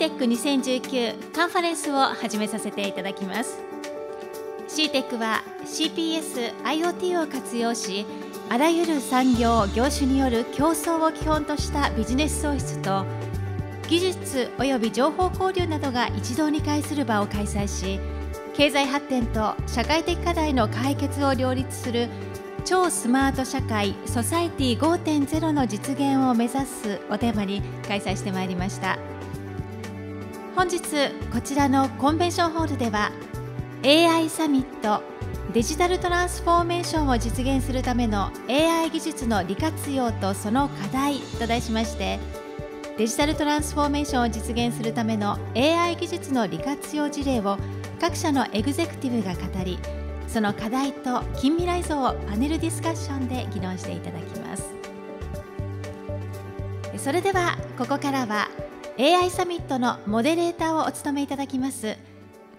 CTEC2019 カンファレンスを始めさせていただきます c テックは CPSIoT を活用しあらゆる産業業種による競争を基本としたビジネス創出と技術及び情報交流などが一堂に会する場を開催し経済発展と社会的課題の解決を両立する超スマート社会ソサイティ5.0の実現を目指すおテーマに開催してまいりました。本日こちらのコンベンションホールでは AI サミットデジタルトランスフォーメーションを実現するための AI 技術の利活用とその課題と題しましてデジタルトランスフォーメーションを実現するための AI 技術の利活用事例を各社のエグゼクティブが語りその課題と近未来像をパネルディスカッションで議論していただきますそれではここからは AI サミットのモデレーターをお務めいただきます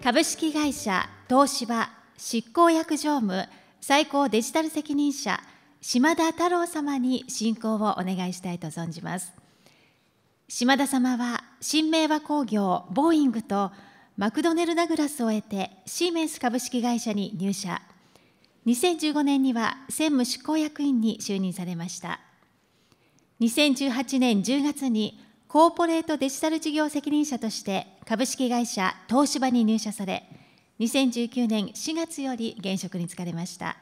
株式会社東芝執行役常務最高デジタル責任者島田太郎様に進行をお願いしたいと存じます島田様は新明和工業ボーイングとマクドネル・ダグラスを得てシーメンス株式会社に入社2015年には専務執行役員に就任されました2018年10月にコーポレートデジタル事業責任者として株式会社東芝に入社され2019年4月より現職に就かれました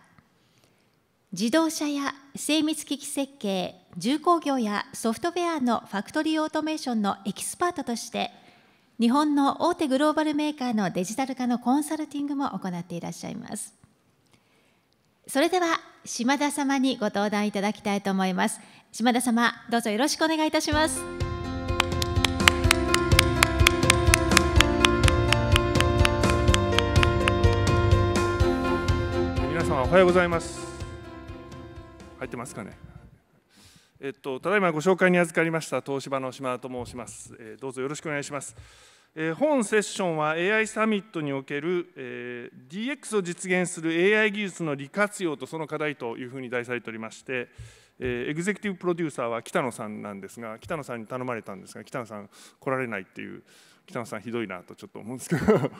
自動車や精密機器設計重工業やソフトウェアのファクトリーオートメーションのエキスパートとして日本の大手グローバルメーカーのデジタル化のコンサルティングも行っていらっしゃいますそれでは島田様にご登壇いただきたいと思います島田様どうぞよろしくお願いいたしますさんおはようございます入ってますかねえっとただいまご紹介に預かりました東芝の島田と申します、えどうぞよろしくお願いします、え本セッションは AI サミットにおける、え DX を実現する AI 技術の利活用とその課題というふうに題されておりまして、えエグゼクティブプロデューサーは北野さんなんですが北野さんに頼まれたんですが北野さん来られないっていう北野さんひどいなとちょっと思うんですけど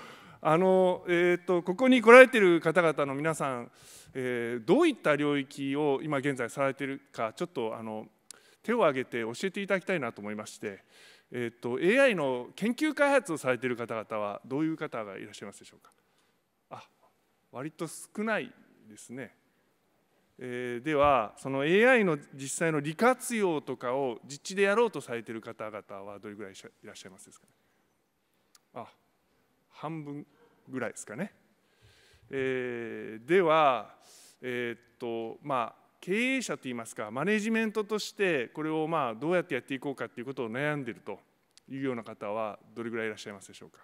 あの、えーと、ここに来られてる方々の皆さん、えー、どういった領域を今現在されてるかちょっとあの手を挙げて教えていただきたいなと思いまして、えーと、AI の研究開発をされてる方々はどういう方がいらっしゃいますでしょうかあ割と少ないですね。えではその AI の実際の利活用とかを実地でやろうとされてる方々はどれぐらいいらっしゃいますですかねあ半分ぐらいですかね、えー、では、えー、っとまあ、経営者といいますかマネジメントとしてこれをまあどうやってやっていこうかということを悩んでいるというような方はどれぐらいいらっしゃいますでしょうか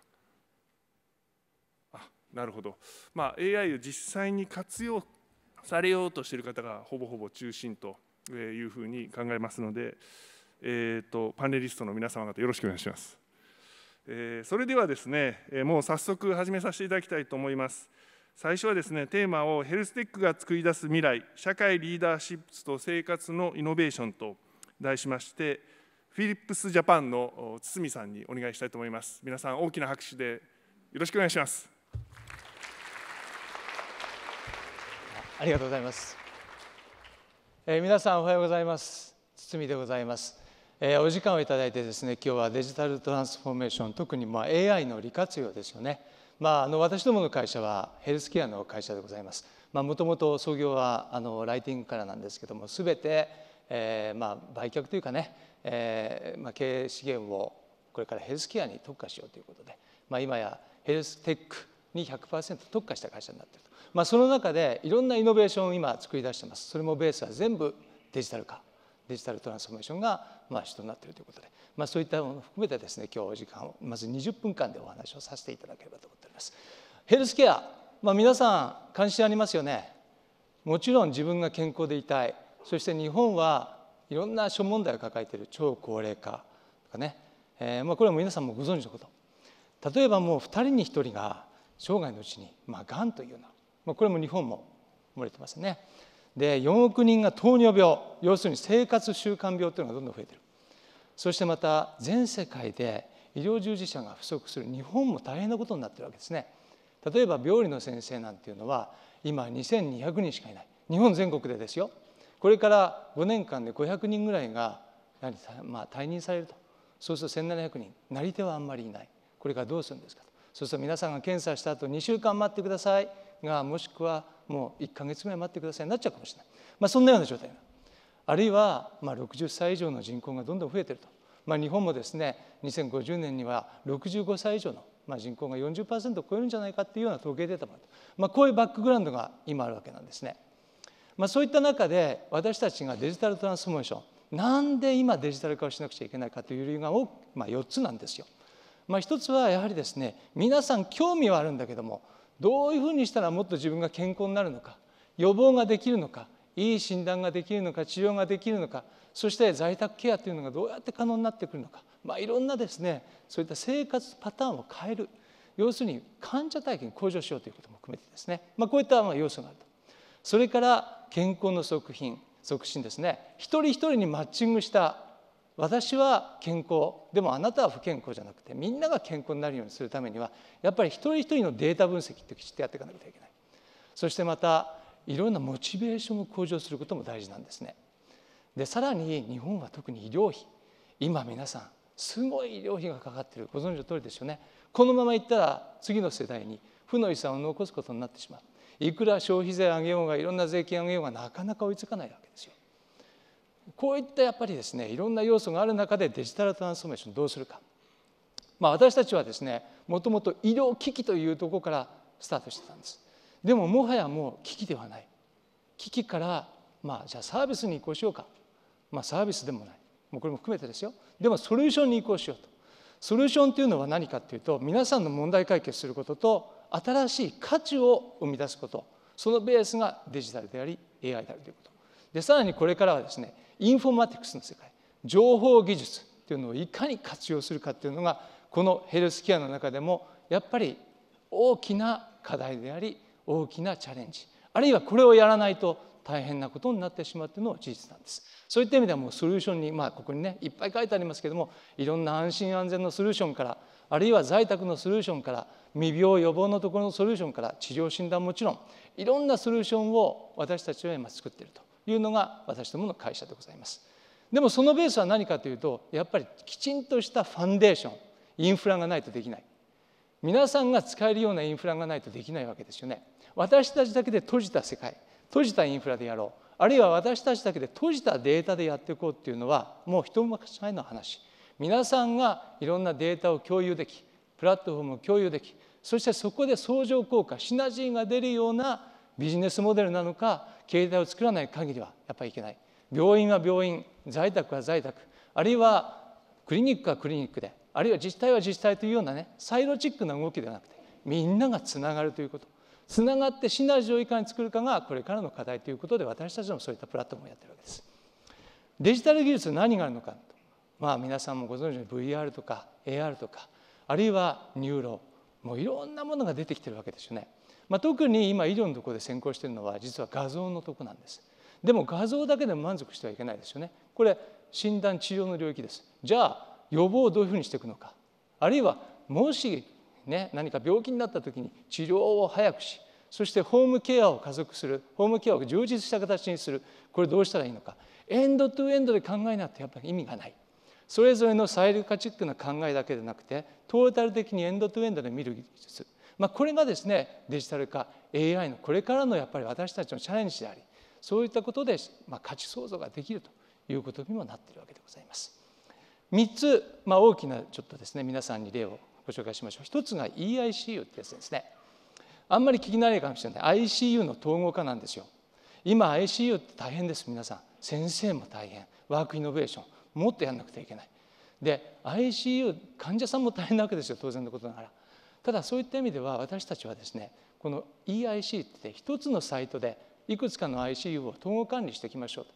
あなるほど、まあ、AI を実際に活用されようとしている方がほぼほぼ中心というふうに考えますので、えーとパネリストの皆様方よろしくお願いします。えそれではですね、えもう早速始めさせていただきたいと思います。最初はですね、テーマをヘルステックが作り出す未来、社会リーダーシップと生活のイノベーションと題しまして、フィリップスジャパンの堤さんにお願いしたいと思います。皆さん大きな拍手でよろしくお願いします。ありがとうございます。えー、皆さんおはようございます。堤でございます。えー、お時間をいただいてですね今日はデジタルトランスフォーメーション特にまあ AI の利活用ですよね、まあ、あの私どもの会社はヘルスケアの会社でございますもともと創業はあのライティングからなんですけどもすべて、えー、まあ売却というかね、えーまあ、経営資源をこれからヘルスケアに特化しようということで、まあ、今やヘルステックに100%特化した会社になっていると、まあ、その中でいろんなイノベーションを今作り出してますそれもベースは全部デジタル化デジタルトランスフォーメーションがまあ主となっているということで、まあ、そういったものを含めてですね今日お時間をまず20分間でお話をさせていただければと思っております。ヘルスケア、まあ、皆さん関心ありますよね。もちろん自分が健康でいたいそして日本はいろんな諸問題を抱えている超高齢化とかね、えー、まあこれはも皆さんもご存知のこと例えばもう2人に1人が生涯のうちに、まあ、がんというような、まあ、これも日本も漏れてますね。で4億人が糖尿病要するに生活習慣病というのがどんどん増えてるそしてまた全世界で医療従事者が不足する日本も大変なことになってるわけですね例えば病理の先生なんていうのは今2200人しかいない日本全国でですよこれから5年間で500人ぐらいがまあ、退任されるとそうすると1700人なり手はあんまりいないこれからどうするんですかとそうすると皆さんが検査した後2週間待ってくださいがもしくはもう1か月ぐらい待ってくださいになっちゃうかもしれない、まあ、そんなような状態あるいはまあ60歳以上の人口がどんどん増えてると、まあ、日本もですね2050年には65歳以上のまあ人口が40%を超えるんじゃないかっていうような統計データもある、まあ、こういうバックグラウンドが今あるわけなんですね。まあ、そういった中で私たちがデジタルトランスフォーーションなんで今デジタル化をしなくちゃいけないかという理由が多く、まあ、4つなんですよ。まあ、1つはやはりですね皆さん興味はあるんだけどもどういうふうにしたらもっと自分が健康になるのか予防ができるのかいい診断ができるのか治療ができるのかそして在宅ケアというのがどうやって可能になってくるのか、まあ、いろんなですねそういった生活パターンを変える要するに患者体験向上しようということも含めてですね、まあ、こういった要素があるとそれから健康の促進促進ですね一人一人にマッチングした私は健康でもあなたは不健康じゃなくてみんなが健康になるようにするためにはやっぱり一人一人のデータ分析ってきちっとやっていかなきゃいけないそしてまたいろんなモチベーションを向上することも大事なんですねでさらに日本は特に医療費今皆さんすごい医療費がかかってるご存知の通りですよねこのままいったら次の世代に負の遺産を残すことになってしまういくら消費税上げようがいろんな税金上げようがなかなか追いつかないわけですよこういったやっぱりですねいろんな要素がある中でデジタルトランスフォーメーションどうするか、まあ、私たちはですねもともと医療機器というところからスタートしてたんですでももはやもう機器ではない機器からまあじゃあサービスに移行しようか、まあ、サービスでもないもうこれも含めてですよでもソリューションに移行しようとソリューションというのは何かというと皆さんの問題解決することと新しい価値を生み出すことそのベースがデジタルであり AI であるということでさらにこれからはですねインフォマティクスの世界情報技術というのをいかに活用するかっていうのがこのヘルスケアの中でもやっぱり大きな課題であり大きなチャレンジあるいはこれをやらないと大変なことになってしまうというのが事実なんです。そういった意味ではもうソリューションに、まあ、ここにねいっぱい書いてありますけどもいろんな安心安全のソリューションからあるいは在宅のソリューションから未病予防のところのソリューションから治療診断もちろんいろんなソリューションを私たちは今作っているというのが私どもの会社でございます。でもそのベースは何かというとやっぱりきちんとしたファンデーションインフラがないとできない皆さんが使えるようなインフラがないとできないわけですよね私たちだけで閉じた世界閉じたインフラでやろうあるいは私たちだけで閉じたデータでやっていこうっていうのはもう一昔前の話皆さんがいろんなデータを共有できプラットフォームを共有できそしてそこで相乗効果シナジーが出るようなビジネスモデルなのか経済を作らない限りはやっぱりいけない病院は病院在宅は在宅あるいはクリニックはクリニックであるいは自治体は自治体というようなねサイロチックな動きではなくてみんながつながるということつながってシナジーをいかに作るかがこれからの課題ということで私たちもそういったプラットフォームをやってるわけです。デジタル技術何があるのかと、まあ、皆さんもご存知の VR とか AR とかあるいはニューロもういろんなものが出てきてるわけですよね。まあ、特に今医療のところで先行しているのは実は画像のとこなんです。でも画像だけでも満足してはいけないですよね。これ診断治療の領域です。じゃあ予防をどういうふうにしていくのかあるいはもし、ね、何か病気になった時に治療を早くしそしてホームケアを加速するホームケアを充実した形にするこれどうしたらいいのかエンドトゥエンドで考えなってやっぱり意味がない。それぞれのサイルカチックな考えだけでなくてトータル的にエンドトゥエンドで見る技術まあ、これがですねデジタル化 AI のこれからのやっぱり私たちのチャレンジでありそういったことで、まあ、価値創造ができるということにもなっているわけでございます。3つ、まあ、大きなちょっとですね皆さんに例をご紹介しましょう。1つが EICU ってやつですね。あんまり聞き慣れないかもしれない ICU の統合化なんですよ。今 ICU って大変です皆さん先生も大変ワークイノベーションもっとやんなくてはいけないで ICU 患者さんも大変なわけですよ当然のことながらただそういった意味では私たちはですねこの EIC って一つのサイトでいくつかの ICU を統合管理していきましょうと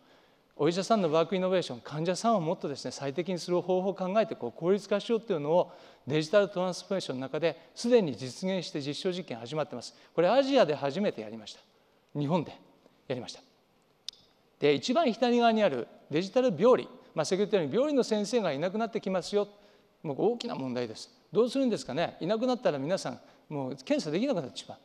お医者さんのワークイノベーション患者さんをもっとですね最適にする方法を考えてこう効率化しようっていうのをデジタルトランスフォーメーションの中ですでに実現して実証実験始まってますこれアジアで初めてやりました日本でやりましたで一番左側にあるデジタル病理、まあ、先ほど言ったように病理の先生がいなくなってきますよもう大きな問題ですどうするんですかねいなくなったら皆さんもう検査できなくなってしまう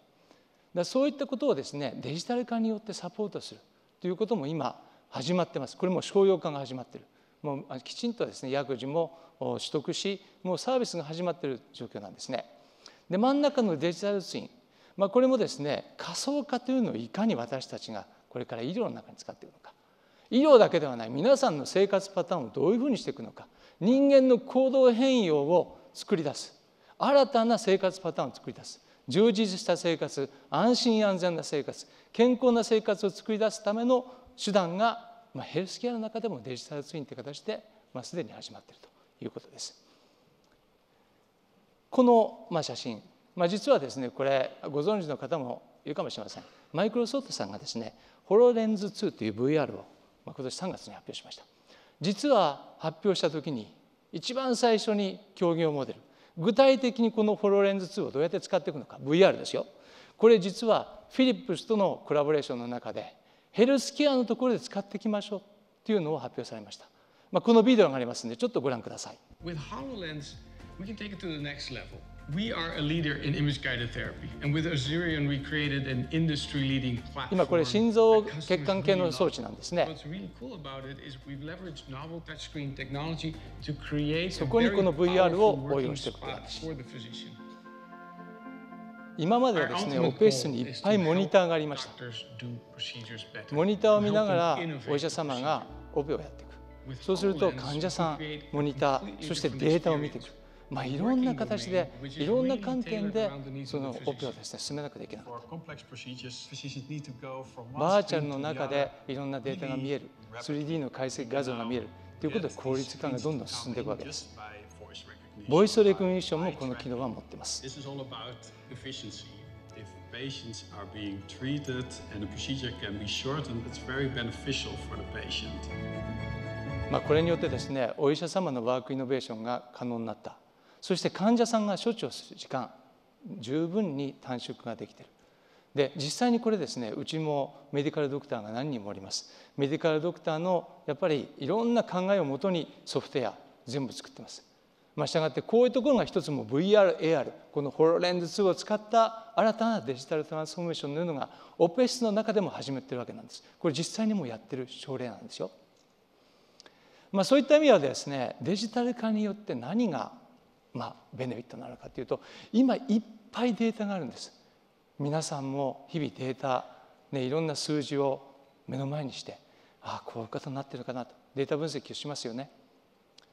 だそういったことをですねデジタル化によってサポートするということも今始まってますこれも商用化が始まってるもうきちんとですね薬事も取得しもうサービスが始まってる状況なんですねで真ん中のデジタルツイン、まあ、これもですね仮想化というのをいかに私たちがこれから医療の中に使っていくのか医療だけではない皆さんの生活パターンをどういうふうにしていくのか人間の行動変容を作り出す新たな生活パターンを作り出す充実した生活安心安全な生活健康な生活を作り出すための手段が、まあ、ヘルスケアの中でもデジタルツインという形で、まあ、すでに始まっているということです。この、まあ、写真、まあ、実はですねこれご存知の方もいるかもしれませんマイクロソフトさんがですねホロレンズ2という VR を、まあ、今年3月に発表しました。実は発表した時に一番最初に協業モデル具体的にこのフォローレンズ2をどうやって使っていくのか VR ですよこれ実はフィリップスとのコラボレーションの中でヘルスケアのところで使っていきましょうというのを発表されました、まあ、このビデオがありますのでちょっとご覧ください。With HoloLens, we can take it to the next level. 今これ心臓血管系の装置なんですね。そこにこの VR を応用していくことなんです。今まではですね、オペ室にいっぱいモニターがありました。モニターを見ながらお医者様がオペをやっていく。そうすると患者さん、モニター、そしてデータを見ていく。まあ、いろんな形でいろんな観点で そのオペをですね進めなくてはいけなかったバーチャルの中でいろんなデータが見える 3D の解析画像が見えるということで効率化がどんどん進んでいくわけですボイスレコミッションもこの機能は持っていますまあ、これによってですねお医者様のワークイノベーションが可能になったそして患者さんが処置をする時間十分に短縮ができているで実際にこれですねうちもメディカルドクターが何人もおりますメディカルドクターのやっぱりいろんな考えをもとにソフトウェア全部作ってます、まあ、したがってこういうところが一つも VRAR このホロレンズ2を使った新たなデジタルトランスフォーメーションというのがオペ室の中でも始めてるわけなんですこれ実際にもやってる症例なんですよまあ、そういった意味はですねデジタル化によって何がまあ、ベネフィットなのかというと今いっぱいデータがあるんです皆さんも日々データ、ね、いろんな数字を目の前にしてああこういうことになってるかなとデータ分析をしますよね、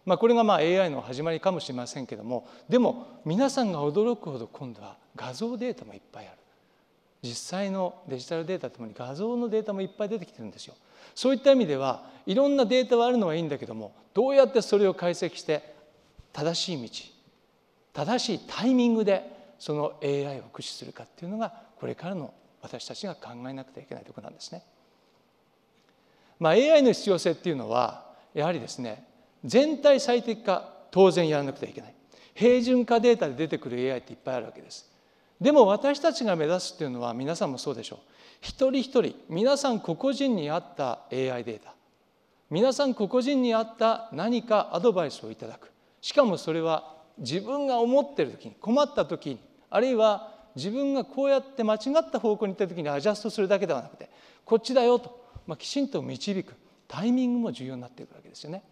まあ、これがまあ AI の始まりかもしれませんけどもでも皆さんが驚くほど今度は画像データもいっぱいある実際のデジタルデータともに画像のデータもいっぱい出てきてるんですよそういった意味ではいろんなデータはあるのはいいんだけどもどうやってそれを解析して正しい道正しいタイミングでその AI を駆使するかっていうのがこれからの私たちが考えなくてはいけないところなんですね。まあ、AI の必要性っていうのはやはりですね全体最適化当然やらなくてはいけない平準化データで出てくる AI っていっぱいあるわけですでも私たちが目指すっていうのは皆さんもそうでしょう一人一人皆さん個々人に合った AI データ皆さん個々人に合った何かアドバイスをいただくしかもそれは自分が思ってる時に困った時にあるいは自分がこうやって間違った方向に行った時にアジャストするだけではなくてこっちだよと、まあ、きちんと導くタイミングも重要になってくるわけですよね。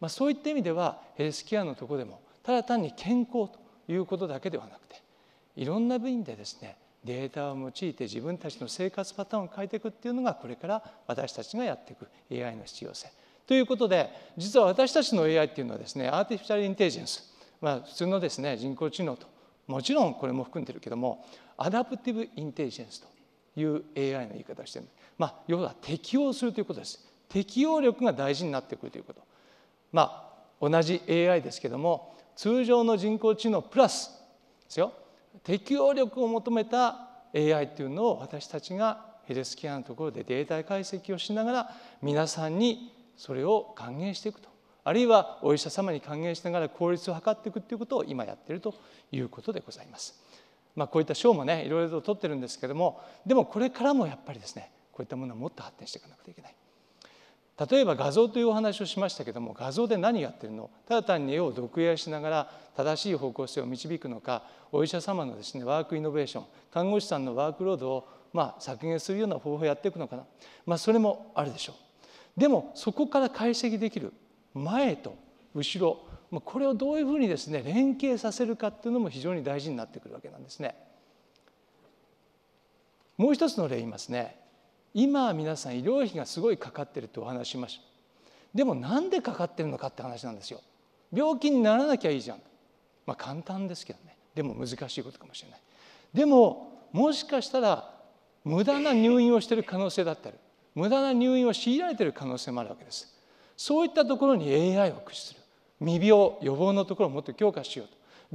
まあ、そういった意味ではヘルスケアのとこでもただ単に健康ということだけではなくていろんな分でですねデータを用いて自分たちの生活パターンを変えていくっていうのがこれから私たちがやっていく AI の必要性。ということで実は私たちの AI っていうのはですねアーティフィシャルインテリジェンスまあ、普通のですね人工知能ともちろんこれも含んでるけどもアダプティブインテリジェンスという AI の言い方をしてる、まあ、要は適応するということです適応力が大事になってくるということ、まあ、同じ AI ですけども通常の人工知能プラスですよ適応力を求めた AI というのを私たちがヘルスケアのところでデータ解析をしながら皆さんにそれを還元していくとあるいはお医者様に還元しながら効率を図っていくということを今やっているということでございます。まあ、こういった賞もねいろいろと取ってるんですけどもでもこれからもやっぱりですねこういったものはもっと発展していかなくてはいけない。例えば画像というお話をしましたけども画像で何やってるのただ単に絵を読影しながら正しい方向性を導くのかお医者様のですねワークイノベーション看護師さんのワークロードをまあ削減するような方法をやっていくのかな、まあ、それもあるでしょう。でもそこから解析できる前と後ろこれをどういうふうにですね連携させるかっていうのも非常に大事になってくるわけなんですね。もう一つの例言いますね今皆さん医療費がすごいかかってるってお話しましたでもなんでかかってるのかって話なんですよ病気にならなきゃいいじゃんまあ簡単ですけどねでも難しいことかもしれないでももしかしたら無駄な入院をしてる可能性だったり無駄な入院を強いられてる可能性もあるわけですそういったところに AI を駆使する未病予防のところをもっと強化しようと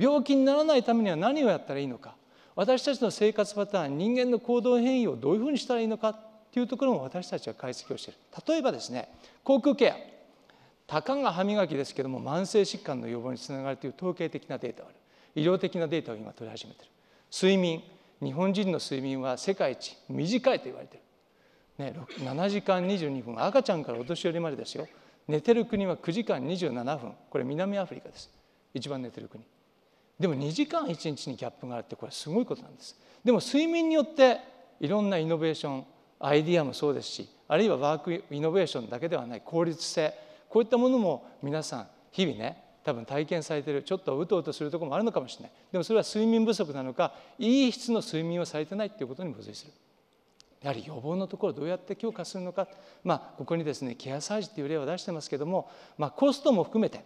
病気にならないためには何をやったらいいのか私たちの生活パターン人間の行動変異をどういうふうにしたらいいのかっていうところも私たちは解析をしている例えばですね口腔ケアたかが歯磨きですけども慢性疾患の予防につながるという統計的なデータがある医療的なデータを今取り始めている睡眠日本人の睡眠は世界一短いと言われてる、ね、7時間22分赤ちゃんからお年寄りまでですよ寝てる国は9時間27分これ南アフリカです一番寝てる国でも2時間1日にギャップがあるってこれすごいことなんですでも睡眠によっていろんなイノベーションアイディアもそうですしあるいはワークイノベーションだけではない効率性こういったものも皆さん日々ね多分体験されてるちょっとうとうとするとこもあるのかもしれないでもそれは睡眠不足なのかいい質の睡眠をされてないっていうことに付随するやはり予防のところどうやって強化するのか、まあ、ここにですねケアサージという例を出してますけども、まあ、コストも含めて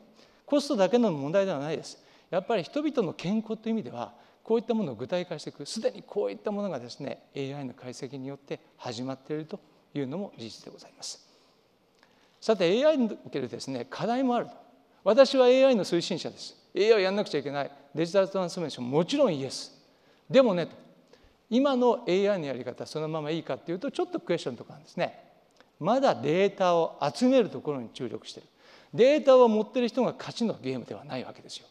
コストだけの問題ではないですやっぱり人々の健康という意味ではこういったものを具体化していくすでにこういったものがですね AI の解析によって始まっているというのも事実でございますさて AI におけるですね課題もある私は AI の推進者です AI をやんなくちゃいけないデジタルトランスフォーメーションもちろんイエスでもね今の AI のやり方そのままいいかっていうとちょっとクエスチョンとかなんですね。まだデータを集めるところに注力してる。データを持ってる人が勝ちのゲームではないわけですよ。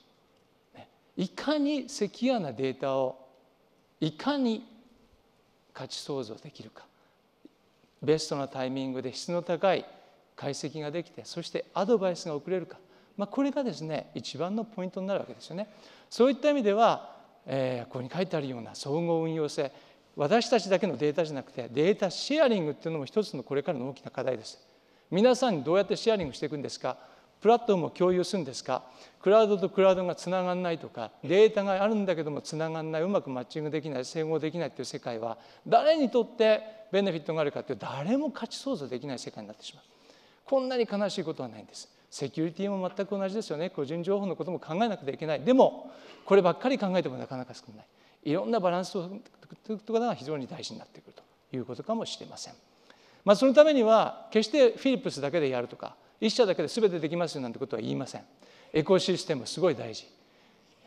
いかにセキュアなデータをいかに価値創造できるかベストなタイミングで質の高い解析ができてそしてアドバイスが送れるか、まあ、これがですね一番のポイントになるわけですよね。そういった意味ではえここに書いてあるような総合運用性私たちだけのデータじゃなくてデータシェアリングっていうのも一つのこれからの大きな課題です皆さんにどうやってシェアリングしていくんですかプラットフォームを共有するんですかクラウドとクラウドがつながんないとかデータがあるんだけどもつながんないうまくマッチングできない整合できないっていう世界は誰にとってベネフィットがあるかっていう誰も価値創造できない世界になってしまうこんなに悲しいことはないんですセキュリティも全く同じですよね個人情報のことも考えなくてはいけないでもこればっかり考えてもなかなか少ないいろんなバランスをということが非常に大事になってくるということかもしれません。まあ、そのためには決してフィリップスだけでやるとか1社だけで全てできますよなんてことは言いません。エコシステムすごい大事や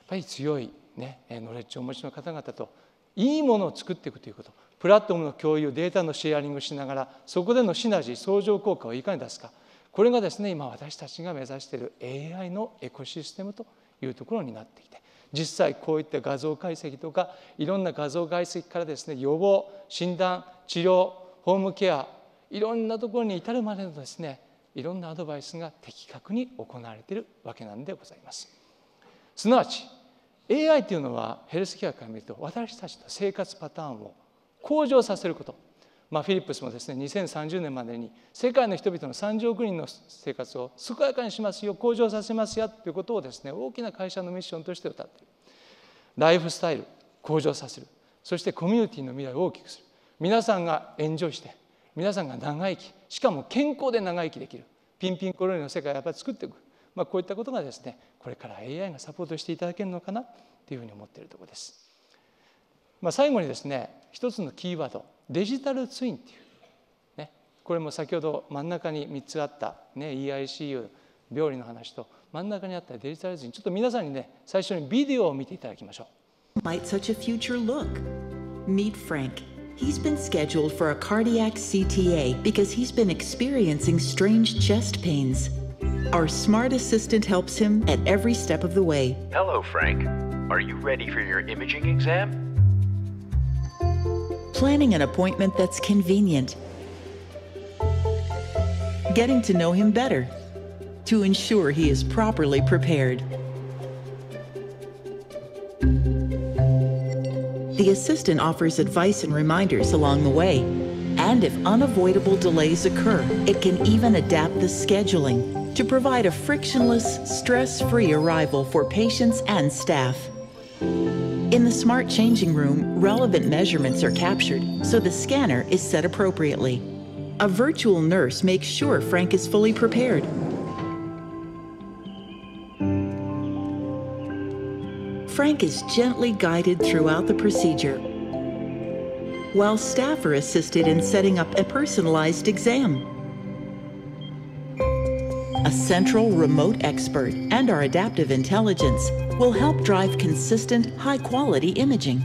っぱり強い、ね、ノレッジをお持ちの方々といいものを作っていくということプラットフォームの共有データのシェアリングしながらそこでのシナジー相乗効果をいかに出すかこれがですね今私たちが目指している AI のエコシステムというところになっていて実際こういった画像解析とかいろんな画像解析からですね予防診断治療ホームケアいろんなところに至るまでのですねいろんなアドバイスが的確に行われているわけなんでございます。すなわち AI というのはヘルスケアから見ると私たちの生活パターンを向上させることまあ、フィリップスもですね2030年までに世界の人々の30億人の生活を健やかにしますよ向上させますよということをですね大きな会社のミッションとして歌っているライフスタイル向上させるそしてコミュニティの未来を大きくする皆さんがエンジョイして皆さんが長生きしかも健康で長生きできるピンピンコロリの世界をやっぱり作っていく、まあ、こういったことがですねこれから AI がサポートしていただけるのかなというふうに思っているところです。まあ、最後にですね一つのキーワードデジタルツインっていう、ね、これも先ほど真ん中に3つあった、ね、EICU 病理の話と真ん中にあったデジタルツインちょっと皆さんにね最初にビデオを見ていただきましょう。Might such a future look? Meet Frank. He's been scheduled for a cardiac CTA because he's been experiencing strange chest pains. Our smart assistant helps him at every step of the way. Hello, Frank. Are you ready for your imaging exam? planning an appointment that's convenient, getting to know him better to ensure he is properly prepared. The assistant offers advice and reminders along the way. And if unavoidable delays occur, it can even adapt the scheduling to provide a frictionless, stress-free arrival for patients and staff. In the smart changing room, relevant measurements are captured, so the scanner is set appropriately. A virtual nurse makes sure Frank is fully prepared. Frank is gently guided throughout the procedure, while staff are assisted in setting up a personalized exam. A central remote expert and our adaptive intelligence will help drive consistent, high quality imaging.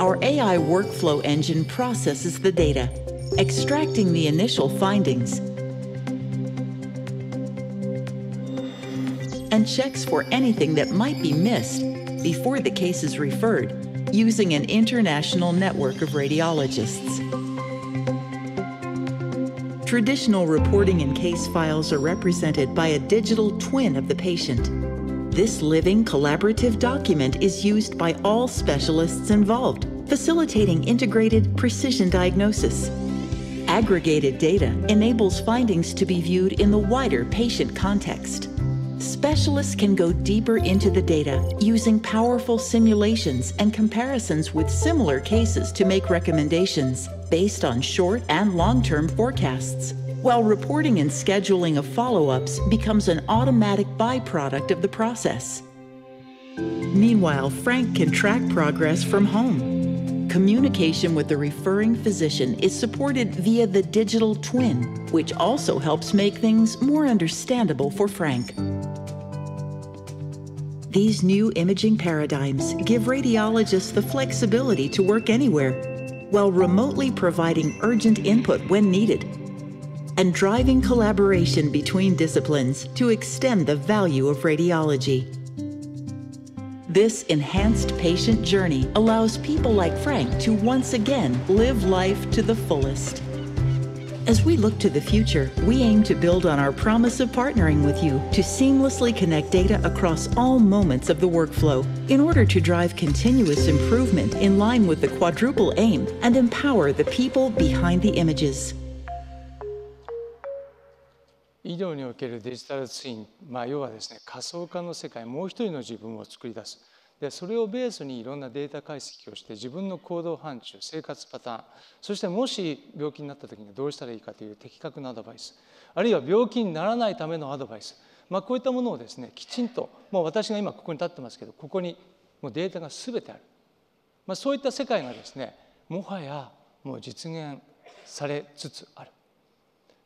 Our AI workflow engine processes the data, extracting the initial findings and checks for anything that might be missed before the case is referred using an international network of radiologists. Traditional reporting and case files are represented by a digital twin of the patient. This living collaborative document is used by all specialists involved, facilitating integrated precision diagnosis. Aggregated data enables findings to be viewed in the wider patient context. Specialists can go deeper into the data using powerful simulations and comparisons with similar cases to make recommendations based on short and long term forecasts, while reporting and scheduling of follow ups becomes an automatic byproduct of the process. Meanwhile, Frank can track progress from home. Communication with the referring physician is supported via the digital twin, which also helps make things more understandable for Frank. These new imaging paradigms give radiologists the flexibility to work anywhere while remotely providing urgent input when needed, and driving collaboration between disciplines to extend the value of radiology. This enhanced patient journey allows people like Frank to once again live life to the fullest. As we look to the future, we aim to build on our promise of partnering with you to seamlessly connect data across all moments of the workflow in order to drive continuous improvement in line with the quadruple aim and empower the people behind the images. 医療におけるデジタルツイン、まあ、要はですね仮想化の世界もう一人の自分を作り出すでそれをベースにいろんなデータ解析をして自分の行動範疇生活パターンそしてもし病気になった時にどうしたらいいかという的確なアドバイスあるいは病気にならないためのアドバイス、まあ、こういったものをですねきちんともう私が今ここに立ってますけどここにもうデータが全てある、まあ、そういった世界がですねもはやもう実現されつつある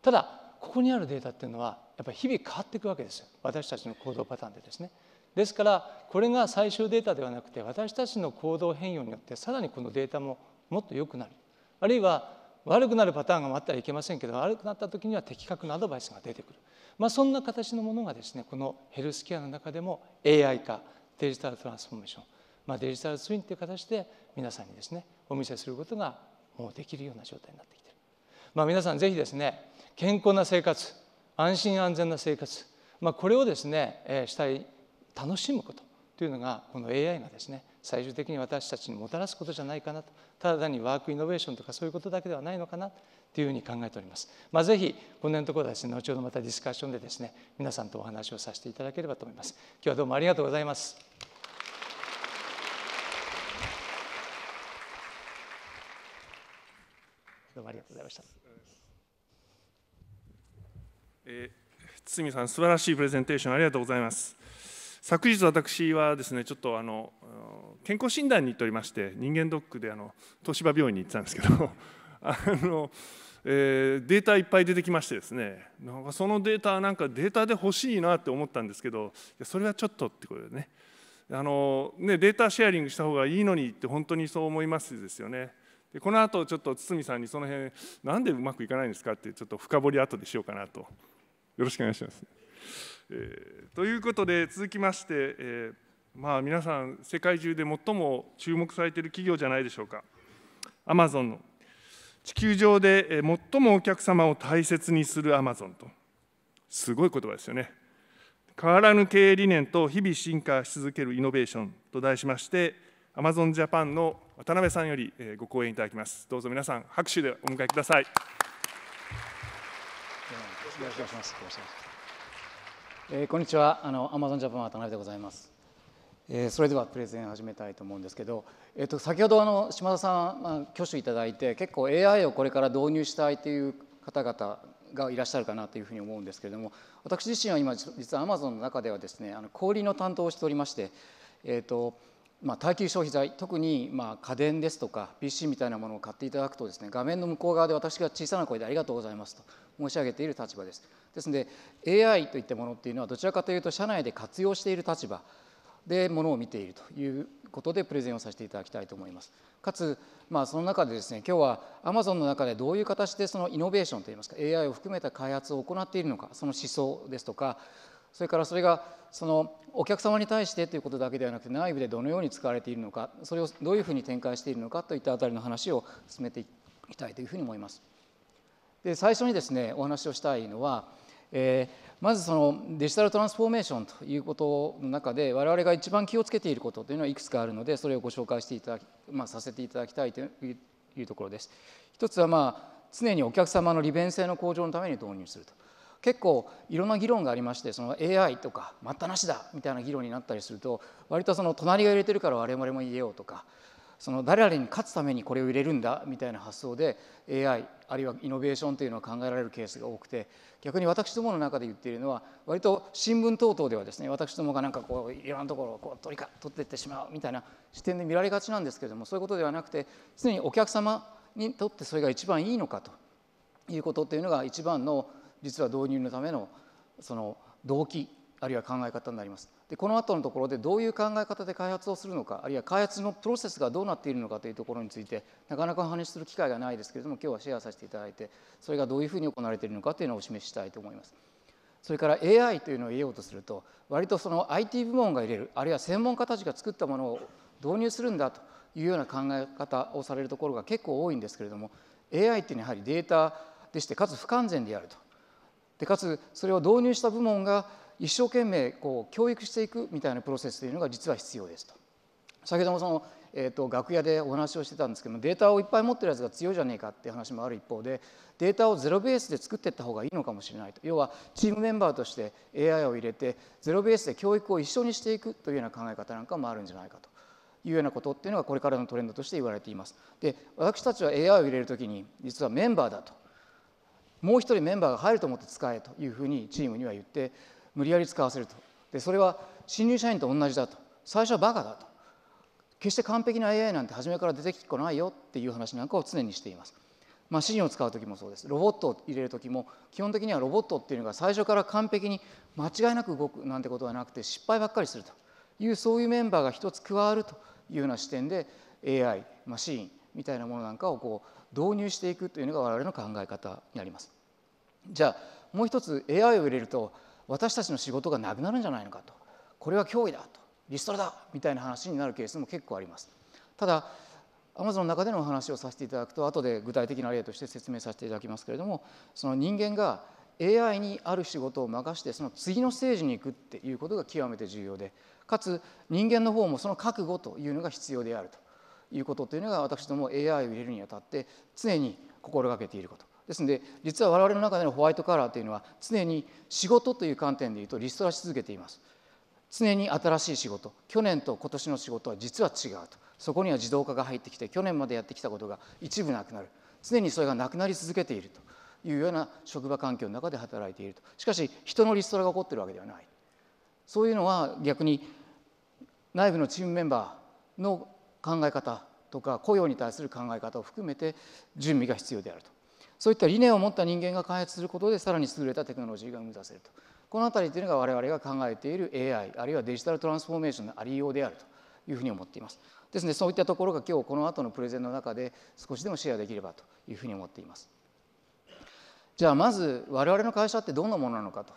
ただここにあるデータっていうのはやっぱり日々変わっていくわけですよ私たちの行動パターンでですね。ですからこれが最終データではなくて私たちの行動変容によってさらにこのデータももっと良くなるあるいは悪くなるパターンがあったらいけませんけど悪くなった時には的確なアドバイスが出てくる、まあ、そんな形のものがですねこのヘルスケアの中でも AI 化デジタルトランスフォーメーション、まあ、デジタルツインという形で皆さんにですねお見せすることがもうできるような状態になってきている、まあ、皆さんぜひですね健康な生活安心安全な生活、まあ、これをですね、えしたい楽しむことというのがこの AI がですね最終的に私たちにもたらすことじゃないかなとただ単にワークイノベーションとかそういうことだけではないのかなというふうに考えております。まあ、ぜひの辺のところはですね後ほどまたディスカッションでですね皆さんとお話をさせていただければと思います。今日はどうもありがとうございます。どうもありがとうございました。えー、堤さん素晴らしいプレゼンテーションありがとうございます。昨日私はですねちょっとあの健康診断に行っておりまして人間ドックであの東芝病院に行ってたんですけど あの、えー、データいっぱい出てきましてですねなんかそのデータなんかデータで欲しいなって思ったんですけどそれはちょっとってことでねあのねデータシェアリングした方がいいのにって本当にそう思いますですよね。でこの後ちょっと堤さんにその辺なんでうまくいかないんですかってちょっと深掘り後でしようかなとよろしくお願いします。えー、ということで続きまして、えー、まあ、皆さん世界中で最も注目されている企業じゃないでしょうかアマゾンの地球上で最もお客様を大切にするアマゾンとすごい言葉ですよね変わらぬ経営理念と日々進化し続けるイノベーションと題しましてアマゾンジャパンの渡辺さんよりご講演いただきますどうぞ皆さん拍手でお迎えくださいよろしくお願いしますえー、こんにちは、あのアマゾンジャパン渡辺でございます。えー、それではプレゼン始めたいと思うんですけど、えっ、ー、と先ほどあの島田さん、まあ、挙手いただいて結構 AI をこれから導入したいという方々がいらっしゃるかなというふうに思うんですけれども、私自身は今実はアマゾンの中ではですね、あの小売りの担当をしておりまして、えっ、ー、とまあ、耐久消費財特にまあ家電ですとか PC みたいなものを買っていただくとですね画面の向こう側で私が小さな声でありがとうございますと申し上げている立場ですですので AI といったものっていうのはどちらかというと社内で活用している立場でものを見ているということでプレゼンをさせていただきたいと思いますかつ、まあ、その中でですね今日は Amazon の中でどういう形でそのイノベーションといいますか AI を含めた開発を行っているのかその思想ですとかそれからそれがそのお客様に対してということだけではなくて内部でどのように使われているのかそれをどういうふうに展開しているのかといったあたりの話を進めていきたいというふうに思います。で最初にですねお話をしたいのは、えー、まずそのデジタルトランスフォーメーションということの中で我々が一番気をつけていることというのはいくつかあるのでそれをご紹介していただき、まあ、させていただきたいというところです。一つはまあ常にお客様の利便性の向上のために導入すると。結構いろんな議論がありましてその AI とか待ったなしだみたいな議論になったりすると割とその隣が入れてるから我々も言えようとかその誰々に勝つためにこれを入れるんだみたいな発想で AI あるいはイノベーションというのは考えられるケースが多くて逆に私どもの中で言っているのは割と新聞等々ではですね私どもがなんかこういろんなところをこう取りか取っていってしまうみたいな視点で見られがちなんですけれどもそういうことではなくて常にお客様にとってそれが一番いいのかということというのが一番の実は導入のためのその動機あるいは考え方になります。でこの後のところでどういう考え方で開発をするのかあるいは開発のプロセスがどうなっているのかというところについてなかなかお話しする機会がないですけれども今日はシェアさせていただいてそれがどういうふうに行われているのかというのをお示ししたいと思います。それから AI というのを入れようとすると割とその IT 部門が入れるあるいは専門家たちが作ったものを導入するんだというような考え方をされるところが結構多いんですけれども AI っていうのはやはりデータでしてかつ不完全であるとでかつそれを導入した部門が一生懸命こう教育していくみたいなプロセスというのが実は必要ですと。先ほどもその、えーと、楽屋でお話をしてたんですけどもデータをいっぱい持ってるやつが強いじゃねえかっていう話もある一方でデータをゼロベースで作っていった方がいいのかもしれないと要はチームメンバーとして AI を入れてゼロベースで教育を一緒にしていくというような考え方なんかもあるんじゃないかというようなことっていうのがこれからのトレンドとして言われています。で私たちは AI を入れるきに実はメンバーだともう一人メンバーが入ると思って使えというふうにチームには言って無理やり使わせるとでそれは新入社員と同じだと最初はバカだと決して完璧な AI なんて初めから出てきっこないよっていう話なんかを常にしています。まあ、ンを使う時もそうですロボットを入れる時も基本的にはロボットっていうのが最初から完璧に間違いなく動くなんてことはなくて失敗ばっかりするというそういうメンバーが一つ加わるというような視点で AI、まあ、シーンみたいなものなんかをこう導入していくというのが我々の考え方になります。じゃあもう一つ AI を入れると私たちの仕事がなくなるんじゃないのかとこれは脅威だとリストラだみたいな話になるケースも結構あります。ただアマゾンの中でのお話をさせていただくと後で具体的な例として説明させていただきますけれどもその人間が AI にある仕事を任してその次のステージに行くっていうことが極めて重要でかつ人間の方もその覚悟というのが必要であるということというのが私ども AI を入れるにあたって常に心がけていることですので実は我々の中でのホワイトカラーというのは常に仕事という観点でいうとリストラし続けています常に新しい仕事去年と今年の仕事は実は違うとそこには自動化が入ってきて去年までやってきたことが一部なくなる常にそれがなくなり続けているというような職場環境の中で働いているとしかし人のリストラが起こってるわけではないそういうのは逆に内部のチームメンバーの考え方とか雇用に対する考え方を含めて準備が必要であるとそういった理念を持った人間が開発することでさらに優れたテクノロジーが生み出せるとこの辺りというのが我々が考えている AI あるいはデジタルトランスフォーメーションのありようであるというふうに思っています。ですねそういったところが今日この後のプレゼンの中で少しでもシェアできればというふうに思っています。じゃあまず我々の会社ってどんなものなのかと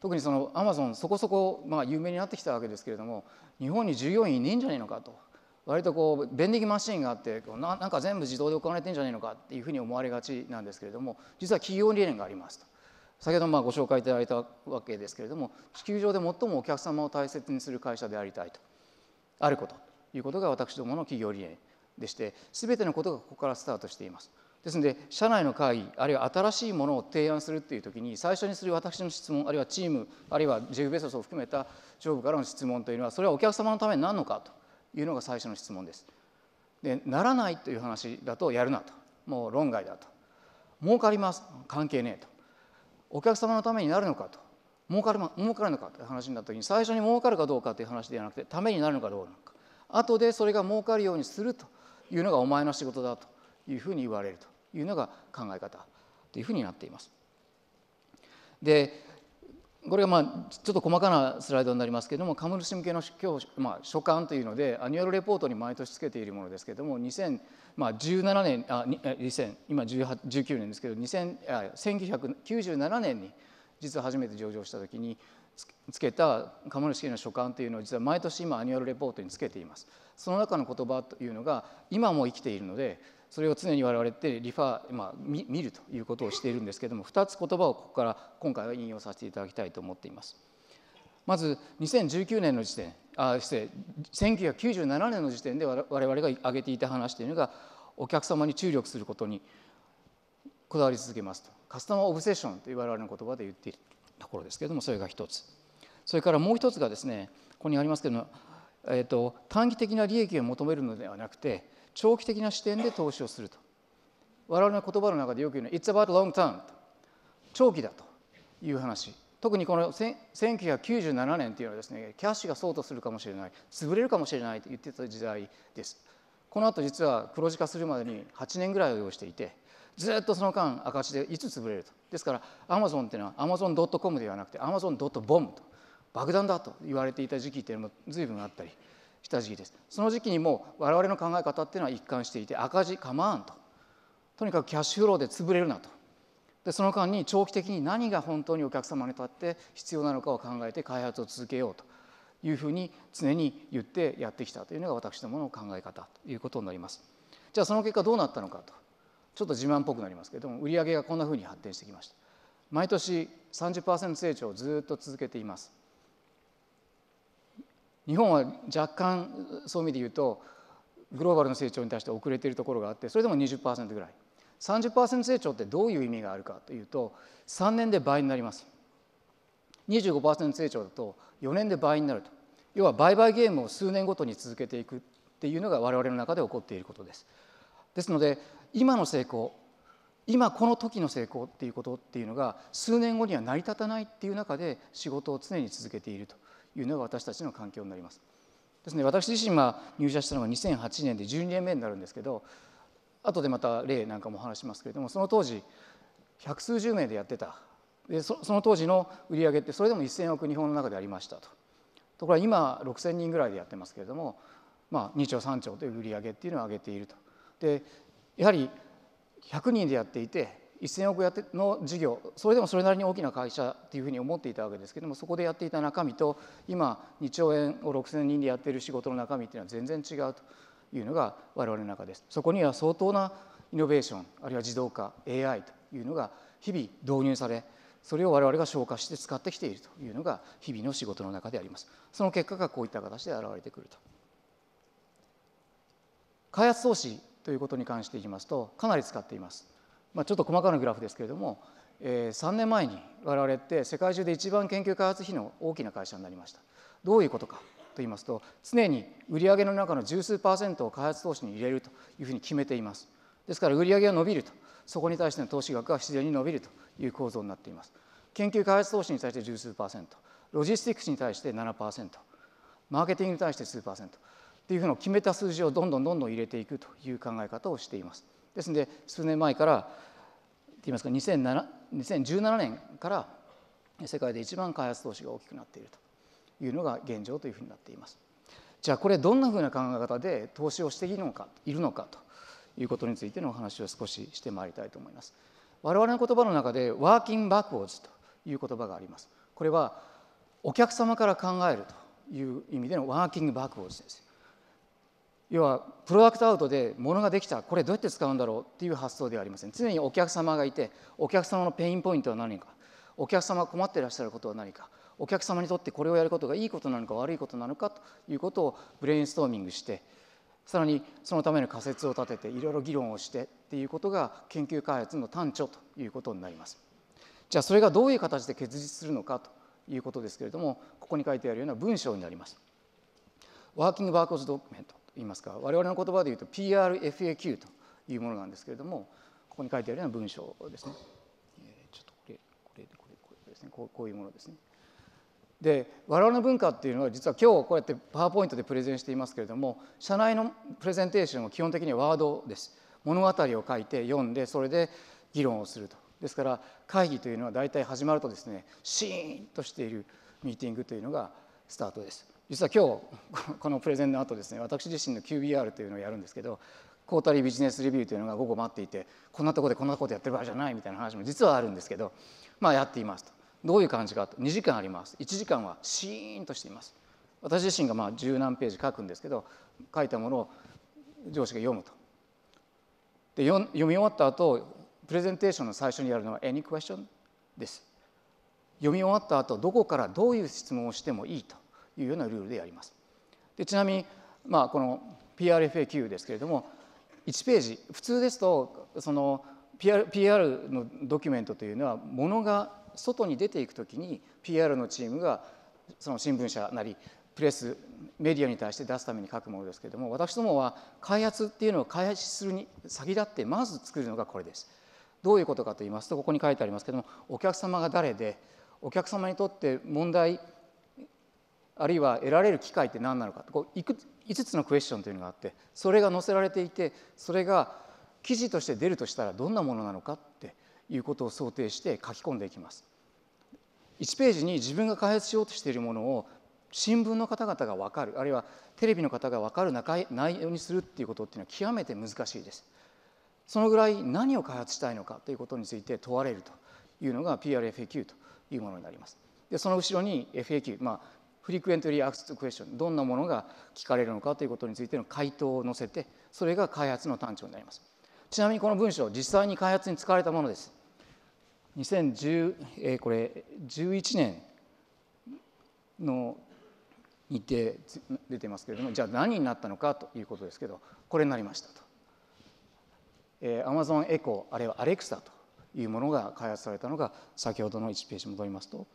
特にそのアマゾンそこそこまあ有名になってきたわけですけれども日本に従業員いねえんじゃねえのかと割とこう便利マシンがあってななんか全部自動で行われてんじゃねえのかっていうふうに思われがちなんですけれども実は企業理念がありますと先ほどまあご紹介いただいたわけですけれども地球上で最もお客様を大切にする会社でありたいとあることということが私どもの企業理念でして全てのことがここからスタートしています。ですので社内の会議あるいは新しいものを提案するっていう時に最初にする私の質問あるいはチームあるいはジェフ・ベソスを含めた勝負からの質問というのはそれはお客様のために何のかというのが最初の質問です。でならないという話だとやるなともう論外だと儲かります関係ねえとお客様のためになるのかと儲かる儲かるのかという話になった時に最初に儲かるかどうかという話ではなくてためになるのかどうなのか後でそれが儲かるようにするというのがお前の仕事だというふうに言われるというのが考え方というふうになっています。でこれがまあちょっと細かなスライドになりますけれども株主向けの今日、まあ、所管というのでアニュアルレポートに毎年つけているものですけれども2017年あ2000今19年ですけど2000あ1997年に実は初めて上場した時につけた株主への所管というのを実は毎年今アニュアルレポートにつけています。その中の言葉というのが今も生きているのでそれを常に我々ってリファー、まあ、見るということをしているんですけれども2つ言葉をここから今回は引用させていただきたいと思っています。まず2019年の時点あ失礼1997年の時点で我々が挙げていた話というのがお客様に注力することにこだわり続けますとカスタマーオブセッションという我々の言葉で言っているところですけれどもそれが1つそれからもう1つがですねここにありますけども、えーと短期的な利益を求めるのではなくて長期的な視点で投資をすると我々の言葉の中でよく言うのは「It's about long term」長期だという話特にこの1997年というのはですねキャッシュがそうとするかもしれない潰れるかもしれないと言ってた時代ですこの後実は黒字化するまでに8年ぐらいを要していてずっとその間赤字でいつ潰れるとですからアマゾンっていうのはアマゾン・ドット・コムではなくてアマゾン・ドット・ボムと爆弾だと言われていた時期っていうのも随分あったりした時期ですその時期にも我々の考え方っていうのは一貫していて赤字かまわんととにかくキャッシュフローで潰れるなとでその間に長期的に何が本当にお客様にとって必要なのかを考えて開発を続けようというふうに常に言ってやってきたというのが私どもの考え方ということになります。じゃあその結果どうなったのかとちょっと自慢っぽくなりますけれども売上がこんなふうに発展してきました。毎年30%成長をずっと続けています。日本は若干そういう意味で言うとグローバルの成長に対して遅れているところがあってそれでも20%ぐらい30%成長ってどういう意味があるかというと3年で倍になります25%成長だと4年で倍になると要は売買ゲームを数年ごとに続けていくっていうのが我々の中で起こっていることですですので今の成功今この時の成功っていうことっていうのが数年後には成り立たないっていう中で仕事を常に続けているというのが私たちの環境になります。ですね私自身は入社したのが2008年で12年目になるんですけど後でまた例なんかも話しますけれどもその当時百数十名でやってたでその当時の売り上げってそれでも1,000億日本の中でありましたと。ところが今6,000人ぐらいでやってますけれども、まあ、2兆3兆という売り上げっていうのを上げていると。でやはり100人でやっていて1000億やっての事業それでもそれなりに大きな会社っていうふうに思っていたわけですけどもそこでやっていた中身と今2兆円を6,000人でやっている仕事の中身っていうのは全然違うというのが我々の中です。そこには相当なイノベーションあるいは自動化 AI というのが日々導入されそれを我々が消化して使ってきているというのが日々の仕事の中でありますその結果がこういった形で現れてくると開発投資ということに関していますとかなり使っていますまあ、ちょっと細かなグラフですけれども、えー、3年前に我々って世界中で一番研究開発費の大きな会社になりました。どういうことかと言いますと常に売上の中の十数パーセントを開発投資に入れるというふうに決めています。ですから売上が伸びるとそこに対しての投資額が自然に伸びるという構造になっています。研究開発投資に対して十数パーセントロジスティックスに対して7%パーセントマーケティングに対して数パーセントっていうふうの決めた数字をどんどんどんどん入れていくという考え方をしています。ですので数年前からといいますか2007 2017年から世界で一番開発投資が大きくなっているというのが現状というふうになっています。じゃあこれどんなふうな考え方で投資をしているのかいるのかということについてのお話を少ししてまいりたいと思います。我々の言葉の中でワーキングバックウォーズという言葉があります。これはお客様から考えるという意味でのワーキングバックウォーズです。要はプロダクトアウトで物ができたこれどうやって使うんだろうっていう発想ではありません常にお客様がいてお客様のペインポイントは何かお客様が困っていらっしゃることは何かお客様にとってこれをやることがいいことなのか悪いことなのかということをブレインストーミングしてさらにそのための仮説を立てていろいろ議論をしてっていうことが研究開発の端緒ということになりますじゃあそれがどういう形で結実するのかということですけれどもここに書いてあるような文章になりますワーキングバーコーズドキュメント言いますか我々の言葉で言うと PRFAQ というものなんですけれどもここに書いてあるような文章ですね。ちょっとこれこれこれこれですねこうこういうものですね。で我々の文化っていうのは実は今日こうやってパワーポイントでプレゼンしていますけれども社内のプレゼンテーションも基本的にはワードです。物語を書いて読んでそれで議論をすると。ですから会議というのは大体始まるとですねシーンとしているミーティングというのがスタートです。実は今日このプレゼンの後ですね私自身の QBR というのをやるんですけどコータリービジネスレビューというのが午後待っていてこんなとこでこんなことやってる場合じゃないみたいな話も実はあるんですけどまあやっていますとどういう感じかと2時間あります1時間はシーンとしています私自身がまあ十何ページ書くんですけど書いたものを上司が読むとで読み終わった後プレゼンテーションの最初にやるのは「Any question?」です読み終わった後どこからどういう質問をしてもいいというようなルールでやります。でちなみに、まあ、この PRFAQ ですけれども1ページ普通ですとその PR, PR のドキュメントというのはものが外に出ていくときに PR のチームがその新聞社なりプレスメディアに対して出すために書くものですけれども私どもは開発っていうのを開発するに先立ってまず作るのがこれです。どういうことかと言いますとここに書いてありますけどもお客様が誰でお客様にとって問題あるいは得られる機会って何なのかこう5つのクエスチョンというのがあってそれが載せられていてそれが記事として出るとしたらどんなものなのかっていうことを想定して書き込んでいきます。1ページに自分が開発しようとしているものを新聞の方々が分かるあるいはテレビの方が分かる内容にするっていうことっていうのは極めて難しいです。そのぐらい何を開発したいのかということについて問われるというのが PRFAQ というものになります。でその後ろに FAQ、まあ、フリクエントリーアクスクエスチョンどんなものが聞かれるのかということについての回答を載せてそれが開発の端緒になりますちなみにこの文章実際に開発に使われたものです2010、えー、これ11年のにて出てますけれどもじゃあ何になったのかということですけどこれになりましたと、えー、Amazon エコ o あるいは Alexa というものが開発されたのが先ほどの1ページ戻りますと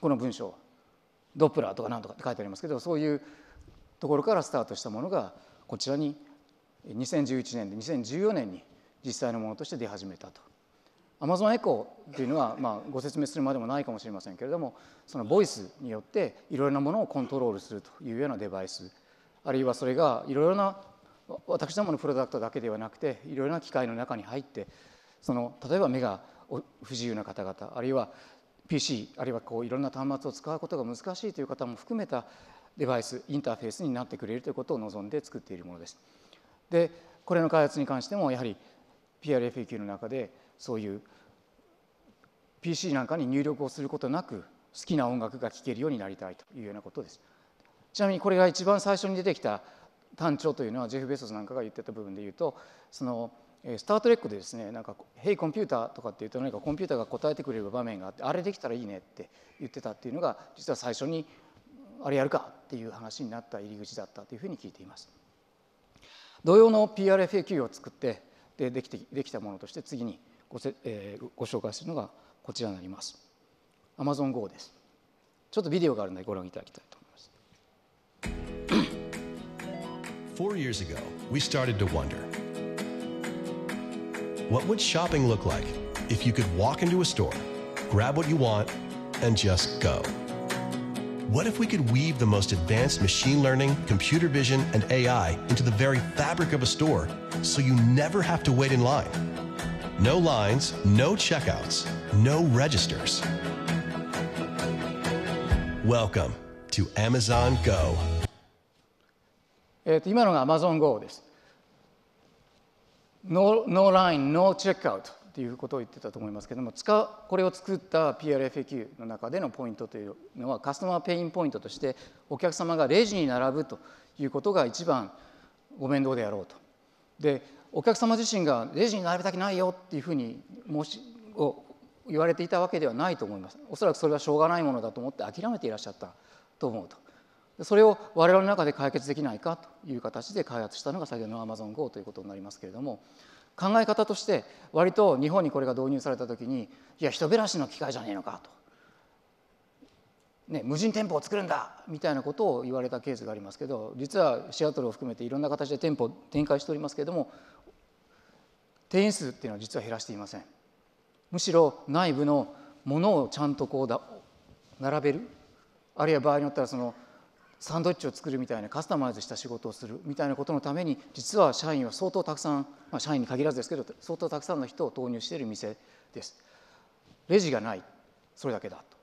この文章ドップラーとかなんとかって書いてありますけどそういうところからスタートしたものがこちらに2011年で2014年に実際のものとして出始めたと。アマゾンエコーというのは、まあ、ご説明するまでもないかもしれませんけれどもそのボイスによっていろいろなものをコントロールするというようなデバイスあるいはそれがいろいろな私どものプロダクトだけではなくていろいろな機械の中に入ってその例えば目が不自由な方々あるいは PC あるいはこういろんな端末を使うことが難しいという方も含めたデバイスインターフェースになってくれるということを望んで作っているものです。でこれの開発に関してもやはり PRFAQ の中でそういう PC なんかに入力をすることなく好きな音楽が聴けるようになりたいというようなことです。ちなみにこれが一番最初に出てきた単調というのはジェフ・ベソスなんかが言ってた部分で言うとその「スター・トレックでですねなんか「ヘイコンピューター」とかって言うと何かコンピューターが答えてくれる場面があってあれできたらいいねって言ってたっていうのが実は最初にあれやるかっていう話になった入り口だったというふうに聞いています。同様の PRFAQ を作ってでできてできたものとして次にごせ、えー、ご紹介するのがこちらになります。Amazon Go です。ちょっとビデオがあるのでご覧いただきたいと思います。Four years ago, we started to wonder. What would shopping look like if you could walk into a store, grab what you want, and just go? What if we could weave the most advanced machine learning, computer vision, and AI into the very fabric of a store so you never have to wait in line? No lines, no checkouts, no registers. Welcome to Amazon Go. えー、と今のが Amazon Go です。ノーライン、ノーチェックアウトということを言ってたと思いますけども使これを作った PRFAQ の中でのポイントというのはカスタマーペインポイントとしてお客様がレジに並ぶということが一番ご面倒であろうと。でお客様自身がレジに並べたくないよっていうふうに申しを言われていたわけではないと思いますおそらくそれはしょうがないものだと思って諦めていらっしゃったと思うとそれを我々の中で解決できないかという形で開発したのが先ほどの AmazonGo ということになりますけれども考え方として割と日本にこれが導入された時にいや人減らしの機械じゃねえのかと、ね、無人店舗を作るんだみたいなことを言われたケースがありますけど実はシアトルを含めていろんな形で店舗を展開しておりますけれども定員数っていうのは実は減らしていません。むしろ内部のものをちゃんとこうだ並べるあるいは場合によったらそのサンドイッチを作るみたいなカスタマイズした仕事をするみたいなことのために実は社員は相当たくさん、まあ、社員に限らずですけど相当たくさんの人を投入している店です。レジがないそれだけだと。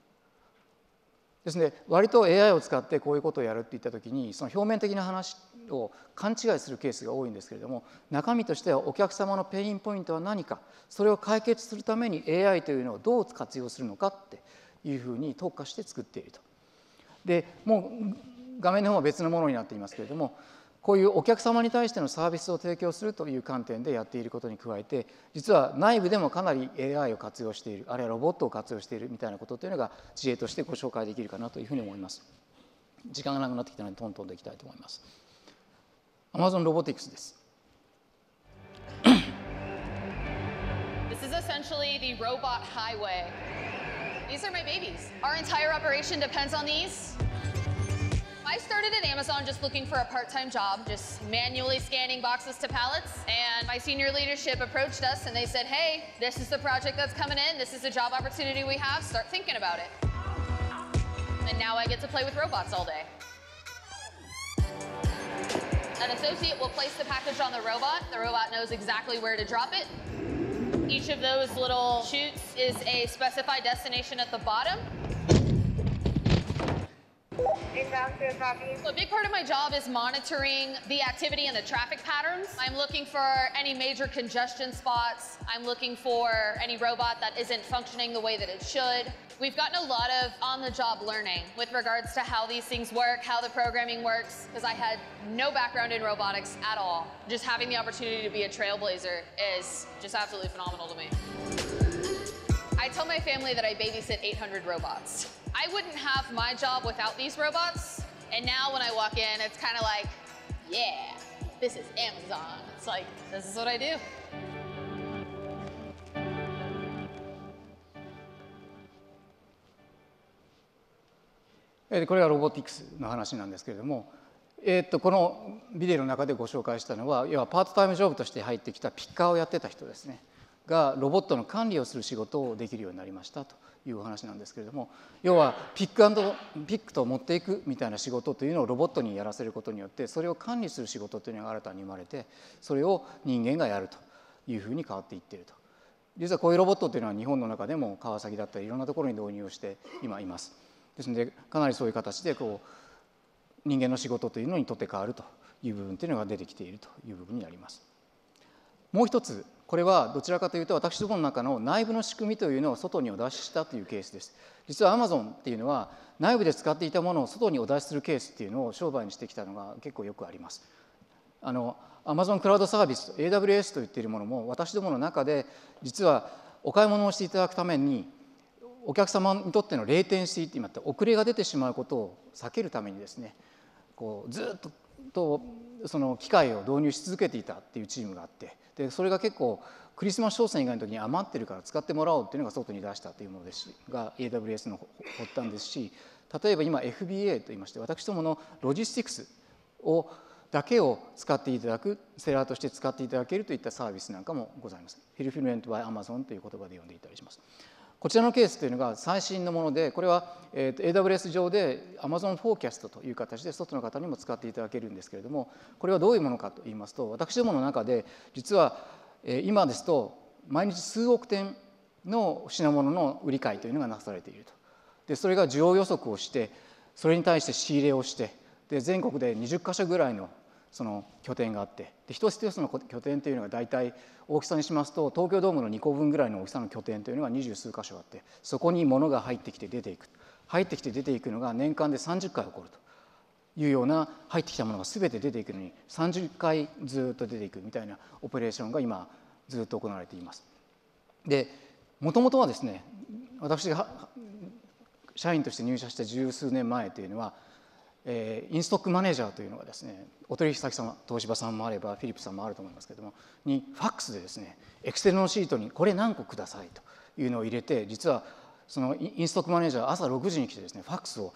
ですね割と AI を使ってこういうことをやるって言った時にその表面的な話を勘違いするケースが多いんですけれども中身としてはお客様のペインポイントは何かそれを解決するために AI というのをどう活用するのかっていうふうに特化して作っていると。でもう画面の方は別のものになっていますけれどもこういうお客様に対してのサービスを提供するという観点でやっていることに加えて実は内部でもかなり AI を活用しているあるいはロボットを活用しているみたいなことというのが事例としてご紹介できるかなというふうに思います時間がなくなってきたのでトントンでいきたいと思います Amazon ロボティクスです This is essentially the robot highway These are my babies. Our entire operation depends on these. I started at Amazon just looking for a part-time job, just manually scanning boxes to pallets. And my senior leadership approached us and they said, hey, this is the project that's coming in. This is a job opportunity we have. Start thinking about it. And now I get to play with robots all day. An associate will place the package on the robot. The robot knows exactly where to drop it. Each of those little chutes is a specified destination at the bottom. So a big part of my job is monitoring the activity and the traffic patterns. I'm looking for any major congestion spots. I'm looking for any robot that isn't functioning the way that it should. We've gotten a lot of on-the-job learning with regards to how these things work, how the programming works, because I had no background in robotics at all. Just having the opportunity to be a trailblazer is just absolutely phenomenal to me. I tell my family that I babysit 800 robots. I wouldn't have my job without these robots. And now when I walk in, it's kind of like, yeah, this is Amazon. It's like, this is what I do. h e これがロボティクスの話なんですけれども、えー、っとこのビデオの中でご紹介したのは要はパートタイムジョブとして入ってきたピッカーをやってた人ですねがロボットの管理をする仕事をできるようになりましたというお話なんですけれども要はピックアンドピックと持っていくみたいな仕事というのをロボットにやらせることによってそれを管理する仕事というのが新たに生まれてそれを人間がやるというふうに変わっていっていると実はこういうロボットというのは日本の中でも川崎だったりいろんなところに導入をして今います。ですのでかなりそういう形でこう人間の仕事というのにとって変わるという部分というのが出てきているという部分になります。もう一つこれはどちらかというと私どもの中の内部の仕組みというのを外にお出ししたというケースです実はアマゾンっていうのは内部で使っていたものを外にお出しするケースっていうのを商売にしてきたのが結構よくありますあのアマゾンクラウドサービス AWS と言っているものも私どもの中で実はお買い物をしていただくためにお客様にとってのレイテンシーって今って遅れが出てしまうことを避けるためにですねこうずっとその機械を導入し続けていたっていうチームがあってでそれが結構クリスマス商戦以外の時に余ってるから使ってもらおうっていうのが外に出したというものですしが AWS の発端ですし例えば今 FBA といいまして私どものロジスティクスをだけを使っていただくセラーとして使っていただけるといったサービスなんかもございます。フィルフィルメント・バイ・アマゾンという言葉で呼んでいたりします。こちらのケースというのが最新のもので、これは、え AWS 上で Amazon フォーキャストという形で外の方にも使っていただけるんですけれども、これはどういうものかといいますと、私どもの中で、実は、え今ですと、毎日数億点の品物の売り買いというのがなされていると。で、それが需要予測をして、それに対して仕入れをして、で全国で20か所ぐらいのその拠点があってで一つ一つの拠点というのが大体大きさにしますと東京ドームの2個分ぐらいの大きさの拠点というのが二十数箇所あってそこに物が入ってきて出ていく入ってきて出ていくのが年間で30回起こるというような入ってきたものが全て出ていくのに30回ずっと出ていくみたいなオペレーションが今ずっと行われています。でもともとはですね私が社員として入社した十数年前というのはえー、インストックマネージャーというのがですねお取引先様東芝さんもあればフィリップさんもあると思いますけれどもにファックスでですねエクセルのシートにこれ何個くださいというのを入れて実はそのインストックマネージャー朝6時に来てですねファックスを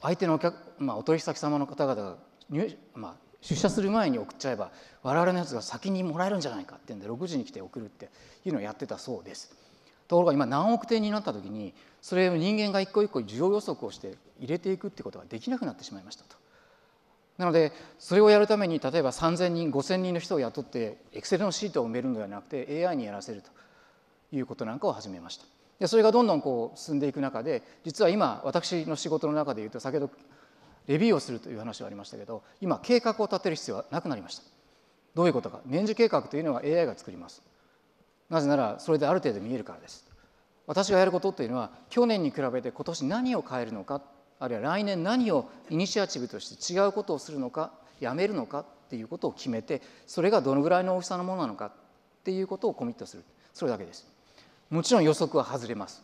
相手のお客、まあ、お取引先様の方々が入、まあ、出社する前に送っちゃえば我々のやつが先にもらえるんじゃないかっていうんで6時に来て送るっていうのをやってたそうです。ところが今何億点になった時にそれを人間が一個一個需要予測をして入れていくってことができなくなってしまいましたと。なのでそれをやるために例えば3,000人5,000人の人を雇ってエクセルのシートを埋めるのではなくて AI にやらせるということなんかを始めました。でそれがどんどんこう進んでいく中で実は今私の仕事の中でいうと先ほどレビューをするという話はありましたけど今計画を立てる必要はなくなりました。どういうことか年次計画というのは AI が作ります。なぜならそれである程度見えるからです。私がやることというのは去年に比べて今年何を変えるのかあるいは来年何をイニシアチブとして違うことをするのかやめるのかっていうことを決めてそれがどのぐらいの大きさのものなのかっていうことをコミットするそれだけですもちろん予測は外れます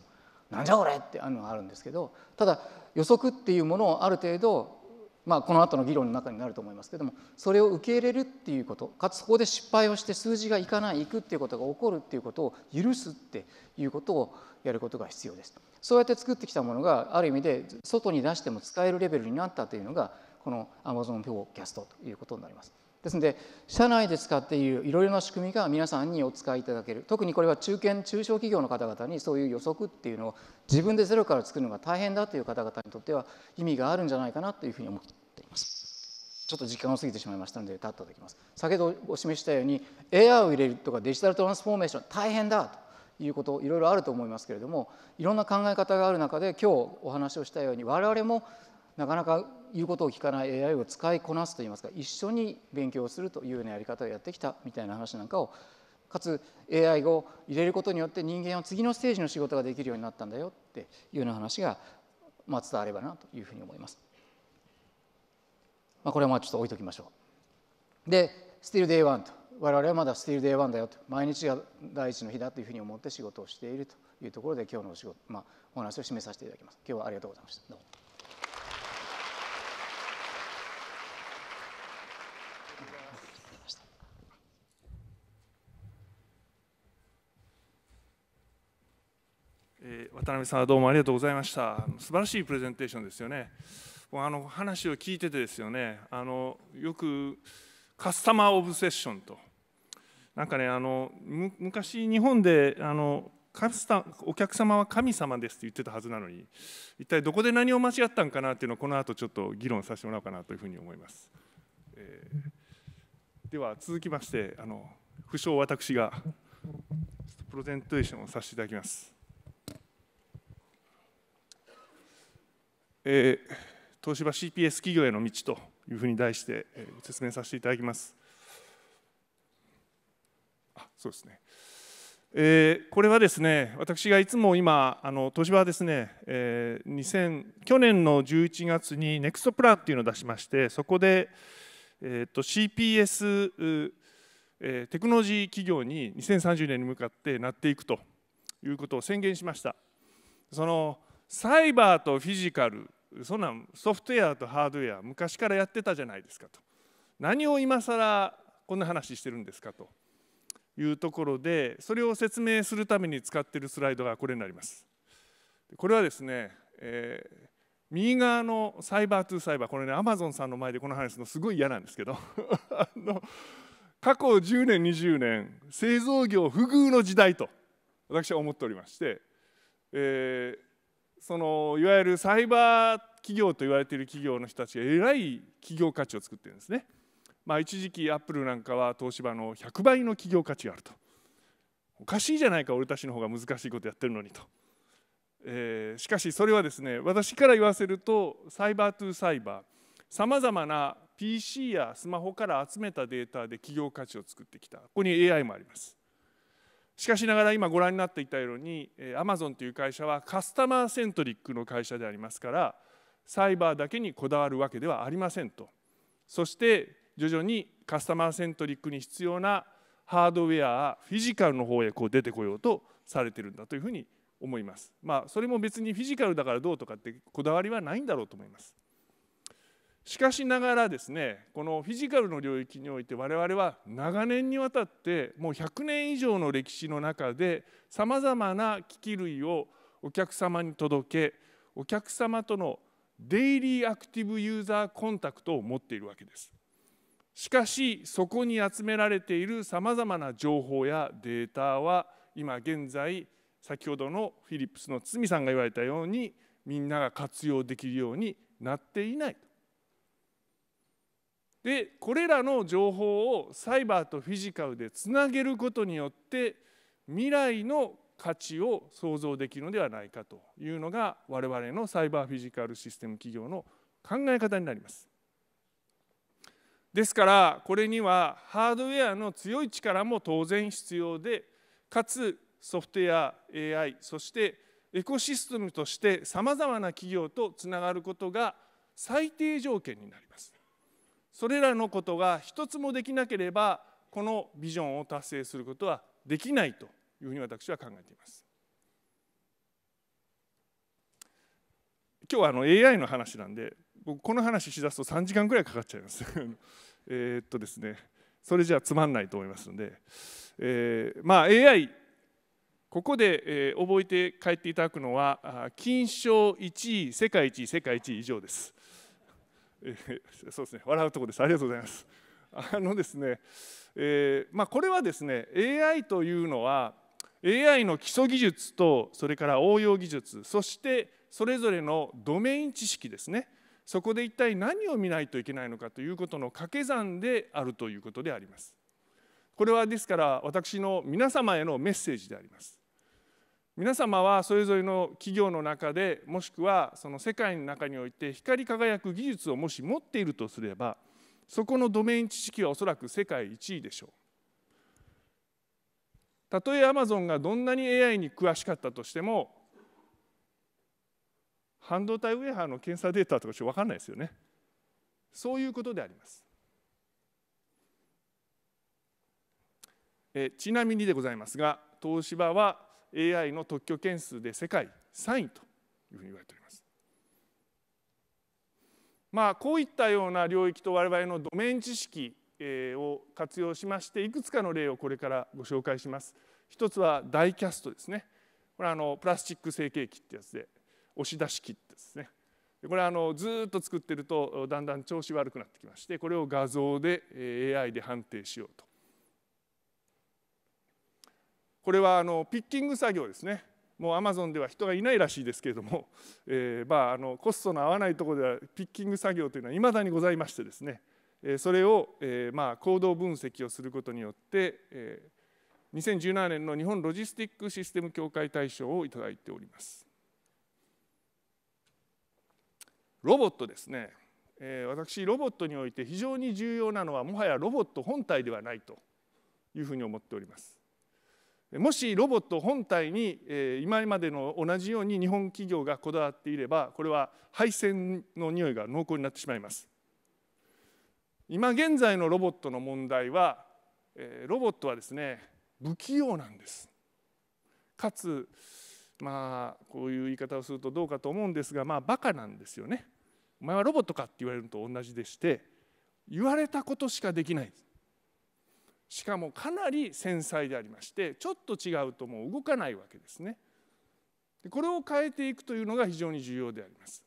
なんじゃこれってあるのがあるんですけどただ予測っていうものをある程度まあこの後の議論の中になると思いますけどもそれを受け入れるっていうことかつそこで失敗をして数字がいかないいくっていうことが起こるっていうことを許すっていうことをやることが必要ですそうやって作ってきたものがある意味で外に出しても使えるレベルになったというのがこの Amazon フォーキャストということになりますですので社内で使っているいろいろな仕組みが皆さんにお使いいただける特にこれは中堅中小企業の方々にそういう予測っていうのを自分でゼロから作るのが大変だという方々にとっては意味があるんじゃないかなというふうに思っていますちょっと時間を過ぎてしまいましたので立ったときます先ほどお示したように AI を入れるとかデジタルトランスフォーメーション大変だということいろいろあると思いますけれどもいろんな考え方がある中で今日お話をしたように我々もなかなか言うことを聞かない AI を使いこなすといいますか一緒に勉強するというようなやり方をやってきたみたいな話なんかをかつ AI を入れることによって人間は次のステージの仕事ができるようになったんだよっていうような話が、まあ、伝わればなというふうに思います。まあ、これはまあちょっと置いときましょう。で「s t i l l d a y One と我々はまだスティールデイワンだよと毎日が第一の日だというふうに思って仕事をしているというところで今日のお仕事、まあ、お話を締めさせていただきます今日はありがとうございましたどうもえー、渡辺さんはどうもありがとうございました素晴らしいプレゼンテーションですよねあの話を聞いててですよねあのよくカスタマー・オブセッションとなんかねあの昔日本であのお客様は神様ですって言ってたはずなのに一体どこで何を間違ったんかなっていうのをこの後ちょっと議論させてもらおうかなというふうに思います、えー、では続きましてあの不詳私がプレゼンテーションをさせていただきます、えー、東芝 CPS 企業への道というふうに題して、えー、説明させていただきますそうですね。えー、これはですね私がいつも今あの東芝はですね、えー、2000去年の11月に NEXT プランっていうのを出しましてそこで、えーと、と CPS、えー、テクノロジー企業に2030年に向かってなっていくということを宣言しましたそのサイバーとフィジカルそんなソフトウェアとハードウェア昔からやってたじゃないですかと何を今更こんな話してるんですかと。いうところでそれを説明するために使っているスライドがこれになります。これはですね、えー、右側のサイバー2サイバーこれねアマゾンさんの前でこの話するのすごい嫌なんですけど あの過去10年20年製造業不遇の時代と私は思っておりまして、えー、そのいわゆるサイバー企業と言われている企業の人たちがえらい企業価値を作ってるんですね。まあ、一時期アップルなんかは東芝の100倍の企業価値があるとおかしいじゃないか俺たちの方が難しいことやってるのにと、えー、しかしそれはですね私から言わせるとサイバートゥサイバーさまざまな PC やスマホから集めたデータで企業価値を作ってきたここに AI もありますしかしながら今ご覧になっていたようにアマゾンという会社はカスタマーセントリックの会社でありますからサイバーだけにこだわるわけではありませんとそして徐々にカスタマーセントリックに必要なハードウェアフィジカルの方へこう出てこようとされてるんだというふうに思います。まあ、それも別にフィジカルだからどうとかってこだわりはないんだろうと思います。しかしながらですねこのフィジカルの領域において我々は長年にわたってもう100年以上の歴史の中でさまざまな機器類をお客様に届けお客様とのデイリーアクティブユーザーコンタクトを持っているわけです。しかしそこに集められているさまざまな情報やデータは今現在先ほどのフィリップスの堤さんが言われたようにみんなが活用できるようになっていない。でこれらの情報をサイバーとフィジカルでつなげることによって未来の価値を創造できるのではないかというのが我々のサイバーフィジカルシステム企業の考え方になります。ですからこれにはハードウェアの強い力も当然必要でかつソフトウェア AI そしてエコシステムとしてさまざまな企業とつながることが最低条件になりますそれらのことが一つもできなければこのビジョンを達成することはできないというふうに私は考えています今日はあの AI の話なんで僕この話しだすと3時間ぐらいかかっちゃいます えっとですねそれじゃつまんないと思いますので、えー、まあ AI ここで、えー、覚えて帰っていただくのは金賞1位世界一位世界一位以上です、えー、そうですね笑うとこですありがとうございますあのですね、えー、まあこれはですね AI というのは AI の基礎技術とそれから応用技術そしてそれぞれのドメイン知識ですねそこで一体何を見ないといけないのかということの掛け算であるということであります。これはですから私の皆様へのメッセージであります。皆様はそれぞれの企業の中でもしくはその世界の中において光り輝く技術をもし持っているとすればそこのドメイン知識はおそらく世界1位でしょう。たとえアマゾンがどんなに AI に詳しかったとしても半導体ウェハーの検査データとかち分かんないですよね。そういうことであります。えちなみにでございますが、東芝は AI の特許件数で世界3位というふうに言われております。まあ、こういったような領域と我々のドメイン知識を活用しましていくつかの例をこれからご紹介します。一つはダイキャストですね。これはあのプラスチック成形機ってやつで押し出し切ってですねこれはあのずっと作ってるとだんだん調子悪くなってきましてこれを画像で AI で判定しようとこれはあのピッキング作業ですねもうアマゾンでは人がいないらしいですけれども、えー、まああのコストの合わないところではピッキング作業というのはいまだにございましてですねそれを、えまあ行動分析をすることによって、え2017年の日本ロジスティックシステム協会大賞をいただいております。ロボットですね、えー、私ロボットにおいて非常に重要なのはもはやロボット本体ではないというふうに思っております。もしロボット本体に、えー、今までの同じように日本企業がこだわっていればこれは配線の匂いが濃厚になってしまいます。今現在のロボットの問題は、えー、ロボットはですね不器用なんです。かつまあこういう言い方をするとどうかと思うんですがまあバカなんですよね。お前はロボットかって言われるのと同じでして言われたことしかできないしかもかなり繊細でありましてちょっと違うともう動かないわけですねこれを変えていくというのが非常に重要であります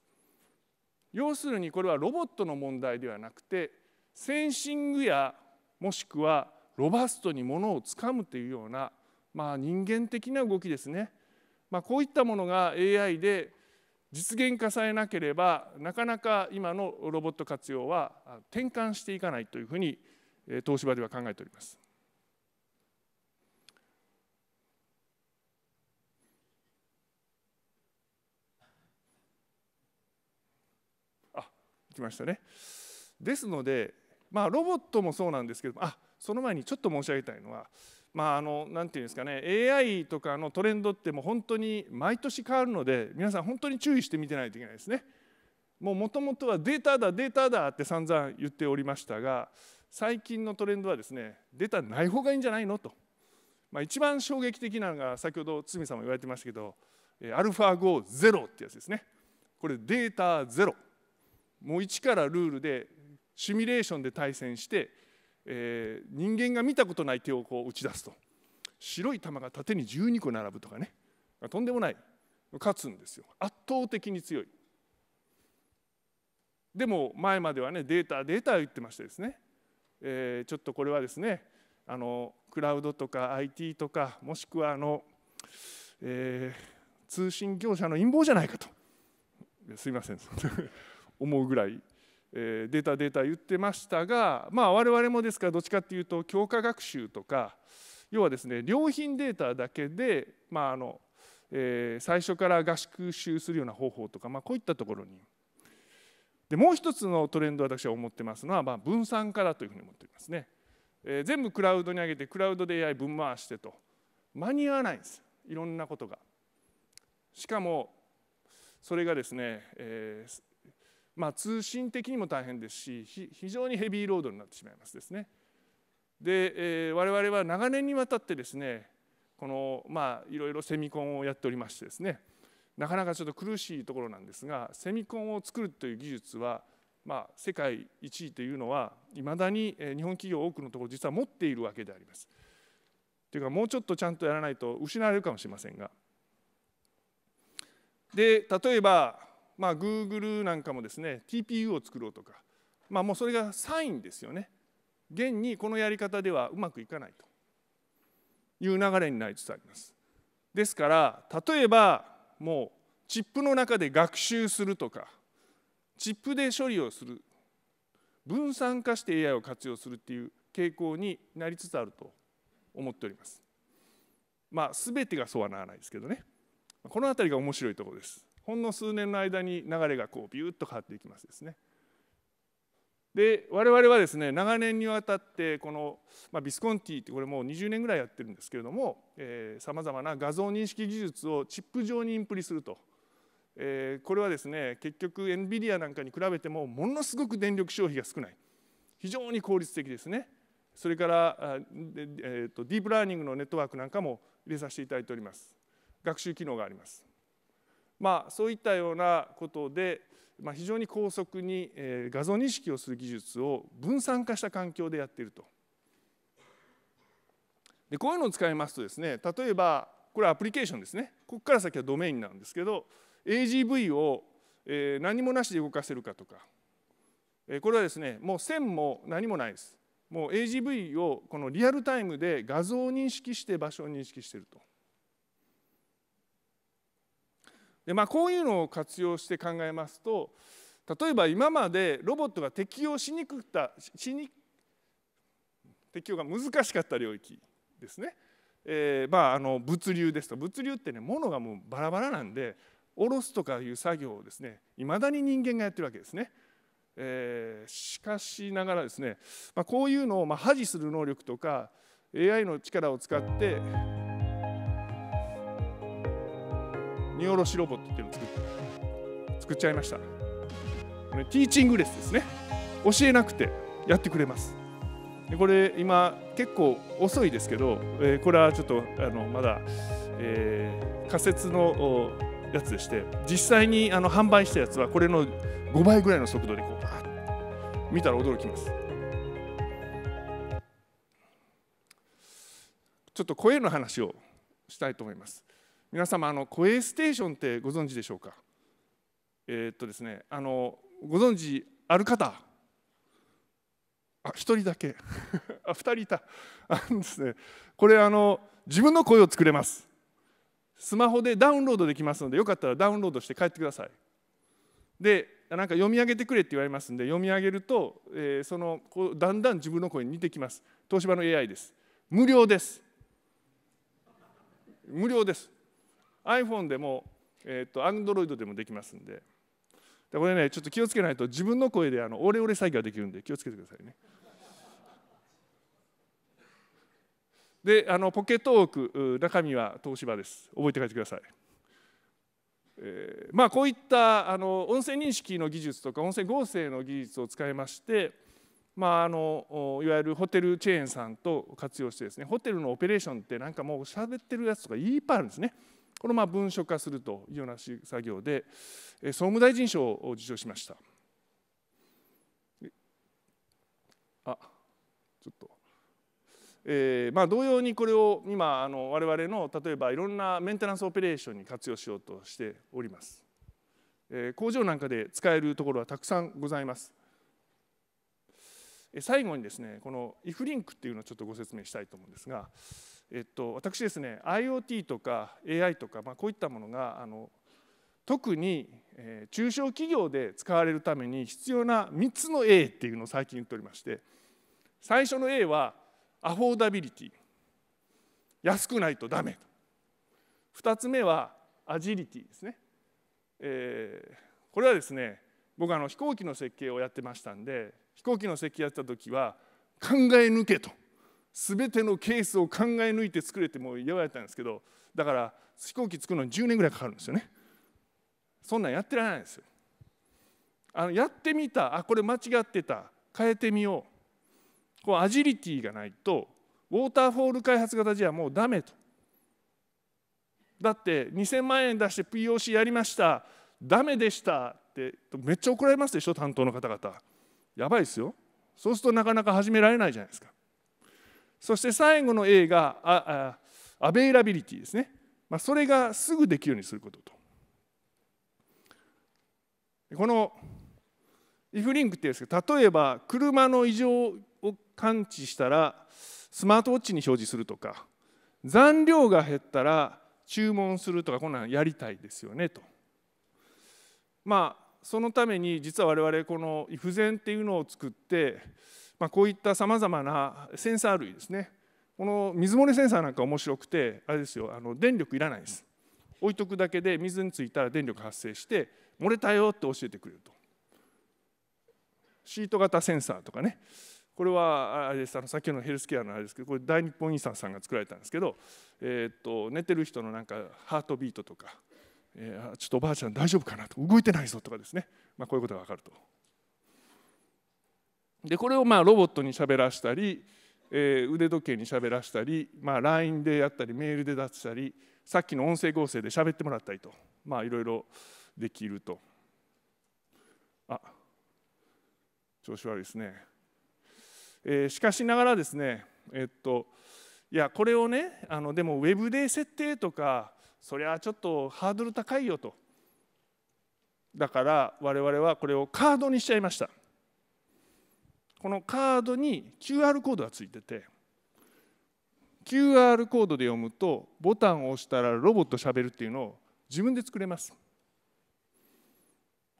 要するにこれはロボットの問題ではなくてセンシングやもしくはロバストにものをつかむというような、まあ、人間的な動きですね、まあ、こういったものが AI で実現化されなければなかなか今のロボット活用は転換していかないというふうに東芝では考えております。あましたね。ですので、まあ、ロボットもそうなんですけどあその前にちょっと申し上げたいのはまあ、あのなていうんですかね AI とかのトレンドってもう本当に毎年変わるので皆さん本当に注意して見てないといけないですね。もう元々はデータだデータだって散々言っておりましたが最近のトレンドはですねデータない方がいいんじゃないのと、まあ、一番衝撃的なのが先ほど堤さんも言われてましたけどアルファ5ゼロってやつですねこれデータゼロもう一からルールでシミュレーションで対戦してえー、人間が見たことない手をこう打ち出すと白い球が縦に12個並ぶとかねとんでもない勝つんですよ圧倒的に強いでも前まではねデータデータ言ってましてですね、えー、ちょっとこれはですねあのクラウドとか IT とかもしくはあの、えー、通信業者の陰謀じゃないかとすいません 思うぐらいえー、出た出た言ってましたが、まあ、我々もですからどっちかっていうと強化学習とか要はですね良品データだけで、まああのえー、最初から合宿習するような方法とか、まあ、こういったところにでもう一つのトレンド私は思ってますのは、まあ、分散化だというふうに思っておりますね、えー、全部クラウドに上げてクラウドで AI 分回してと間に合わないんですいろんなことがしかもそれがですね、えー、まあ、通信的にも大変ですし非常にヘビーロードになってしまいますですね。で、えー、我々は長年にわたってですねこのまあいろいろセミコンをやっておりましてですねなかなかちょっと苦しいところなんですがセミコンを作るという技術はまあ世界1位というのはいまだに日本企業多くのところ実は持っているわけであります。というかもうちょっとちゃんとやらないと失われるかもしれませんが。で例えばまあ、Google なんかもですね TPU を作ろうとか、まあ、もうそれがサインですよね現にこのやり方ではうまくいかないという流れになりつつありますですから例えばもうチップの中で学習するとかチップで処理をする分散化して AI を活用するっていう傾向になりつつあると思っておりますまあ全てがそうはならないですけどねこの辺りが面白いところですほんの数年の間に流れがこうビューッと変わっていきますですね。で我々はですね長年にわたってこの、まあ、ビスコンティってこれもう20年ぐらいやってるんですけれどもさまざまな画像認識技術をチップ上にインプリすると、えー、これはですね結局 NVIDIA なんかに比べてもものすごく電力消費が少ない非常に効率的ですねそれからえーとディープラーニングのネットワークなんかも入れさせていただいております学習機能がありますまあ、そういったようなことで、まあ、非常に高速に画像認識をする技術を分散化した環境でやっていると。でこういうのを使いますとですね例えばこれはアプリケーションですねここから先はドメインなんですけど AGV を何もなしで動かせるかとかこれはですねもう線も何もないですもう AGV をこのリアルタイムで画像を認識して場所を認識していると。で、まあ、こういうのを活用して考えますと例えば今までロボットが適用しにくくったしに適用が難しかった領域ですね、えー、まあ、あの物流ですと物流ってね物がもうバラバラなんで下ろすとかいう作業をですねいまだに人間がやってるわけですね。えー、しかしながらですね、まあ、こういうのをまあ、破持する能力とか AI の力を使って荷下ろしロボットっていうのを作作っちゃいました。ティーチングレスですね。教えなくてやってくれます。でこれ今結構遅いですけど、えー、これはちょっとあのまだ、えー、仮説のやつでして実際にあの販売したやつはこれの5倍ぐらいの速度でこう見たら驚きます。ちょっと声の話をしたいと思います。皆様あのコエステーションってご存知でしょうかえー、っとですねあのご存知ある方あ1人だけ あ2人いたあですねこれあの自分の声を作れますスマホでダウンロードできますのでよかったらダウンロードして帰ってくださいでなんか読み上げてくれって言われますんで読み上げると、えー、そのこうだんだん自分の声に似てきます東芝の AI です無料です無料です iPhone でも、えー、と Android でもできますんででこれねちょっと気をつけないと自分の声であのオレオレ詐欺ができるんで気をつけてくださいね。であのポケットーク中身は東芝です覚えて帰ってください。えー、まあ、こういったあの音声認識の技術とか音声合成の技術を使いまして、まあ、あのいわゆるホテルチェーンさんと活用してですねホテルのオペレーションってなんかもう喋ってるやつとかいっぱいあるんですね。これをま文書化するというような作業で総務大臣賞を受賞しました。あちょっとえー、まあ、同様にこれを今あの我々の例えばいろんなメンテナンスオペレーションに活用しようとしております、えー、工場なんかで使えるところはたくさんございます、え最後にですねこのイフリンクっていうのをちょっとご説明したいと思うんですがえっと、私ですね IoT とか AI とか、まあ、こういったものがあの特に、え中小企業で使われるために必要な3つの A っていうのを最近言っておりまして最初の A はアフォーダビリティ安くないとダメ2つ目はアジリティですね、えー、これはですね僕あの飛行機の設計をやってましたんで飛行機の設計やった時は考え抜けと。全てのケースを考え抜いて作れても言われたんですけどだから飛行機作るのに10年ぐらいかかるんですよねそんなんやってられないんですよあのやってみたあこれ間違ってた変えてみようこうアジリティがないとウォーターフォール開発型じゃもうダメとだって2000万円出して POC やりましたダメでしたってめっちゃ怒られますでしょ担当の方々やばいですよそうするとなかなか始められないじゃないですかそして最後の A がああアベイラビリティですね、まあ、それがすぐできるようにすることとこの if リンクってうんですけど例えば車の異常を感知したらスマートウォッチに表示するとか残量が減ったら注文するとかこんなんやりたいですよねとまあそのために実は我々この「イフゼンっていうのを作ってまあ、こういったさまざまなセンサー類ですねこの水漏れセンサーなんか面白くてあれですよあの電力いらないです置いとくだけで水についたら電力発生して漏れたよって教えてくれるとシート型センサーとかねこれはあれですあの先ほどのヘルスケアのあれですけどこれ大日本印刷さんが作られたんですけど、えー、っと寝てる人のなんかハートビートとか、えー、ちょっとおばあちゃん大丈夫かなと動いてないぞとかですね、まあ、こういうことが分かるとでこれをまあロボットに喋らしたり、えー、腕時計に喋らしたり、まあ、LINE でやったりメールで出したりさっきの音声合成で喋ってもらったりとまあいろいろできるとあ調子悪いですね、えー、しかしながらですねえっといやこれをねあのでもウェブで設定とかそりゃちょっとハードル高いよとだから我々はこれをカードにしちゃいましたこのカードに QR コードがついてて QR コードで読むとボタンを押したらロボットしゃべるっていうのを自分で作れます。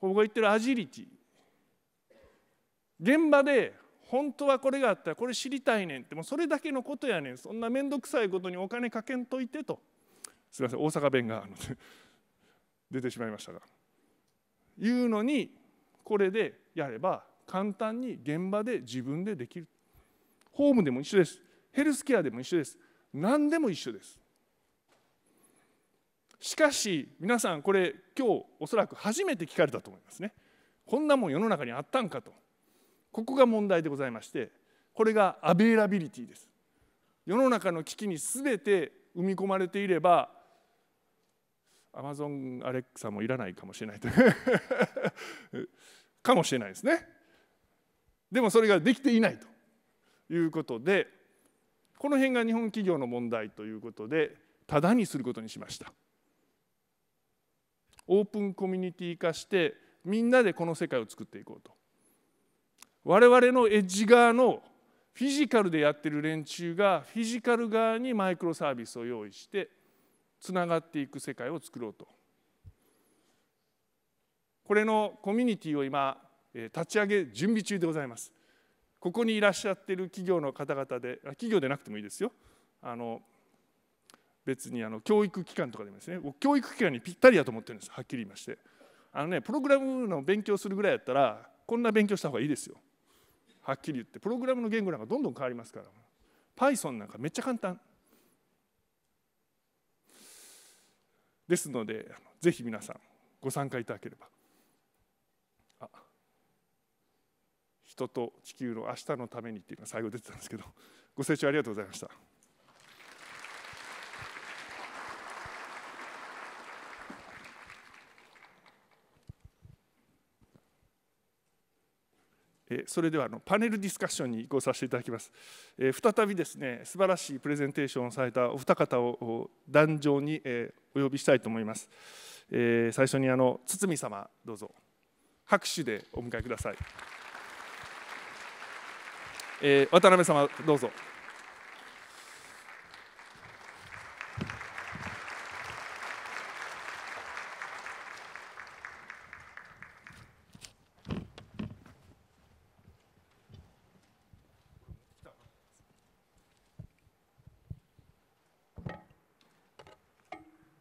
僕が言ってるアジリティ現場で本当はこれがあったらこれ知りたいねんってもうそれだけのことやねんそんな面倒くさいことにお金かけんといてとすみません大阪弁が 出てしまいましたがいうのにこれでやれば簡単に現場で自分でできるホームでも一緒ですヘルスケアでも一緒です何でも一緒ですしかし皆さんこれ今日おそらく初めて聞かれたと思いますねこんなもん世の中にあったんかとここが問題でございましてこれがアベイラビリティです世の中の危機にすべて生み込まれていればアマゾンアレックサもいらないかもしれないと かもしれないですねでもそれができていないということでこの辺が日本企業の問題ということでタダにすることにしましたオープンコミュニティ化してみんなでこの世界を作っていこうと我々のエッジ側のフィジカルでやってる連中がフィジカル側にマイクロサービスを用意してつながっていく世界を作ろうとこれのコミュニティを今立ち上げ準備中でございます。ここにいらっしゃっている企業の方々で企業でなくてもいいですよあの別にあの教育機関とかでもですね教育機関にぴったりやと思ってるんですはっきり言いましてあのねプログラムの勉強するぐらいやったらこんな勉強した方がいいですよはっきり言ってプログラムの言語なんかどんどん変わりますから Python なんかめっちゃ簡単ですのでぜひ皆さんご参加いただければ人と地球の明日のためにっていうのが最後出てたんですけどご清聴ありがとうございました。それではあのパネルディスカッションに移行させていただきます。え再びですね素晴らしいプレゼンテーションをされたお二方を壇上に、えお呼びしたいと思います。え最初にあの堤様どうぞ拍手でお迎えください。えー、渡辺様どうぞ。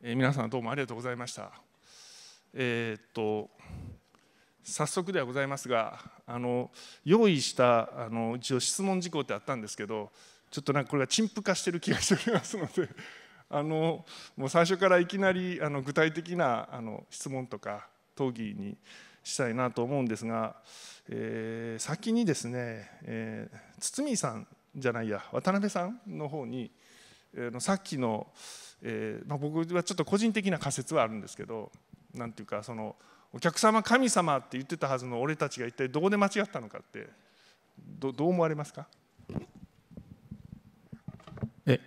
え皆さんどうもありがとうございました。えー、っと早速ではございますがあの用意したあの一応質問事項ってあったんですけどちょっとなんかこれが陳腐化してる気がしておりますので あのもう最初からいきなりあの具体的なあの質問とか討議にしたいなと思うんですが、えー、先にですね、えー、堤さんじゃないや渡辺さんの方に、えー、さっきの、えーまあ、僕はちょっと個人的な仮説はあるんですけどなんていうかその。お客様神様って言ってたはずの俺たちが一体どこで間違ったのかってどう思われますかえ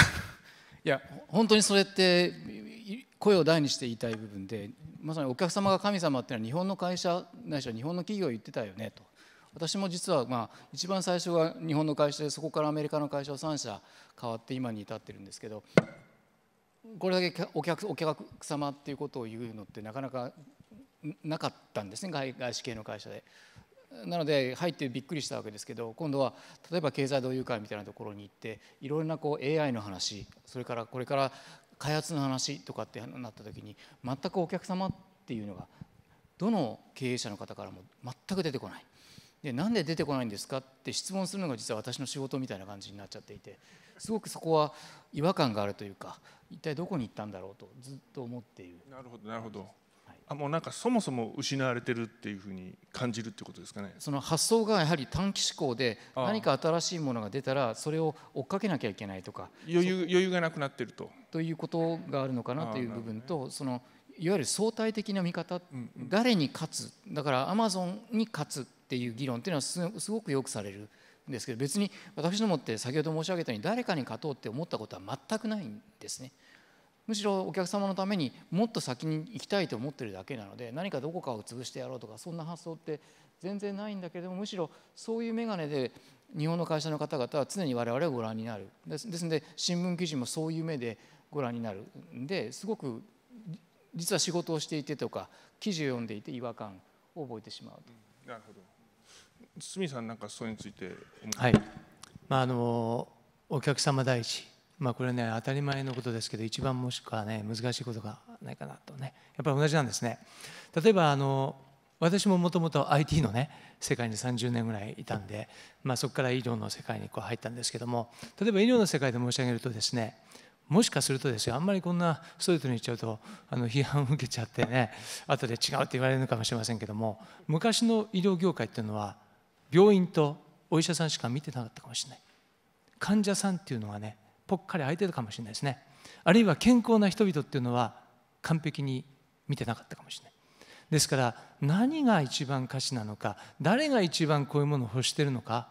いや本当にそれって声を大にして言いたい部分でまさにお客様が神様っていうのは日本の会社ないしは日本の企業言ってたよねと私も実はまあ一番最初は日本の会社でそこからアメリカの会社を3社変わって今に至ってるんですけどこれだけお客お客様っていうことを言うのってなかなかなかったんですね外外資系の会社で。なので入ってびっくりしたわけですけど今度は例えば経済同友会みたいなところに行っていろんなこう AI の話それからこれから開発の話とかってなった時に全くお客様っていうのがどの経営者の方からも全く出てこないでなんで出てこないんですかって質問するのが実は私の仕事みたいな感じになっちゃっていてすごくそこは違和感があるというか一体どこに行ったんだろうとずっと思っているなるほどなるほど、はい、あもうなんかそもそも失われてるっていうふうに感じるってことですかねその発想がやはり短期思考で何か新しいものが出たらそれを追っかけなきゃいけないとか余裕余裕がなくなってるとということがあるのかなという部分と、ね、そのいわゆる相対的な見方、うんうん、誰に勝つだからアマゾンに勝つっていう議論っていうのはすごくよくされるですけど別に私どもって先ほど申し上げたように誰かに勝とうって思ったことは全くないんですね。むしろお客様のためにもっと先に行きたいと思ってるだけなので何かどこかを潰してやろうとかそんな発想って全然ないんだけどもむしろそういう眼鏡で日本の会社の方々は常に我々はご覧になるですですので新聞記事もそういう目でご覧になるんですごく実は仕事をしていてとか記事を読んでいて違和感を覚えてしまうと。なるほど堤さん、なんかそれについてはいまああのお客様第一、まあ、これね当たり前のことですけど一番もしくはね難しいことがないかなとねやっぱり同じなんですね。例えばあの私ももともと IT のね世界に30年ぐらいいたんで、まあ、そこから医療の世界にこう入ったんですけども例えば医療の世界で申し上げるとですねもしかするとですよあんまりこんなストレートに言っちゃうとあの批判を受けちゃってね後で違うって言われるのかもしれませんけども昔の医療業界っていうのは病院とお医者さんしか見てなかったかもしれない患者さんっていうのはねぽっかり空いてたかもしれないですねあるいは健康な人々っていうのは完璧に見てなかったかもしれないですから何が一番価値なのか誰が一番こういうものを欲してるのか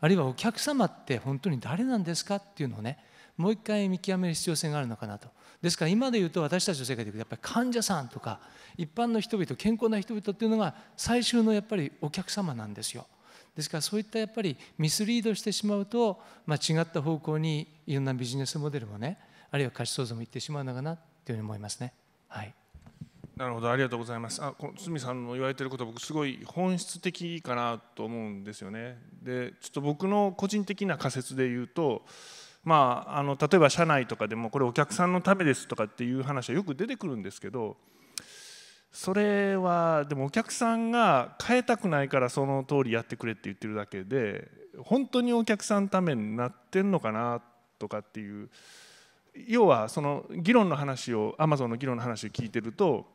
あるいはお客様って本当に誰なんですかっていうのをねもう一回見極める必要性があるのかなとですから今で言うと私たちの世界でうとやっぱり患者さんとか一般の人々健康な人々っていうのが最終のやっぱりお客様なんですよですからそういったやっぱりミスリードしてしまうと、まあ、違った方向にいろんなビジネスモデルもねあるいは価値創造も行ってしまうのかなというふうに思いますね。はいなるほどありがとうございます。あ、この堤さんの言われてること僕すごい本質的かなと思うんですよね。で、ちょっと僕の個人的な仮説で言うと、まああの例えば社内とかでもこれお客さんのためですとかっていう話はよく出てくるんですけど、それはでもお客さんが変えたくないからその通りやってくれって言ってるだけで本当にお客さんのためになってんのかなとかっていう要はその議論の話をアマゾンの議論の話を聞いてると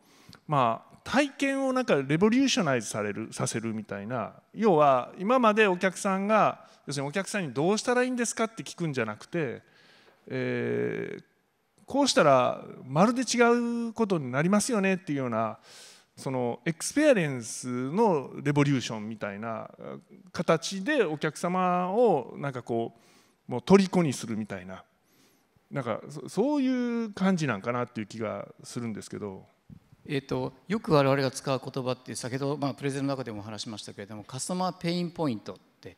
まあ体験をなんかレボリューショナイズされるさせるみたいな要は今までお客さんが要するにお客さんにどうしたらいいんですかって聞くんじゃなくてえー、こうしたらまるで違うことになりますよねっていうようなそのエクスペリエンスのレボリューションみたいな形でお客様をなんかこうもう虜にするみたいななんかそういう感じなんかなっていう気がするんですけど。えーと、とよく我々が使う言葉って先ほど、まあ、プレゼンの中でも話しましたけれどもカスタマーペインポイントって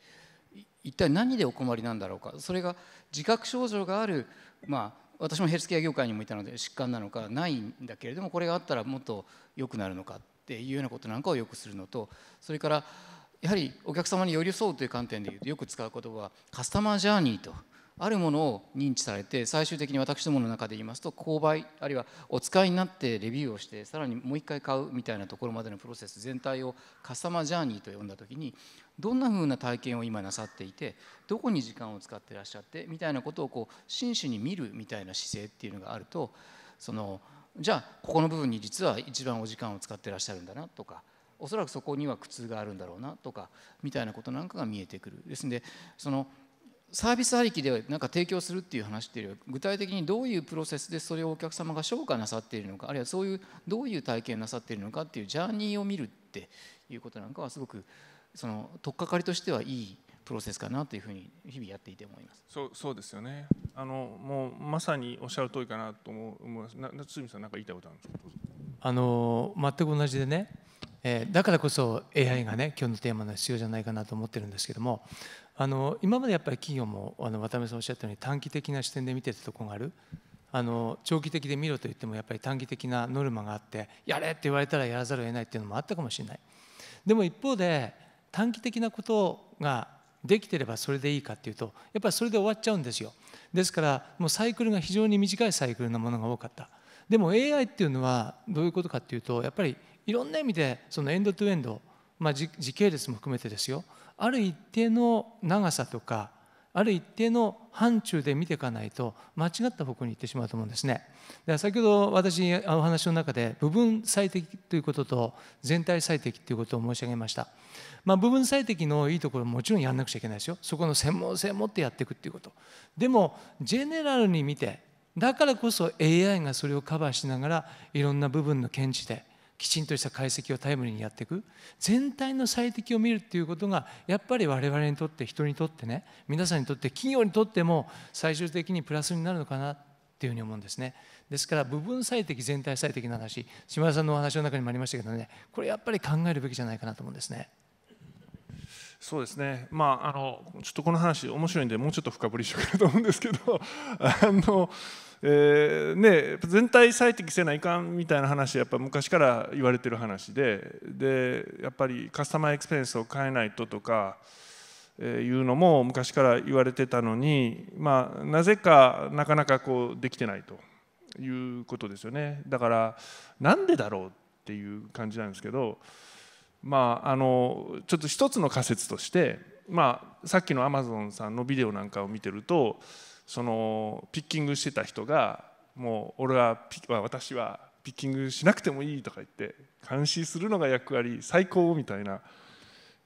一体何でお困りなんだろうかそれが自覚症状がある、まあ、私もヘルスケア業界にもいたので疾患なのかないんだけれどもこれがあったらもっと良くなるのかっていうようなことなんかをよくするのとそれからやはりお客様に寄り添うという観点でいうとよく使う言葉はカスタマージャーニーとあるものを認知されて最終的に私どもの中で言いますと購買あるいはお使いになってレビューをしてさらにもう一回買うみたいなところまでのプロセス全体をカスタマージャーニーと呼んだ時にどんなふうな体験を今なさっていてどこに時間を使ってらっしゃってみたいなことをこう真摯に見るみたいな姿勢っていうのがあるとそのじゃあここの部分に実は一番お時間を使ってらっしゃるんだなとかおそらくそこには苦痛があるんだろうなとかみたいなことなんかが見えてくるですのでそのサービスありきでなんか提供するっていう話っていうよりは具体的にどういうプロセスでそれをお客様が消化なさっているのかあるいはそういうどういう体験なさっているのかっていうジャーニーを見るっていうことなんかはすごくその取っかかりとしてはいいプロセスかなというふうに日々やっていて思いますそうそうですよねあのもうまさにおっしゃる通りかなと思いますな堤さん何か言いたいことあるんですかあの全く同じでねえー、だからこそ AI がね今日のテーマの必要じゃないかなと思ってるんですけどもあの今までやっぱり企業もあの渡辺さんおっしゃったように短期的な視点で見てたとこがあるあの長期的で見ろと言ってもやっぱり短期的なノルマがあってやれって言われたらやらざるを得ないっていうのもあったかもしれないでも一方で短期的なことができてればそれでいいかっていうとやっぱりそれで終わっちゃうんですよですからもうサイクルが非常に短いサイクルなものが多かったでも AI っていうのはどういうことかっていうとやっぱりいろんな意味でそのエンドトゥエンド、まあ、時系列も含めてですよある一定の長さとかある一定の範疇で見ていかないと間違った方向に行ってしまうと思うんですね。で先ほど私お話の中で部分最適ということと全体最適ということを申し上げました、まあ、部分最適のいいところももちろんやんなくちゃいけないですよそこの専門性を持ってやっていくっていうことでもジェネラルに見てだからこそ AI がそれをカバーしながらいろんな部分の検知できちんとした解析をタイムリーにやっていく全体の最適を見るっていうことがやっぱり我々にとって人にとってね皆さんにとって企業にとっても最終的にプラスになるのかなっていうふうに思うんですねですから部分最適全体最適の話島田さんのお話の中にもありましたけどねこれやっぱり考えるべきじゃないかなと思うんですね。そうですね、まあ、あのちょっとこの話面白いんでもうちょっと深掘りしようかなと思うんですけどあのえーね、全体最適せないかんみたいな話やっぱ昔から言われてる話ででやっぱりカスタマーエクスペンスを変えないととか、えー、いうのも昔から言われてたのに、まあ、なぜかなかなかこうできてないということですよねだからなんでだろうっていう感じなんですけど、まあ、あのちょっと一つの仮説として、まあ、さっきのアマゾンさんのビデオなんかを見てると。そのピッキングしてた人がもう俺は私はピッキングしなくてもいいとか言って監視するのが役割最高みたいな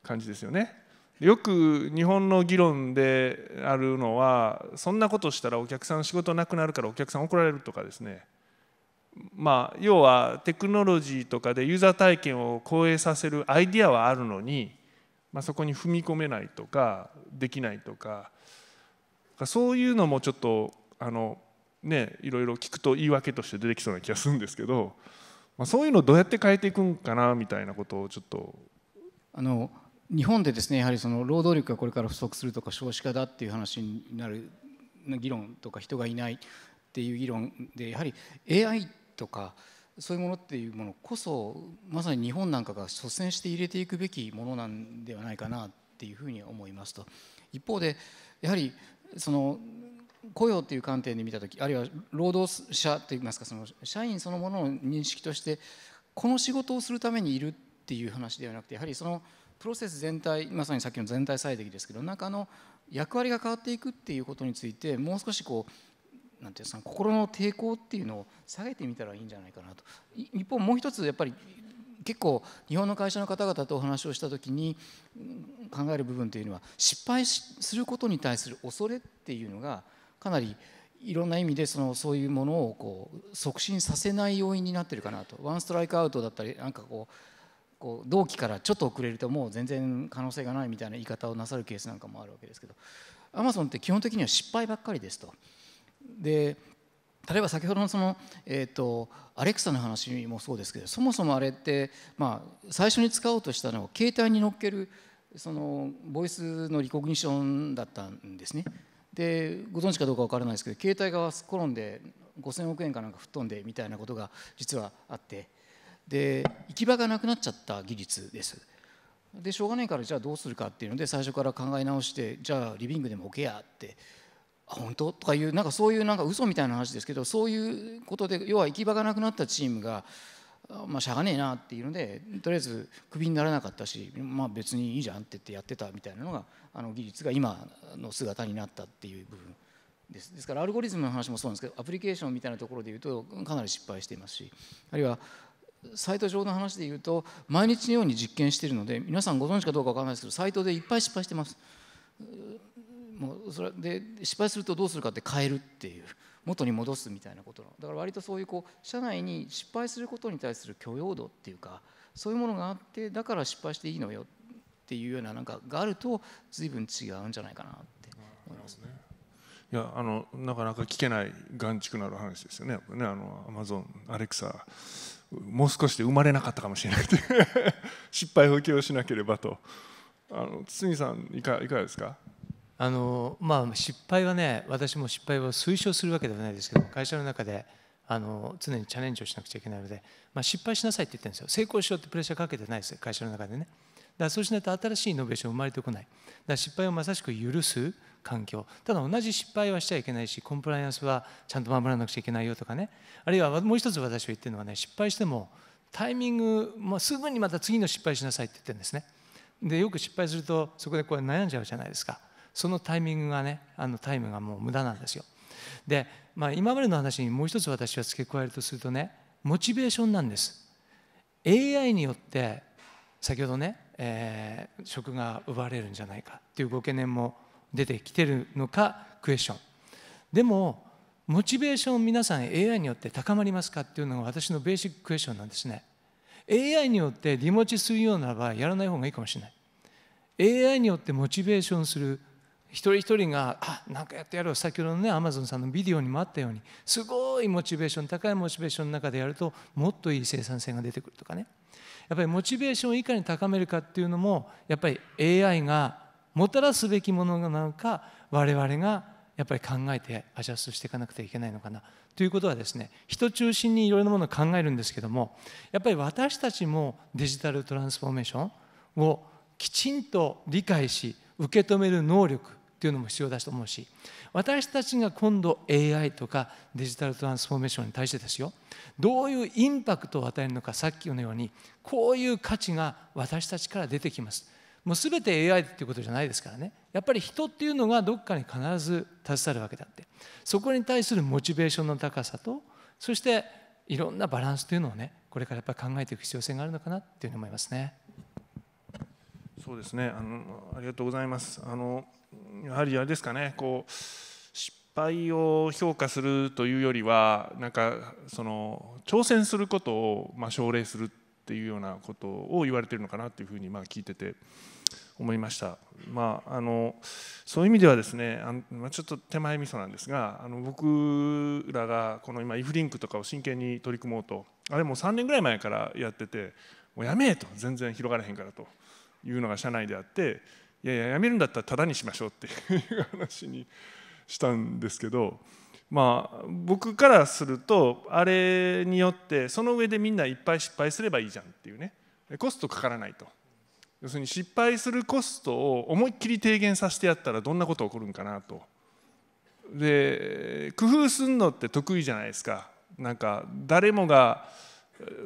感じですよね。よく日本の議論であるのはそんなことしたらお客さん仕事なくなるからお客さん怒られるとかですねまあ要はテクノロジーとかでユーザー体験を超えさせるアイディアはあるのに、まあ、そこに踏み込めないとかできないとかそういうのもちょっとあの、ね、いろいろ聞くと言い訳として出てきそうな気がするんですけど、まあ、そういうのをどうやって変えていくんかなみたいなことをちょっと。あの日本でですねやはりその労働力がこれから不足するとか少子化だっていう話になる議論とか人がいないっていう議論でやはり AI とかそういうものっていうものこそまさに日本なんかが率先して入れていくべきものなんではないかなっていうふうに思いますと一方でやはりその雇用っていう観点で見た時あるいは労働者といいますかその社員そのものの認識としてこの仕事をするためにいるっていう話ではなくてやはりそのプロセス全体まさにさっきの全体最適ですけど中の役割が変わっていくっていうことについてもう少しこうなんていうの心の抵抗っていうのを下げてみたらいいんじゃないかなと一方もう一つやっぱり結構日本の会社の方々とお話をした時に考える部分というのは失敗することに対する恐れっていうのがかなりいろんな意味でそのそういうものをこう促進させない要因になってるかなとワンストライクアウトだったりなんかこうこう同期からちょっと遅れるともう全然可能性がないみたいな言い方をなさるケースなんかもあるわけですけどアマゾンって基本的には失敗ばっかりですと。で例えば先ほどのその、えーと、アレクサの話もそうですけどそもそもあれって、まあ、最初に使おうとしたのは携帯に乗っけるそのボイスのリコグニションだったんですね。でご存知かどうか分からないですけど携帯がすっ転んで5,000億円かなんか吹っ飛んでみたいなことが実はあってで行き場がなくなっちゃった技術です。でしょうがないからじゃあどうするかっていうので最初から考え直してじゃあリビングでも置けやってあ本当とかいうなんかそういうなんか嘘みたいな話ですけどそういうことで要は行き場がなくなったチームが、まあ、しゃがねえなっていうのでとりあえずクビにならなかったし、まあ、別にいいじゃんって言ってやってたみたいなのがあの技術が今の姿になったっていう部分ですですからアルゴリズムの話もそうなんですけどアプリケーションみたいなところでいうとかなり失敗していますしあるいはサイト上の話でいうと毎日のように実験しているので皆さんご存知かどうか分からないですけどサイトでいっぱい失敗してます。もうそれで失敗するとどうするかって変えるっていう元に戻すみたいなことのだから割とそういうこう社内に失敗することに対する許容度っていうかそういうものがあってだから失敗していいのよっていうようななんかがあると随分違うんじゃないかなって思いますね。いやあのなかなか聞けない眼畜のある話ですよね、ねあのアマゾン、アレクサ、もう少しで生まれなかったかもしれなくて 失敗補けをしなければと、あの堤さんいか、いかがですかあのまあ、失敗はね私も失敗を推奨するわけではないですけど会社の中であの常にチャレンジをしなくちゃいけないので、まあ、失敗しなさいって言ってるんですよ成功しようってプレッシャーかけてないです会社の中でねだからそうしないと新しいイノベーション生まれてこないだから失敗をまさしく許す環境ただ同じ失敗はしちゃいけないしコンプライアンスはちゃんと守らなくちゃいけないよとかねあるいはもう一つ私は言ってるのはね失敗してもタイミング、まあ、すぐにまた次の失敗しなさいって言ってるんですねでよく失敗するとそこでこう悩んじゃうじゃないですかそのタイミングがねあのタイムがもう無駄なんですよで、まあ、今までの話にもう一つ私は付け加えるとするとねモチベーションなんです AI によって先ほどね、えー、職が奪われるんじゃないかっていうご懸念も出てきてるのかクエスチョンでもモチベーション皆さん AI によって高まりますかっていうのが私のベーシッククエスチョンなんですね AI によってリモチするような場合やらない方がいいかもしれない AI によってモチベーションする一人一人が、あかやってやろう、先ほどのね、アマゾンさんのビデオにもあったように、すごいモチベーション、高いモチベーションの中でやると、もっといい生産性が出てくるとかね、やっぱりモチベーションをいかに高めるかっていうのも、やっぱり AI がもたらすべきものなのか、我々がやっぱり考えてアジャストしていかなくてはいけないのかなということはですね人中心にいろいろなものを考えるんですけどもやっぱり私たちもデジタルトランスフォーメーションをきちんと理解し受け止める能力というのも必要だと思うし私たちが今度 AI とかデジタルトランスフォーメーションに対してですよどういうインパクトを与えるのかさっきのようにこういう価値が私たちから出てきますもう全て AI っていうことじゃないですからねやっぱり人っていうのがどっかに必ず携わるわけだってそこに対するモチベーションの高さとそしていろんなバランスというのをねこれからやっぱり考えていく必要性があるのかなっていうふうに思いますね。そうですねあのありがとうございますあのやはりあれですかねこう失敗を評価するというよりはなんかその挑戦することを、まあ、奨励するっていうようなことを言われてるのかなっていうふうにまあ聞いてて思いました、まあ、あのそういう意味ではですねあのちょっと手前味噌なんですがあの僕らがこの今イフリンクとかを真剣に取り組もうとあれもう3年ぐらい前からやっててもうやめえと全然広がらへんからと。いうのが社内であっていやいや辞めるんだったらタダにしましょうっていう話にしたんですけどまあ僕からするとあれによってその上でみんないっぱい失敗すればいいじゃんっていうねコストかからないと要するに失敗するコストを思いっきり低減させてやったらどんなこと起こるんかなと。で工夫すんのって得意じゃないですかなんか誰もが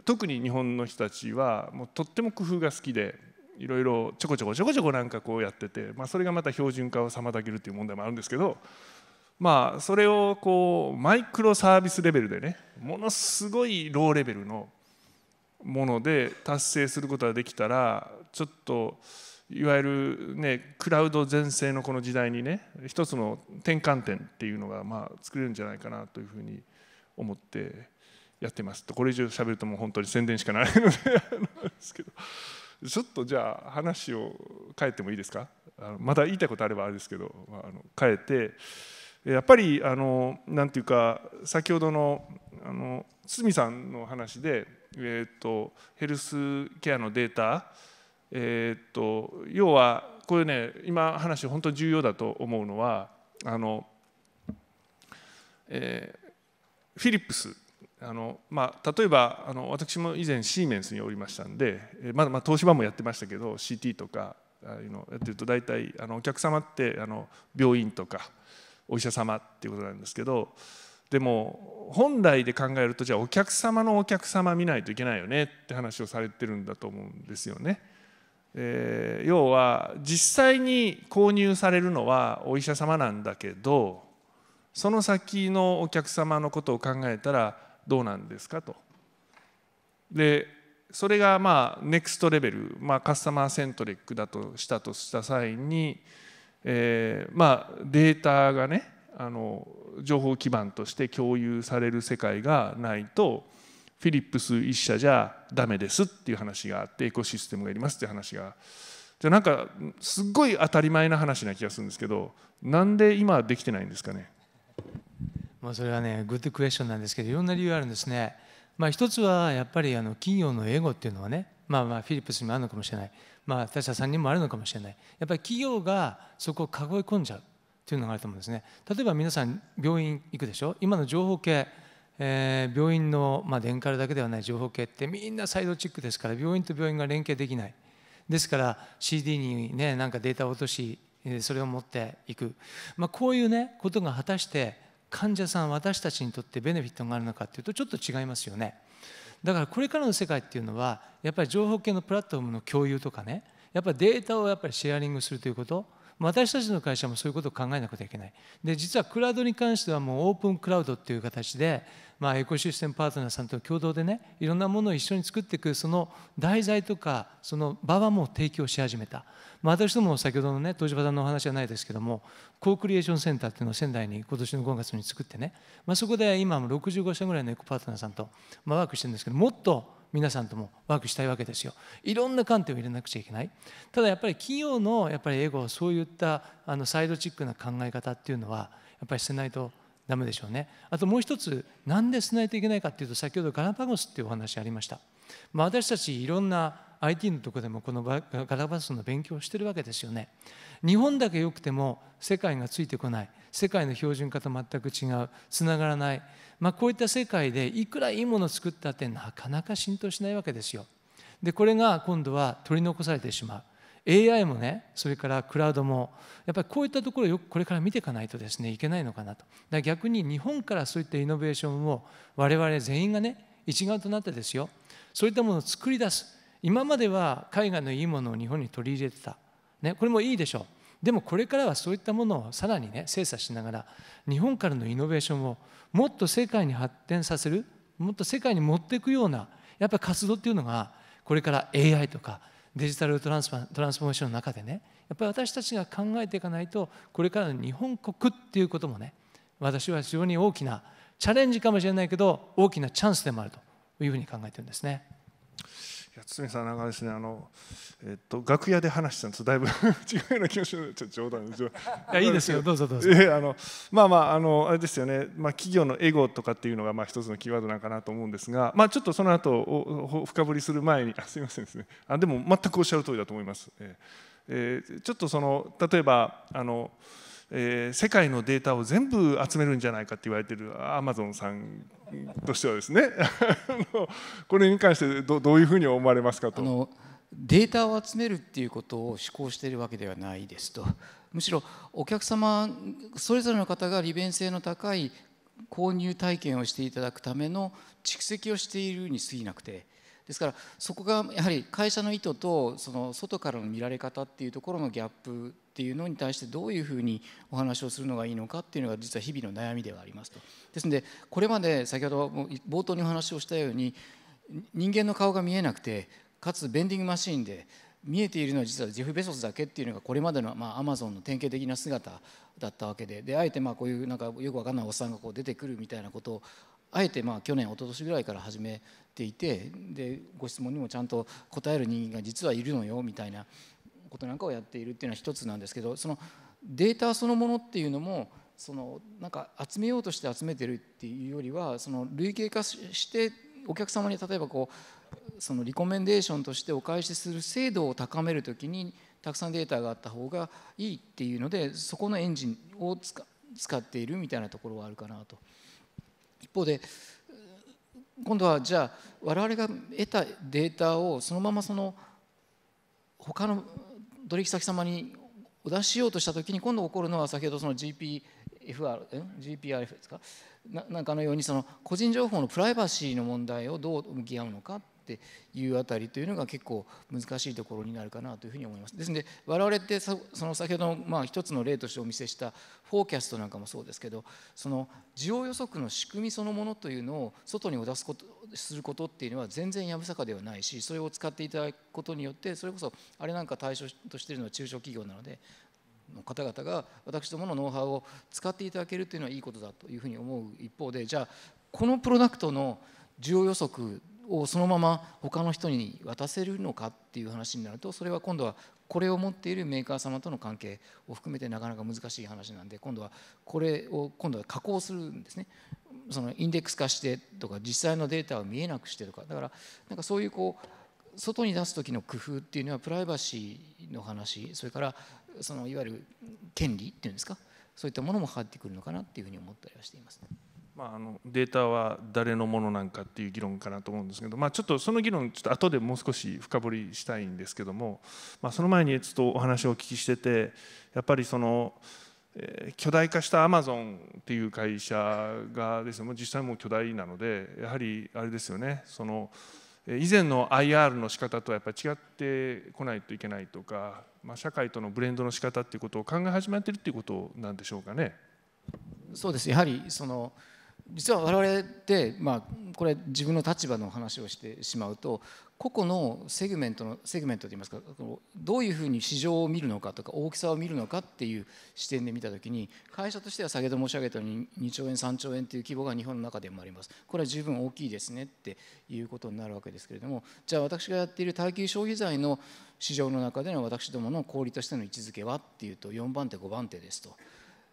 特に日本の人たちはもうとっても工夫が好きでいろいろちょこちょこちょこちょこなんかこうやってて、まあ、それがまた標準化を妨げるという問題もあるんですけど、まあ、それをこうマイクロサービスレベルでねものすごいローレベルのもので達成することができたらちょっといわゆる、ね、クラウド全盛のこの時代にね一つの転換点っていうのが、まあ、作れるんじゃないかなというふうに思ってやってますとこれ以上喋るともう本当に宣伝しかないのでですけど。ちょっとじゃあ話を変えてもいいですかあのまだ言いたいことあればあれですけど、まあ、あの変えてやっぱりあのなんていうか先ほどのあの堤さんの話で、えーと、ヘルスケアのデータ、えーと、と要はこれね今話本当に重要だと思うのはあの、えー、フィリップスあのまあ、例えばあの私も以前シーメンスにおりましたんで、えまだまあ東芝もやってましたけど CT とかああいうのやってると大体あのお客様ってあの病院とかお医者様っていうことなんですけどでも本来で考えるとじゃあお客様のお客様見ないといけないよねって話をされてるんだと思うんですよね。えー、要は実際に購入されるのはお医者様なんだけどその先のお客様のことを考えたらどうなんですかと。でそれがまあネクストレベル、まあ、カスタマーセントリックだとしたとした際に、えー、まあデータがねあの情報基盤として共有される世界がないとフィリップス1社じゃダメですっていう話があってエコシステムがいりますって話がじゃあなんかすっごい当たり前な話な気がするんですけどなんで今できてないんですかねまあ、それはねグッドクエスチョンなんですけどいろんな理由あるんですね、まあ、一つはやっぱりあの企業のエゴっていうのはね、まあ、まあフィリップスにもあるのかもしれない、まあ、他社さんにもあるのかもしれないやっぱり企業がそこを囲い込んじゃうというのがあると思うんですね例えば皆さん病院行くでしょ今の情報系えー、病院の、まあ、電カルだけではない情報系ってみんなサイドチックですから病院と病院が連携できないですから CD にねなんかデータを落としそれを持っていく、まあ、こういうねことが果たして患者さん私たちにとってベネフィットがあるのかっていうとちょっと違いますよねだからこれからの世界っていうのはやっぱり情報系のプラットフォームの共有とかねやっぱりデータをやっぱりシェアリングするということ私たちの会社もそういうことを考えなくてはいけないで実はクラウドに関してはもうオープンクラウドっていう形で、まあ、エコシステムパートナーさんと共同でねいろんなものを一緒に作っていくその題材とかその場はもう提供し始めた、まあ、私ども先ほどのね東芝さんのお話じゃないですけどもコークリエーションセンターっていうのを仙台に今年の5月に作ってね、まあ、そこで今も65社ぐらいのエコパートナーさんと、まあ、ワークしてるんですけどもっと皆さんともワークしたいわけですよいろんな観点を入れなくちゃいけないただやっぱり企業のやっぱりエゴそういったあのサイドチックな考え方っていうのはやっぱり捨てないとダメでしょうねあともう一つ何で捨てないといけないかっていうと先ほどガラパゴスっていうお話ありました、まあ、私たちいろんな IT のとこでもこのガラバスの勉強をしてるわけですよね日本だけ良くても世界がついてこない世界の標準化と全く違うつながらない、まあ、こういった世界でいくらいいものを作ったってなかなか浸透しないわけですよでこれが今度は取り残されてしまう AI もねそれからクラウドもやっぱりこういったところをよくこれから見ていかないとですねいけないのかなとだから逆に日本からそういったイノベーションを我々全員がね一丸となってですよそういったものを作り出す今までは海外のいいものを日本に取り入れてた、ね、これもいいでしょうでもこれからはそういったものをさらにね精査しながら日本からのイノベーションをもっと世界に発展させるもっと世界に持っていくようなやっぱり活動っていうのがこれから AI とかデジタルトランスフォーメーションの中でねやっぱり私たちが考えていかないとこれからの日本国っていうこともね私は非常に大きなチャレンジかもしれないけど大きなチャンスでもあるというふうに考えてるんですね。堤さんなんかですねあの、えっと、楽屋で話したんですだいぶ 違うような気がしますちょっ冗談ですよいやいいですよどうぞどうぞ、えー、あのまあまああのあれですよね、まあ、企業のエゴとかっていうのが、まあ、一つのキーワードなんかなと思うんですが、まあ、ちょっとその後おお深掘りする前にあすいませんですねあでも全くおっしゃる通りだと思います、えーえー、ちょっとその例えばあの、えー、世界のデータを全部集めるんじゃないかって言われてるアマゾンさんとしてはですね これに関してどどういうふうに思われますかと。データを集めるっていうことを思考しているわけではないですとむしろお客様それぞれの方が利便性の高い購入体験をしていただくための蓄積をしているに過ぎなくてですからそこがやはり会社の意図とその外からの見られ方っていうところのギャップっていうのに対してどういうふうにお話をするのがいいのかっていうのが実は日々の悩みではありますと。ですのでこれまで先ほど冒頭にお話をしたように人間の顔が見えなくてかつベンディングマシーンで見えているのは実はジェフ・ベソスだけっていうのがこれまでのまあアマゾンの典型的な姿だったわけでであえてまあこういうなんかよく分かんないおっさんがこう出てくるみたいなことをあえてまあ去年一昨年ぐらいから始めていてでご質問にもちゃんと答える人間が実はいるのよみたいなことなんかをやっているっていうのは一つなんですけどそのデータそのものっていうのもそのなんか集めようとして集めてるっていうよりはその類型化してお客様に例えばこうそのリコメンデーションとしてお返しする精度を高めるときにたくさんデータがあった方がいいっていうのでそこのエンジンを使っているみたいなところはあるかなと。一方で今度はじゃあ我々が得たデータをそのままその他の取引先様にお出ししようとした時に今度起こるのは先ほどその GPFR GPRF ですかなんかのようにその個人情報のプライバシーの問題をどう向き合うのかっていうあたりというのが結構難しいところになるかなというふうに思います。ですので我々ってその先ほどのまあ一つの例としてお見せしたフォーキャストなんかもそうですけどその需要予測の仕組みそのものというのを外に出すことすることっていうのは全然やぶさかではないしそれを使っていただくことによってそれこそあれなんか対象としているのは中小企業なのでの方々が私どものノウハウを使っていただけるというのはいいことだというふうに思う一方でじゃあこのプロダクトの需要予測をそのまま他の人に渡せるのかっていう話になるとそれは今度はこれを持っているメーカー様との関係を含めてなかなか難しい話なんで今度はこれを今度は加工するんですねそのインデックス化してとか実際のデータを見えなくしてとかだからなんかそういうこう外に出す時の工夫っていうのはプライバシーの話それからそのいわゆる権利っていうんですかそういったものも入ってくるのかなっていうふうに思ったりはしています、ね。まあ、あのデータは誰のものなんかっていう議論かなと思うんですけど、まあ、ちょっとその議論ちょっと後でもう少し深掘りしたいんですけども、まあ、その前にちょっとお話をお聞きしててやっぱりその、えー、巨大化したアマゾンっていう会社がですねもう実際もう巨大なのでやはりあれですよねその以前の IR の仕方とはやっぱり違ってこないといけないとか、まあ、社会とのブレンドの仕方っていうことを考え始めてるっていうことなんでしょうかね。そうですやはりその、実は我々ってまあこれ自分の立場の話をしてしまうと個々のセグメントのセグメントといいますかどういうふうに市場を見るのかとか大きさを見るのかっていう視点で見た時に会社としては先ほど申し上げたように2兆円3兆円という規模が日本の中でもありますこれは十分大きいですねっていうことになるわけですけれどもじゃあ私がやっている耐久消費財の市場の中での私どもの氷としての位置づけはっていうと4番手5番手ですと。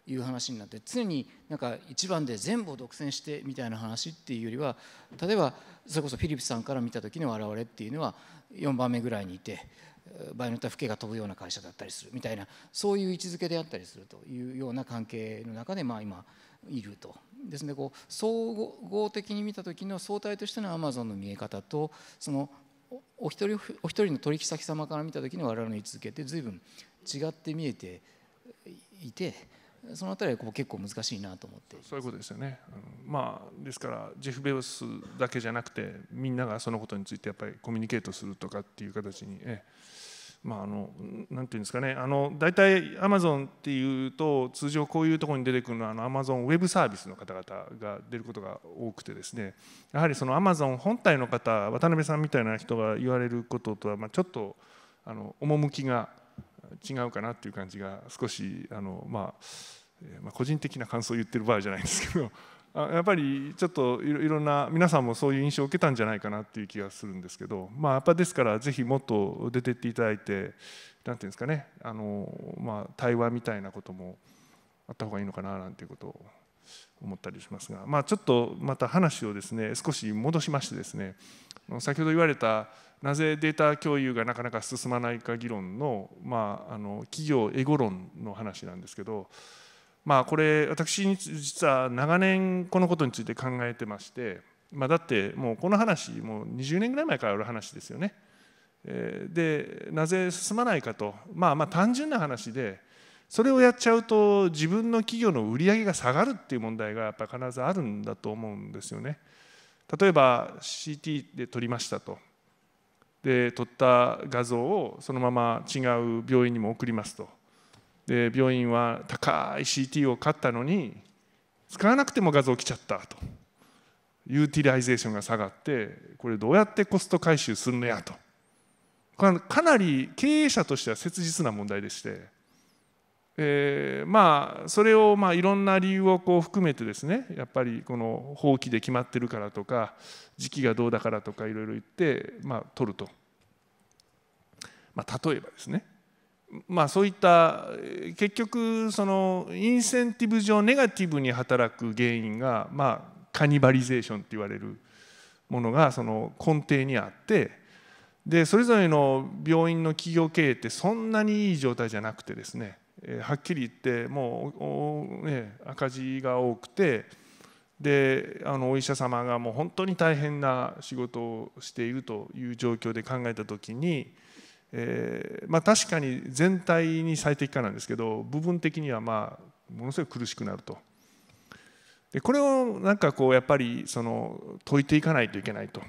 いう話になって常になんか一番で全部を独占してみたいな話っていうよりは例えばそれこそフィリップさんから見た時の我々っていうのは4番目ぐらいにいて場合によっては老けが飛ぶような会社だったりするみたいなそういう位置づけであったりするというような関係の中でまあ今いると。ですね、こう総合的に見た時の相対としてのアマゾンの見え方とそのお一人お一人の取引先様から見た時の我々の位置づけって随分違って見えていてそのあたりはこう結構難しいなと思ってそういうことですよね、まあ、ですからジェフ・ベオスだけじゃなくてみんながそのことについてやっぱりコミュニケートするとかっていう形に、えまあ、あのなんていうんですかねあの大体アマゾンっていうと通常こういうところに出てくるのはあのアマゾンウェブサービスの方々が出ることが多くてですねやはりそのアマゾン本体の方渡辺さんみたいな人が言われることとは、まあ、ちょっとあの趣が。違うかなっていう感じが少しあの、まあえー、まあ個人的な感想を言ってる場合じゃないんですけどやっぱりちょっといろんな皆さんもそういう印象を受けたんじゃないかなっていう気がするんですけど、まあ、やっぱですからぜひもっと出てっていただいて何ていうんですかねあの、まあ、対話みたいなこともあった方がいいのかななんていうことを思ったりしますが、まあ、ちょっとまた話をですね少し戻しましてですね先ほど言われたなぜデータ共有がなかなか進まないか議論の,、まあ、あの企業エゴ論の話なんですけど、まあ、これ私実は長年このことについて考えてまして、まあ、だってもうこの話もう20年ぐらい前からある話ですよね。でなぜ進まないかと、まあ、まあ単純な話でそれをやっちゃうと自分の企業の売り上げが下がるっていう問題がやっぱ必ずあるんだと思うんですよね。例えば CT で取りましたとで撮った画像をそのまま違う病院にも送りますとで病院は高い CT を買ったのに使わなくても画像来ちゃったとユーティライゼーションが下がってこれどうやってコスト回収するのやとかなり経営者としては切実な問題でして、えー、まあそれをまあいろんな理由をこう含めてですねやっぱりこの放棄で決まってるからとか時期がどうだからとかいろいろ言ってまあ取るとまあ、例えばですねまあ、そういった結局そのインセンティブ上ネガティブに働く原因が、まあ、カニバリゼーションって言われるものがその根底にあってでそれぞれの病院の企業経営ってそんなにいい状態じゃなくてですねはっきり言ってもう、ね、赤字が多くてであのお医者様がもう本当に大変な仕事をしているという状況で考えた時に。えー、まあ、確かに全体に最適化なんですけど部分的にはまあものすごい苦しくなるとでこれをなんかこうやっぱりその解いていかないといけないと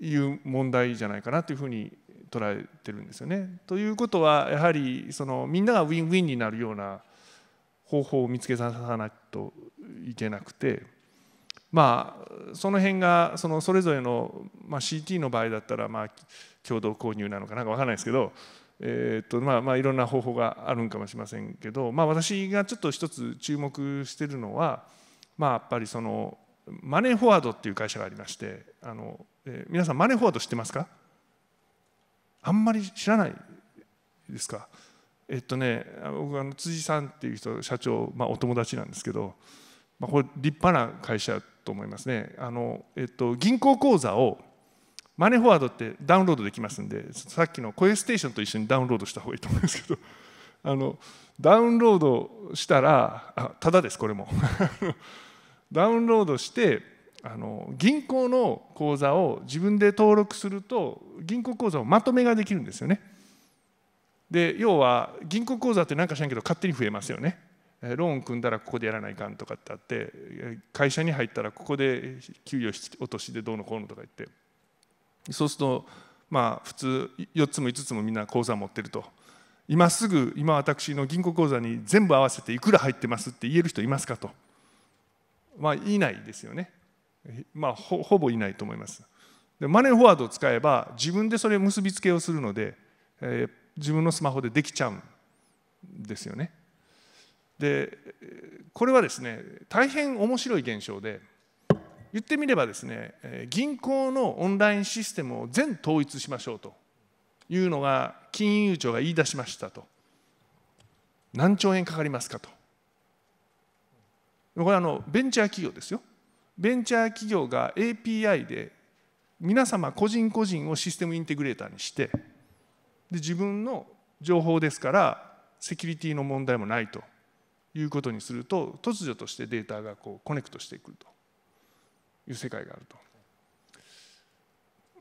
いう問題じゃないかなというふうに捉えてるんですよね。ということはやはりそのみんながウィンウィンになるような方法を見つけささないといけなくて。まあ、その辺がそのそれぞれの、まあ、CT の場合だったら、まあ、共同購入なのかなんか分からないですけど、えーとまあ、まあいろんな方法があるんかもしれませんけど、まあ、私がちょっと一つ注目してるのは、まあ、やっぱりそのマネーフォワードっていう会社がありましてあの、えー、皆さんマネーフォワード知ってますかあんまり知らないですかえっとね僕あの辻さんっていう人社長、まあ、お友達なんですけど、まあ、これ立派な会社と思いますねあの、えっと、銀行口座をマネフォワードってダウンロードできますんでさっきの「声ステーション」と一緒にダウンロードした方がいいと思うんですけど あのダウンロードしたらあただですこれも ダウンロードしてあの銀行の口座を自分で登録すると銀行口座をまとめができるんですよねで要は銀行口座って何か知らんけど勝手に増えますよねローン組んだらここでやらないかんとかってあって会社に入ったらここで給与落としでどうのこうのとか言ってそうするとまあ普通4つも5つもみんな口座持ってると今すぐ今私の銀行口座に全部合わせていくら入ってますって言える人いますかとまあいないですよねまあほぼいないと思いますでマネーフォワードを使えば自分でそれ結びつけをするので、えー、自分のスマホでできちゃうんですよねでこれはですね大変面白い現象で言ってみればですね銀行のオンラインシステムを全統一しましょうというのが金融庁が言い出しましたと何兆円かかりますかとこれあのベンチャー企業ですよベンチャー企業が API で皆様個人個人をシステムインテグレーターにしてで自分の情報ですからセキュリティの問題もないということにすると突如としてデータがこうコネクトしてくるという世界があると。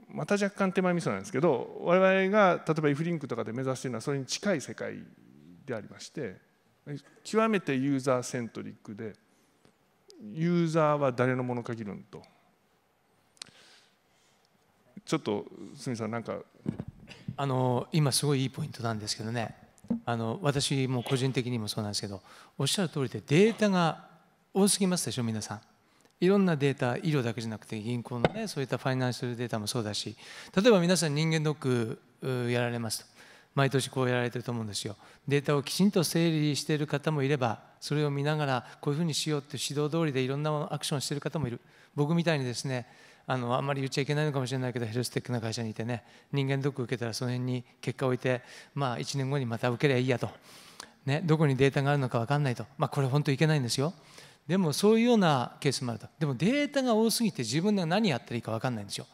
また若干手前味噌なんですけど我々が例えばイフリンクとかで目指しているのはそれに近い世界でありまして極めてユーザーセントリックでユーザーは誰のもの限るんとちょっと鷲見さんなんかあの今すごいいいポイントなんですけどねあの私も個人的にもそうなんですけどおっしゃる通りでデータが多すぎますでしょ皆さん。いろんなデータ医療だけじゃなくて銀行のねそういったファイナンシャルデータもそうだし例えば皆さん人間ドックやられますと毎年こうやられてると思うんですよデータをきちんと整理している方もいればそれを見ながらこういうふうにしようって指導通りでいろんなアクションしてる方もいる僕みたいにですねあのあんまり言っちゃいけないのかもしれないけどヘルステックな会社にいてね人間ドック受けたらその辺に結果を置いてまあ1年後にまた受けりゃいいやと、ね、どこにデータがあるのか分かんないと、まあ、これ本当いけないんですよでもそういうようなケースもあるとでもデータが多すぎて自分が何やったらいいか分かんないんですよ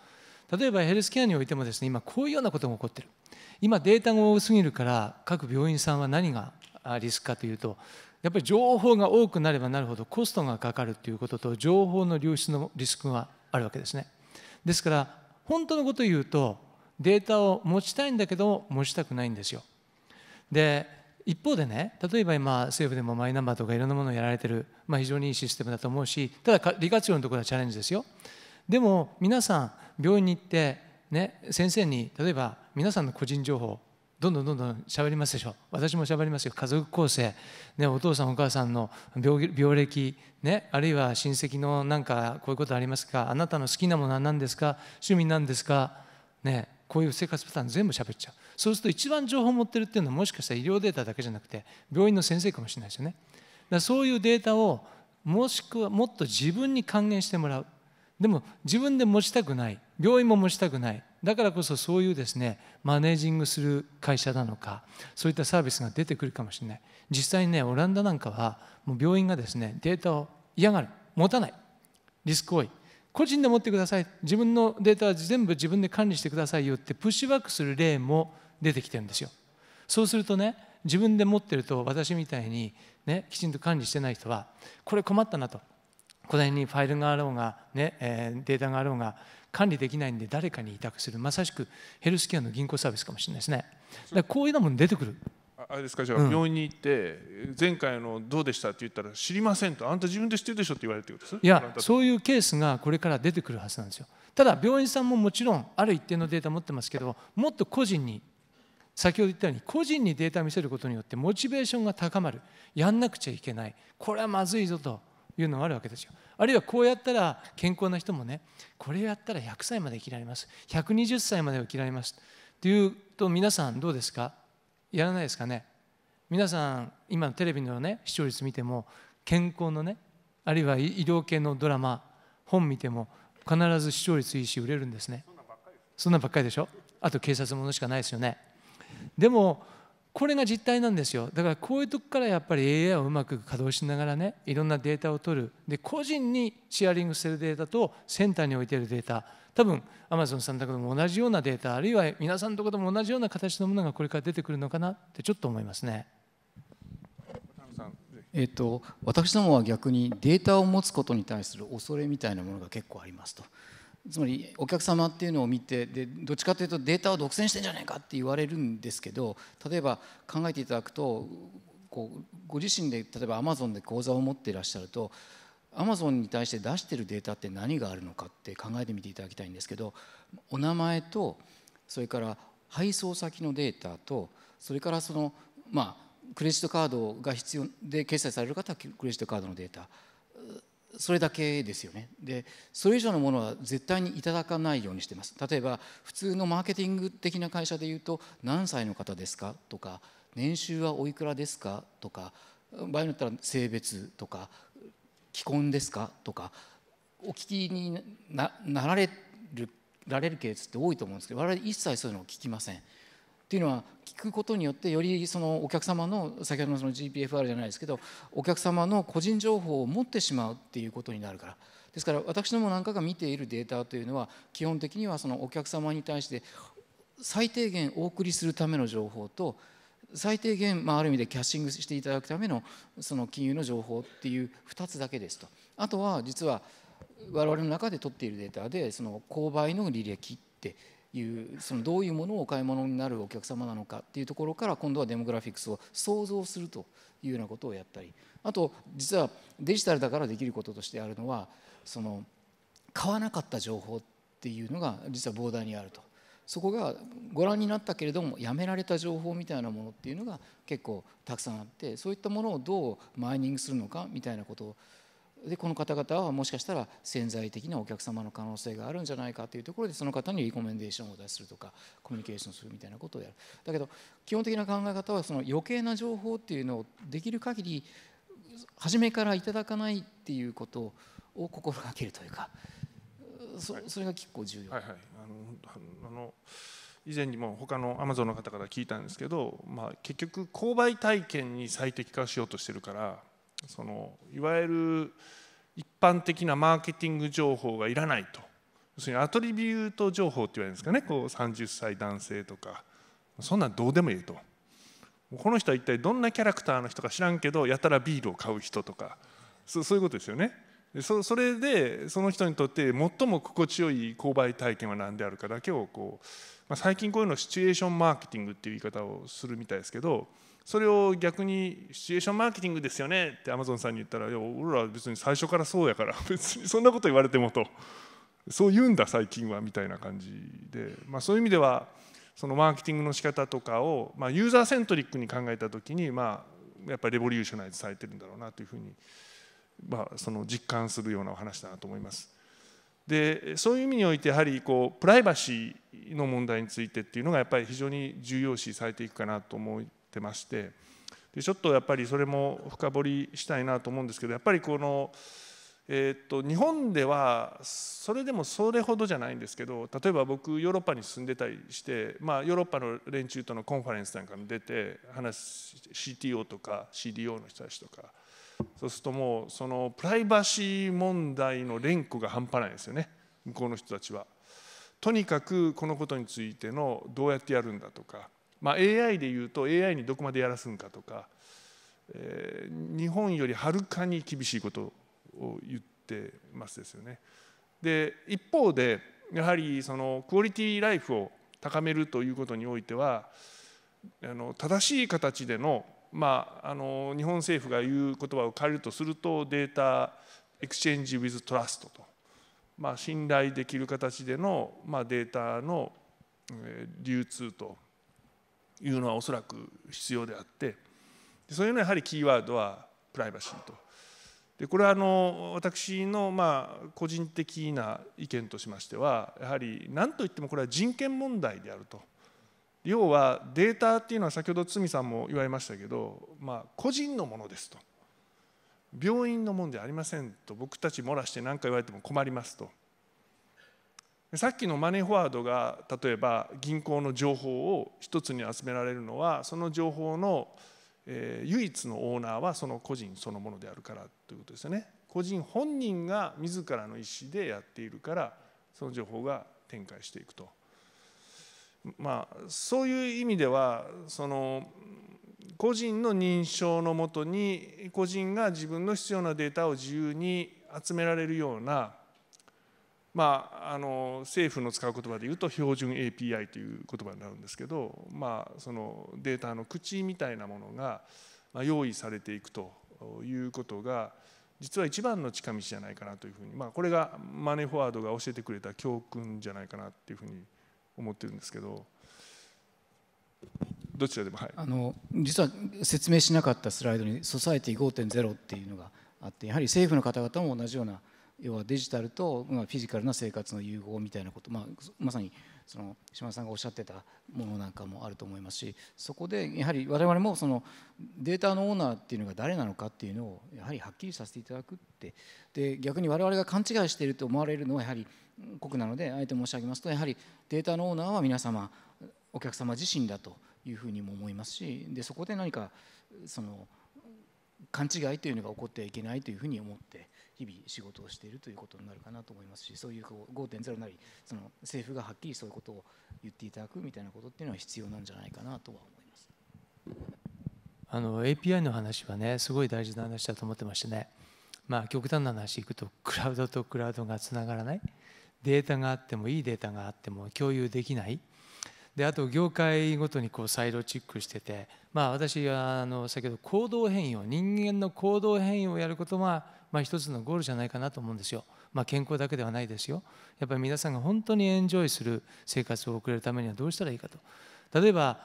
例えばヘルスケアにおいてもですね今こういうようなことが起こってる今データが多すぎるから各病院さんは何がリスクかというとやっぱり情報が多くなればなるほどコストがかかるということと情報の流出のリスクがあるわけですねですから本当のことを言うとデータを持ちたいんだけど持ちたくないんですよで一方でね例えば今政府でもマイナンバーとかいろんなものをやられてる、まあ、非常にいいシステムだと思うしただ利活用のところはチャレンジですよでも皆さん病院に行って、ね、先生に例えば皆さんの個人情報どんどんどんどん喋りますでしょ私も喋りますよ家族構成、ね、お父さんお母さんの病歴、ね、あるいは親戚のなんかこういうことありますかあなたの好きなものは何ですか趣味なんですか、ね、こういう生活パターン全部喋っちゃうそうすると一番情報を持ってるっていうのはもしかしたら医療データだけじゃなくて病院の先生かもしれないですよねだそういうデータをもしくはもっと自分に還元してもらうでも自分で持ちたくない病院も持ちたくないだからこそそういうですねマネージングする会社なのかそういったサービスが出てくるかもしれない実際にねオランダなんかはもう病院がですねデータを嫌がる持たないリスク多い個人で持ってください自分のデータは全部自分で管理してくださいよってプッシュバックする例も出てきてるんですよそうするとね自分で持ってると私みたいに、ね、きちんと管理してない人はこれ困ったなとこの辺にファイルがあろうが、ねえデータがあろうが管理できないんで誰かに委託するまさしくヘルスケアの銀行サービスかもしれないですねだこういうのも出てくるあれですかじゃあ病院に行って、前回のどうでしたって言ったら知りませんとあんた自分で知ってるでしょって言われるってことですいやそういうケースがこれから出てくるはずなんですよただ病院さんももちろんある一定のデータ持ってますけどもっと個人に先ほど言ったように個人にデータを見せることによってモチベーションが高まるやんなくちゃいけないこれはまずいぞというのがあるわけですよあるいはこうやったら健康な人もねこれやったら100歳まで生きられます120歳まで生きられますというと皆さんどうですかやらないですかね皆さん今テレビのね視聴率見ても健康のねあるいは医療系のドラマ本見ても必ず視聴率いいし売れるんですねそんなばっかりでしょあと警察ものしかないですよねでもこれが実態なんですよだからこういうとこからやっぱり AI をうまく稼働しながらねいろんなデータを取るで個人にシェアリングするデータとセンターに置いてるデータ多分アマゾンさんとかでも同じようなデータあるいは皆さんのところも同じような形のものがこれから出てくるのかなってちょっと思いますね。えーと私どもは逆にデータを持つことに対する恐れみたいなものが結構ありますとつまりお客様っていうのを見てでどっちかというとデータを独占してんじゃないかって言われるんですけど例えば考えていただくとこうご自身で例えばアマゾンで口座を持っていらっしゃるとアマゾンに対して出してるデータって何があるのかって考えてみていただきたいんですけどお名前とそれから配送先のデータとそれからそのまあクレジットカードが必要で決済される方はクレジットカードのデータそれだけですよねでそれ以上のものは絶対にいただかないようにしてます例えば普通のマーケティング的な会社でいうと何歳の方ですかとか年収はおいくらですかとか場合によったら性別とか既婚ですかとかお聞きになられるられるケースって多いと思うんですけど我々一切そういうのを聞きません。っていうのは聞くことによってよりそのお客様の先ほどのその GPFR じゃないですけどお客様の個人情報を持ってしまうっていうことになるからですから私どもなんかが見ているデータというのは基本的にはそのお客様に対して最低限お送りするための情報と最低限、まあ、ある意味でキャッシングしていただくためのその金融の情報っていう2つだけですとあとは実は我々の中で取っているデータでその購買の履歴っていうそのどういうものをお買い物になるお客様なのかっていうところから今度はデモグラフィックスを想像するというようなことをやったりあと実はデジタルだからできることとしてあるのはその買わなかった情報っていうのが実は膨大にあると。そこがご覧になったけれどもやめられた情報みたいなものっていうのが結構たくさんあってそういったものをどうマイニングするのかみたいなことをでこの方々はもしかしたら潜在的なお客様の可能性があるんじゃないかというところでその方にリコメンデーションを出するとかコミュニケーションするみたいなことをやるだけど基本的な考え方はその余計な情報っていうのをできる限り初めからいただかないっていうことを心がけるというかそそれが結構重要、はいはい、あのあの以前にも他のアマゾンの方から聞いたんですけど、まあ、結局購買体験に最適化しようとしてるからそのいわゆる一般的なマーケティング情報がいらないと要するにアトリビュート情報って言われるんですかねこう30歳男性とかそんなんどうでもいいとこの人は一体どんなキャラクターの人か知らんけどやたらビールを買う人とかそういうことですよねそそれでその人にとって最も心地よい購買体験は何であるかだけをこう、まあ、最近こういうのシチュエーションマーケティングっていう言い方をするみたいですけどそれを逆にシチュエーションマーケティングですよねってアマゾンさんに言ったら「いや俺ら別に最初からそうやから 別にそんなこと言われても」とそう言うんだ最近はみたいな感じで、まあ、そういう意味ではそのマーケティングの仕方とかを、まあ、ユーザーセントリックに考えた時に、まあ、やっぱりレボリューショナイズされてるんだろうなというふうに、まあ、その実感するようなお話だなと思います。でそういう意味においてやはりこうプライバシーの問題についてっていうのがやっぱり非常に重要視されていくかなと思いってましてでちょっとやっぱりそれも深掘りしたいなと思うんですけどやっぱりこの、えー、っと日本ではそれでもそれほどじゃないんですけど例えば僕ヨーロッパに住んでたりして、まあ、ヨーロッパの連中とのコンファレンスなんかに出て話 CTO とか CDO の人たちとか。そうするともうそのプライバシー問題の連呼が半端ないですよね向こうの人たちは。とにかくこのことについてのどうやってやるんだとかまあ、AI でいうと AI にどこまでやらすんかとか、えー、日本よりはるかに厳しいことを言ってますですよね。で一方でやはりそのクオリティライフを高めるということにおいてはあの正しい形での,、まあ、あの日本政府が言う言葉を変えるとするとデータエクスチェンジ・ウィズ・トラストと、まあ、信頼できる形での、まあ、データの流通というのはおそらく必要であってそういうのはやはりキーワードはプライバシーと。でこれはあの私のまあ個人的な意見としましてはやはり何といってもこれは人権問題であると要はデータっていうのは先ほど堤さんも言われましたけど、まあ、個人のものですと病院のもんでありませんと僕たち漏らして何か言われても困りますとさっきのマネーフォワードが例えば銀行の情報を一つに集められるのはその情報の、えー、唯一のオーナーはその個人そのものであるからということですよね個人本人が自らの意思でやっているからその情報が展開していくとまあそういう意味ではその個人の認証のもとに個人が自分の必要なデータを自由に集められるようなまあ、あの政府の使う言葉で言うと標準 API という言葉になるんですけど、まあ、そのデータの口みたいなものが用意されていくということが実は一番の近道じゃないかなというふうに、まあ、これがマネーフォワードが教えてくれた教訓じゃないかなというふうに思ってるんですけど。どちらでも、はい、あの実は説明しなかったスライドに「ソサエティ5.0」っていうのがあってやはり政府の方々も同じような要はデジタルとフィジカルな生活の融合みたいなこと、まあ、まさにその島田さんがおっしゃってたものなんかもあると思いますしそこでやはり我々もそのデータのオーナーっていうのが誰なのかっていうのをやはりはっきりさせていただくってで逆に我々が勘違いしていると思われるのはやはり酷なのであえて申し上げますとやはりデータのオーナーは皆様お客様自身だというふうにも思いますしでそこで何かその勘違いというのが起こってはいけないというふうに思って日々仕事をしているということになるかなと思いますしそういうう5.0なりその政府がはっきりそういうことを言っていただくみたいなことっていうのは必要なんじゃないかなとは思いますあの API の話はねすごい大事な話だと思ってましてねまあ極端な話いくとクラウドとクラウドがつながらないデータがあってもいいデータがあっても共有できない。であと業界ごとにこうサイドチックしてて、まあ、私はあの先ほど行動変容人間の行動変容をやることは、まあ、一つのゴールじゃないかなと思うんですよ、まあ、健康だけではないですよやっぱり皆さんが本当にエンジョイする生活を送れるためにはどうしたらいいかと例えば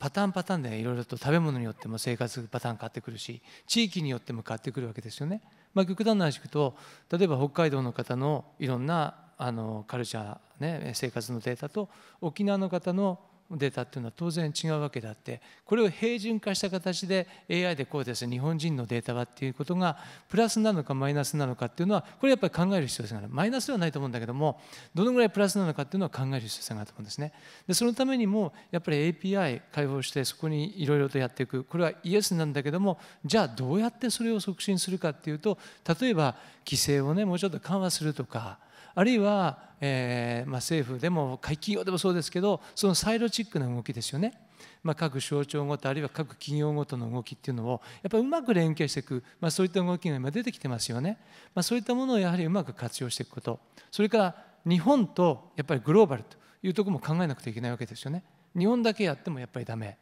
パターンパターンでいろいろと食べ物によっても生活パターン変わってくるし地域によっても変わってくるわけですよね、まあ、極端な話聞くと例えば北海道の方のいろんなあのカルチャー、ね、生活のデータと沖縄の方のデータっていうのは当然違うわけであってこれを平準化した形で AI でこうです日本人のデータはっていうことがプラスなのかマイナスなのかっていうのはこれやっぱり考える必要性があるマイナスではないと思うんだけどもどのぐらいプラスなのかっていうのは考える必要性があると思うんですねでそのためにもやっぱり API 開放してそこにいろいろとやっていくこれはイエスなんだけどもじゃあどうやってそれを促進するかっていうと例えば規制をねもうちょっと緩和するとかあるいは、えー、まあ、政府でも企業でもそうですけどそのサイロチックな動きですよね、まあ、各省庁ごとあるいは各企業ごとの動きっていうのをやっぱりうまく連携していく、まあ、そういった動きが今出てきてますよね、まそういったものをやはりうまく活用していくことそれから日本とやっぱりグローバルというとこも考えなくてはいけないわけですよね日本だけやってもやっぱりダメ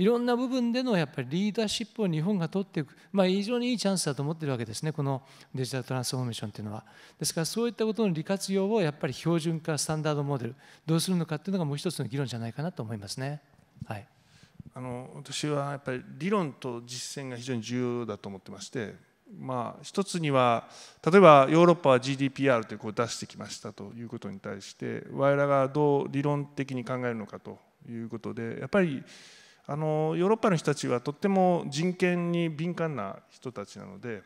いろんな部分でのやっぱりリーダーシップを日本が取っていく、まあ、非常にいいチャンスだと思ってるわけですね、このデジタルトランスフォーメーションというのは。ですから、そういったことの利活用をやっぱり標準化、スタンダードモデル、どうするのかというのがもう一つの議論じゃないかなと思いますね。はいあの私はやっぱり理論と実践が非常に重要だと思ってましてまあ、一つには例えばヨーロッパは GDPR というこう出してきましたということに対して我らがどう理論的に考えるのかということでやっぱりあのヨーロッパの人たちはとっても人権に敏感な人たちなので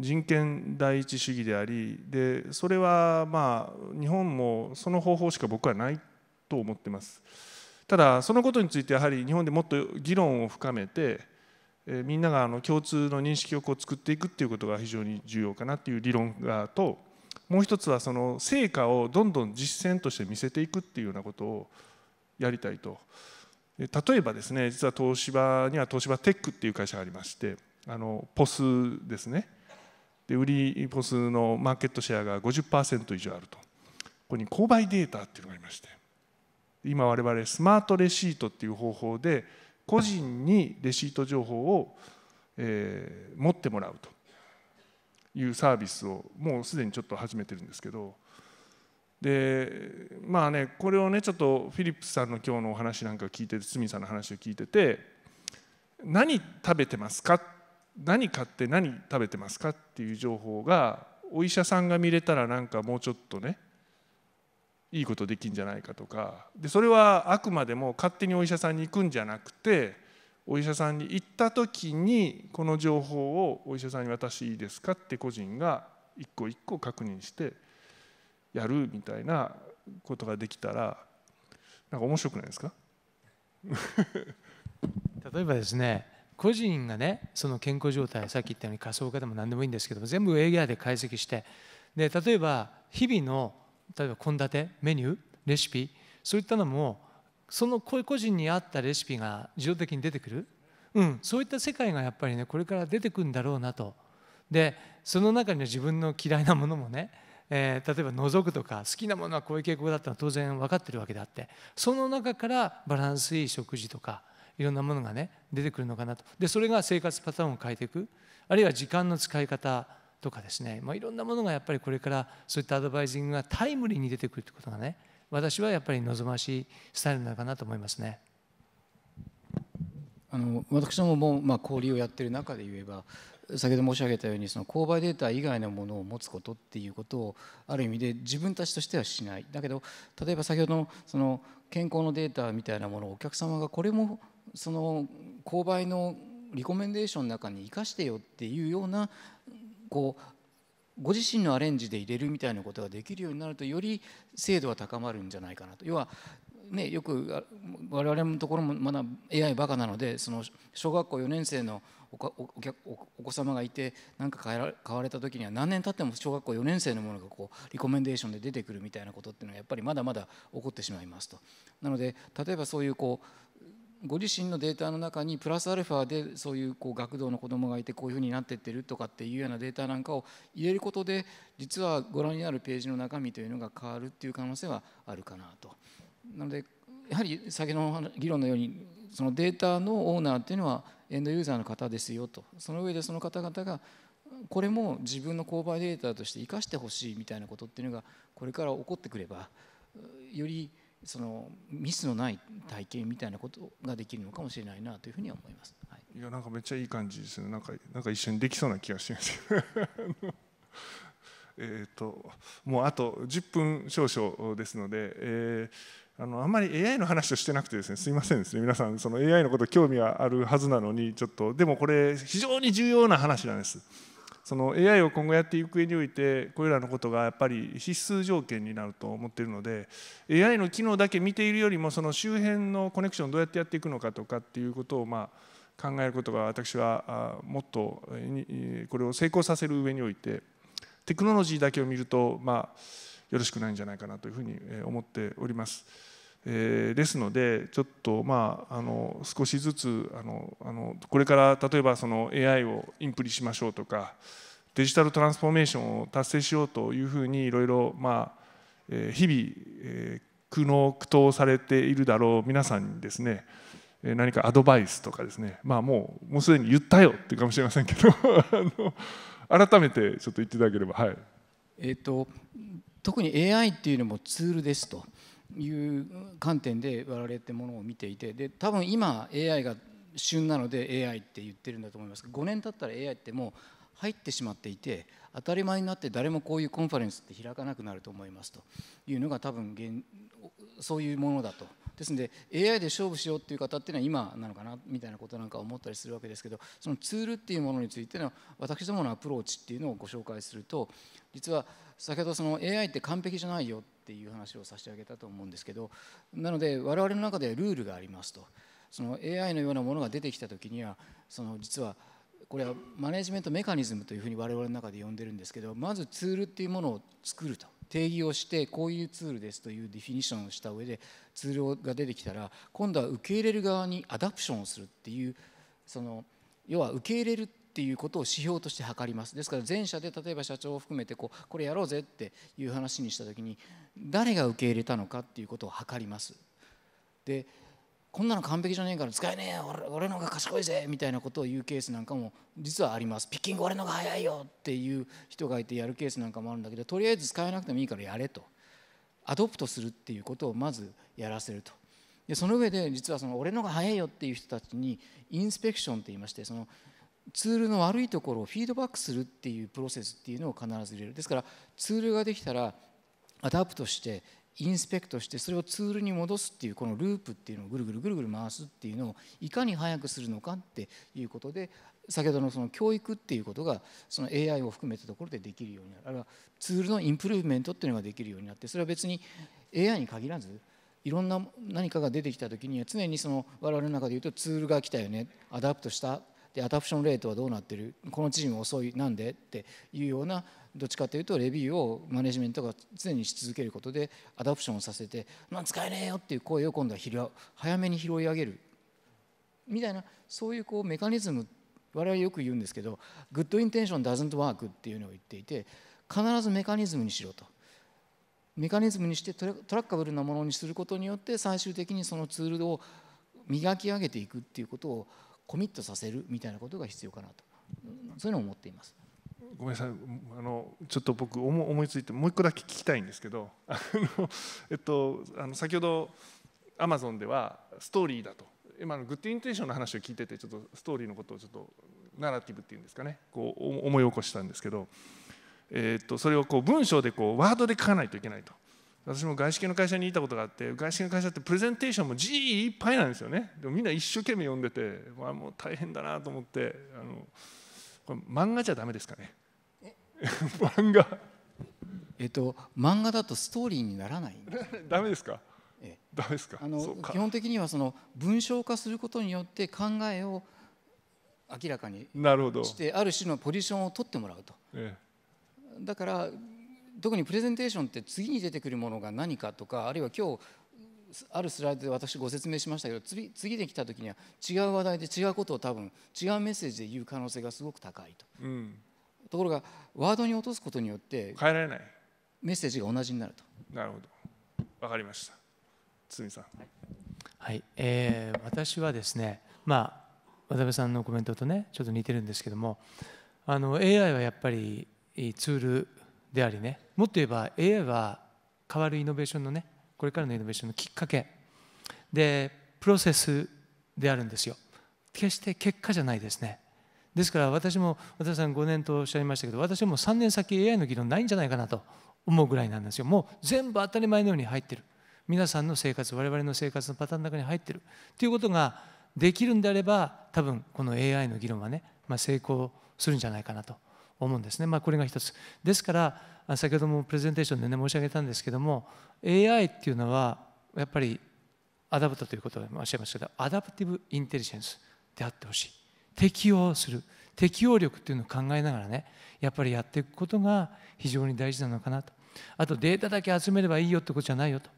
人権第一主義でありでそれはまあ日本もその方法しか僕はないと思ってますただそのことについてやはり日本でもっと議論を深めてえみんながあの共通の認識をこう作っていくっていうことが非常に重要かなっていう理論がともう一つはその成果をどんどん実践として見せていくっていうようなことをやりたいと。例えばですね実は東芝には東芝テックっていう会社がありましてあのポスですねで売りポスのマーケットシェアが50%以上あるとここに購買データっていうのがありまして今我々スマートレシートっていう方法で個人にレシート情報を、えー、持ってもらうというサービスをもうすでにちょっと始めてるんですけどでまあねこれをねちょっとフィリップスさんの今日のお話なんか聞いて堤さんの話を聞いてて何食べてますか何買って何食べてますかっていう情報がお医者さんが見れたらなんかもうちょっとねいいことできんじゃないかとかでそれはあくまでも勝手にお医者さんに行くんじゃなくてお医者さんに行った時にこの情報をお医者さんに私いいですかって個人が一個一個確認してやるみたいなことができたらなんか面白くないですか 例えばですね個人がねその健康状態さっき言ったように仮想化でも何でもいいんですけども全部 AI で解析してで例えば日々の例えば献立メニューレシピそういったのもその個人に合ったレシピが自動的に出てくる、うん、そういった世界がやっぱりねこれから出てくるんだろうなとでその中には自分の嫌いなものもねえー、例えば覗くとか好きなものはこういう傾向だったのは当然分かってるわけであってその中からバランスいい食事とかいろんなものがね出てくるのかなとでそれが生活パターンを変えていくあるいは時間の使い方とかですね、まあ、いろんなものがやっぱりこれからそういったアドバイジングがタイムリーに出てくるってことがね私はやっぱり望ましいスタイルなのかなと思いますね。あの私どもも、まあ、交流をやってる中で言えば先ほど申し上げたようにその購買データ以外のものを持つことっていうことをある意味で自分たちとしてはしないだけど例えば先ほどのその健康のデータみたいなものをお客様がこれもその購買のリコメンデーションの中に生かしてよっていうようなこうご自身のアレンジで入れるみたいなことができるようになるとより精度は高まるんじゃないかなと要はね、よく我々のところもまだ AI バカなのでその小学校4年生のお子様がいて何か買ら買われた時には何年経っても小学校4年生のものがこうリコメンデーションで出てくるみたいなことっていうのはやっぱりまだまだ起こってしまいますと。なので例えばそういうこうご自身のデータの中にプラスアルファでそういうこう学童の子どもがいてこういうふうになってってるとかっていうようなデータなんかを入れることで実はご覧になるページの中身というのが変わるっていう可能性はあるかなと。なのでやはり先の議論のようにそのデータのオーナーっていうのはエンドユーザーの方ですよとその上でその方々がこれも自分の購買データとして生かしてほしいみたいなことっていうのがこれから起こってくればよりそのミスのない体験みたいなことができるのかもしれないなというふうには思います。はい、いやなんかめっちゃいい感じですね。なんかなんか一緒にできそうな気がします。えっともうあと10分少々ですので、えー、あのあんまり AI の話をしてなくてですねすいませんですね皆さんその AI のこと興味はあるはずなのにちょっとでもこれ非常に重要な話なんですその AI を今後やっていく上においてこれらのことがやっぱり必須条件になると思っているので AI の機能だけ見ているよりもその周辺のコネクションをどうやってやっていくのかとかっていうことをまあ考えることが私はもっとこれを成功させる上においてテクノロジーだけを見るとまあよろしくないんじゃないかなというふうに思っております。えー、ですのでちょっとまああの少しずつあのあのこれから例えばその AI をインプリしましょうとかデジタルトランスフォーメーションを達成しようというふうにいろいろまあ、え日々、えー、苦悩苦闘されているだろう皆さんにですね何かアドバイスとかですねまあもうもうすでに言ったよっていうかもしれませんけど あの改めてちょっと言っていただければはい。えーと特に AI っていうのもツールですという観点で我々ってものを見ていてで多分今 AI が旬なので AI って言ってるんだと思います5年経ったら AI ってもう入ってしまっていて当たり前になって誰もこういうコンファレンスって開かなくなると思いますというのが多分そういうものだと。ですので AI で勝負しようっていう方っていうのは今なのかなみたいなことなんか思ったりするわけですけどそのツールっていうものについての私どものアプローチっていうのをご紹介すると実は先ほどその AI って完璧じゃないよっていう話を差し上げたと思うんですけどなので我々の中ではルールがありますとその AI のようなものが出てきた時にはその実はこれはマネジメントメカニズムというふうに我々の中で呼んでるんですけどまずツールっていうものを作ると定義をしてこういうツールですというディフィニッションをした上でツールが出てきたら今度は受け入れる側にアダプションをするっていうその要は受け入れるっていうことを指標として測りますですから前者で例えば社長を含めてこうこれやろうぜっていう話にした時に誰が受け入れたのかっていうことを測ります。でこんなの完璧じゃねえから使えねえ俺俺のが賢いぜみたいなことを言うケースなんかも実はありますピッキング俺のが早いよっていう人がいてやるケースなんかもあるんだけどとりあえず使えなくてもいいからやれとアドプトするっていうことをまずやらせるとでその上で実はその俺のが早いよっていう人たちにインスペクションって言いましてそのツールの悪いところをフィードバックするっていうプロセスっていうのを必ず入れるですからツールができたらアダプトしてインスペクトしてそれをツールに戻すっていうこのループっていうのをぐるぐるぐるぐる回すっていうのをいかに早くするのかっていうことで先ほどのその教育っていうことがその AI を含めたところでできるようになるあるいはツールのインプルーブメントっていうのができるようになってそれは別に AI に限らずいろんな何かが出てきた時には常にその我々の中で言うとツールが来たよねアダプトしたでアダプションレートはどうなってるこのチーム遅いなんでっていうようなどっちかというとレビューをマネジメントが常にし続けることでアダプションをさせて「まあ、使えねえよ」っていう声を今度は早めに拾い上げるみたいなそういうこうメカニズム我々よく言うんですけど「グッドインテンション doesn't work」っていうのを言っていて必ずメカニズムにしろと。メカニズムにしてトラッカブルなものにすることによって最終的にそのツールを磨き上げていくっていうことをコミットさせるみたいなことが必要かなとそういうのを思っています。ごめんなさいあのちょっと僕思いついてもう一個だけ聞きたいんですけど あの、えっと、あの先ほどアマゾンではストーリーだと今のグッドインテンションの話を聞いててちょっとストーリーのことをちょっとナラティブっていうんですかねこう思い起こしたんですけど、えっとそれをこう文章でこうワードで書かないといけないと。私も外資系の会社にいたことがあって外資系の会社ってプレゼンテーションも字いっぱいなんですよねでもみんな一生懸命読んでて、まあ、もう大変だなと思ってあのこれ漫画じゃダメですかね漫画えっと漫画だとストーリーにならないんです ダメですかえダメですかあの基本的にはその文章化することによって考えを明らかにしてある種のポジションを取ってもらうと、ええ、だから特にプレゼンテーションって次に出てくるものが何かとかあるいは今日あるスライドで私ご説明しましたけど次次で来た時には違う話題で違うことを多分違うメッセージで言う可能性がすごく高いと、うん、ところがワードに落とすことによって変えられないメッセージが同じになるとなるほどわかりました堤さんはい、はいえー、私はですねまあ渡辺さんのコメントとねちょっと似てるんですけどもあの AI はやっぱりツールでありねもっと言えば AI は変わるイノベーションのねこれからのイノベーションのきっかけでプロセスであるんですよ決して結果じゃないですねですから私も私さん5年とおっしゃいましたけど私はもう3年先 AI の議論ないんじゃないかなと思うぐらいなんですよもう全部当たり前のように入ってる皆さんの生活我々の生活のパターンの中に入ってるということができるんであれば多分この AI の議論はね、まあ、成功するんじゃないかなと思うんですね、まあ、これが一つですから先ほどもプレゼンテーションでね申し上げたんですけども AI っていうのはやっぱりアダプトということをおっしゃいましたけどアダプティブインテリジェンスであってほしい適応する適応力っていうのを考えながらねやっぱりやっていくことが非常に大事なのかなとあとデータだけ集めればいいよってことじゃないよと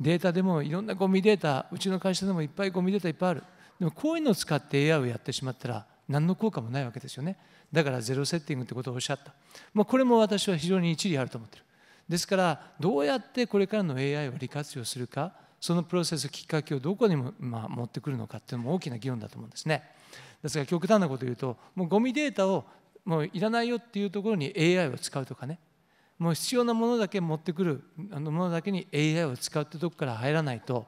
データでもいろんなゴミデータうちの会社でもいっぱいゴミデータいっぱいあるでもこういうのを使って AI をやってしまったら何の効果もないわけですよねだからゼロセッティングってことをおっしゃった、まあ、これも私は非常に一理あると思ってるですからどうやってこれからの AI を利活用するかそのプロセスきっかけをどこにも、まあ、持ってくるのかっていうのも大きな議論だと思うんですねですから極端なこと言うともうゴミデータをもういらないよっていうところに AI を使うとかねもう必要なものだけ持ってくるあのものだけに AI を使うってとこから入らないと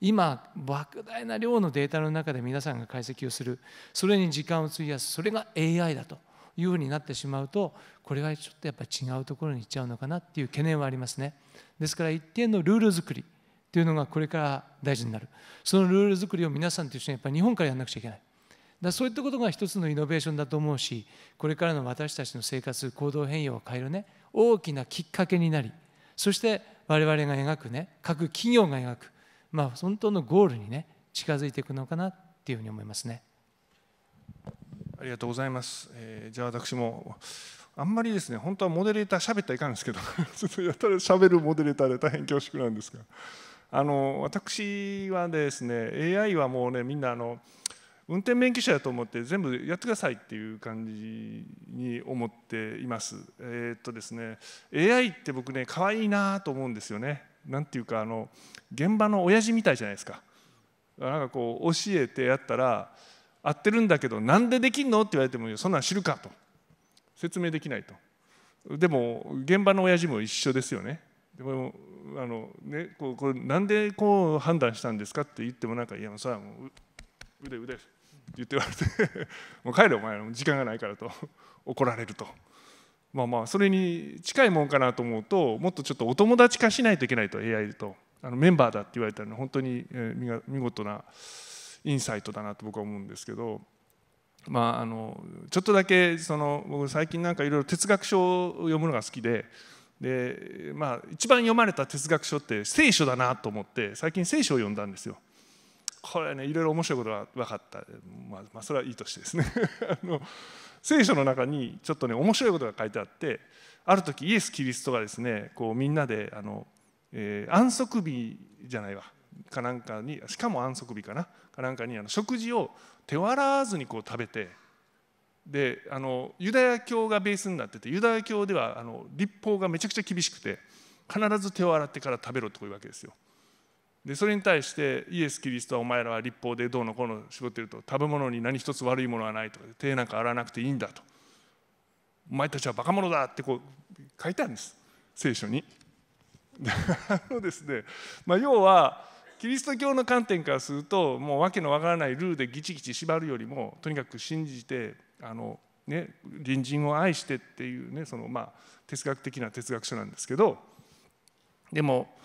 今莫大な量のデータの中で皆さんが解析をするそれに時間を費やすそれが AI だというふうになってしまうとこれはちょっとやっぱり違うところに行っちゃうのかなっていう懸念はありますねですから一定のルール作りというのがこれから大事になるそのルール作りを皆さんと一緒にやっぱり日本からやらなくちゃいけないだそういったことが一つのイノベーションだと思うしこれからの私たちの生活行動変容を変えるね大きなきっかけになりそして我々が描くね各企業が描くまあ、本当のゴールにね近づいていくのかなっていうふうに思いますね。ありがとうございます。えー、じゃあ私もあんまりですね本当はモデレーター喋ったらいかんですけど ちょっとやたら喋るモデレーターで大変恐縮なんですがあの私はですね AI はもうねみんなあの運転免許証だと思って全部やってくださいっていう感じに思っています。えー、っとですね AI って僕ね可愛いなと思うんですよね。何ていうかあの現場の親父みたいじゃないですかなんかこう教えてやったら合ってるんだけどなんでできんのって言われてもそんなん知るかと説明できないとでも現場の親父も一緒ですよねでもあのねこうこれなんでこう判断したんですかって言ってもなんかいやそもう腕腕って言って言われてもう帰れお前時間がないからと怒られると。まあまあそれに近いもんかなと思うともっとちょっとお友達化しないといけないと AI とあのメンバーだって言われたの本当に見事なインサイトだなと僕は思うんですけど。まあ、あのちょっとだけその僕最近なんかいろいろ哲学書を読むのが好きでで、まあ、一番読まれた哲学書って聖書だなと思って最近聖書を読んだんですよ。これねいろいろ面白いことが分かった、まあ、まあそれはいい年ですね。あの聖書の中にちょっとね面白いことが書いてあってある時イエス・キリストがですねこうみんなであの、えー、安息日じゃないわかなんかにしかも安息日かなかなんかにあの食事を手を洗わずにこう食べてであのユダヤ教がベースになっててユダヤ教ではあの立法がめちゃくちゃ厳しくて必ず手を洗ってから食べろというわけですよ。でそれに対してイエス・キリストはお前らは立法でどうのこうの絞ってると食べ物に何一つ悪いものはないとか手なんか洗わなくていいんだとお前たちはバカ者だってこう書いてあるんです聖書に。あのですねまあ、要はキリスト教の観点からするともう訳のわからないルールでギチギチ縛るよりもとにかく信じてあの、ね、隣人を愛してっていうねその、まあ、哲学的な哲学書なんですけどでも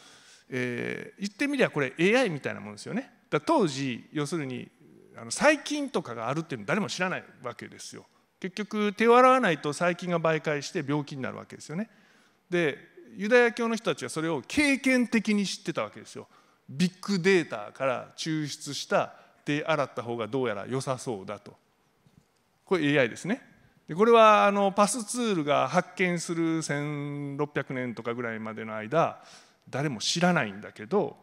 えー、言ってみりゃこれ AI みたいなものですよねだ当時要するにあの細菌とかがあるっていうの誰も知らないわけですよ結局手を洗わないと細菌が媒介して病気になるわけですよねでユダヤ教の人たちはそれを経験的に知ってたわけですよビッグデータから抽出した手洗った方がどうやら良さそうだとこれ AI ですねでこれはあのパスツールが発見する1600年とかぐらいまでの間誰も知らないんだけど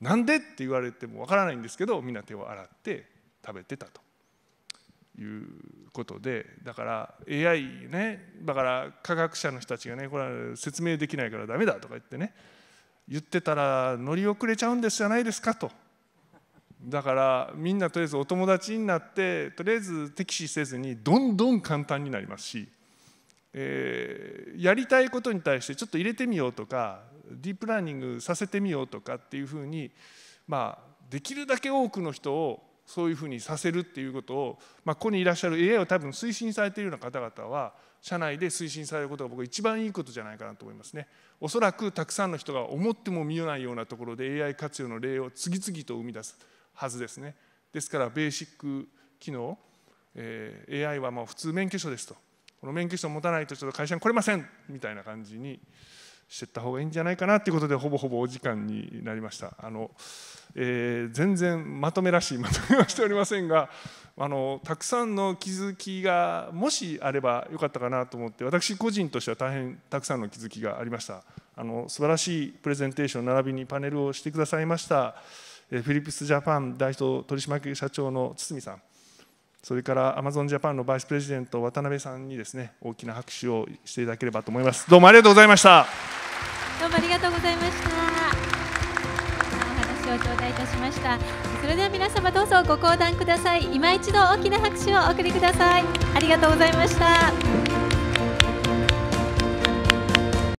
なんでって言われてもわからないんですけどみんな手を洗って食べてたということでだから AI ねだから科学者の人たちがねこれは説明できないからダメだとか言ってね言ってたら乗り遅れちゃうんですじゃないですかとだからみんなとりあえずお友達になってとりあえず敵視せずにどんどん簡単になりますし、えー、やりたいことに対してちょっと入れてみようとかディープラーニングさせてみようとかっていうふうに、まあ、できるだけ多くの人をそういうふうにさせるっていうことを、まあ、ここにいらっしゃる AI を多分推進されているような方々は社内で推進されることが僕は一番いいことじゃないかなと思いますね。おそらくたくさんの人が思っても見えないようなところで AI 活用の例を次々と生み出すはずですね。ですからベーシック機能、えー、AI はもう普通免許証ですとこの免許証を持たないとちょっと会社に来れませんみたいな感じに。してった方がいいんじゃないかなということでほぼほぼお時間になりましたあの、えー、全然まとめらしいまとめはしておりませんがあのたくさんの気づきがもしあればよかったかなと思って私個人としては大変たくさんの気づきがありましたあの素晴らしいプレゼンテーション並びにパネルをしてくださいましたフィリップスジャパン代表取締役社長の堤さんそれからアマゾンジャパンのバイスプレジデント渡辺さんにですね大きな拍手をしていただければと思いますどうもありがとうございましたどうもありがとうございましたお話を頂戴いたしましたそれでは皆様どうぞご講談ください今一度大きな拍手をお送りくださいありがとうございました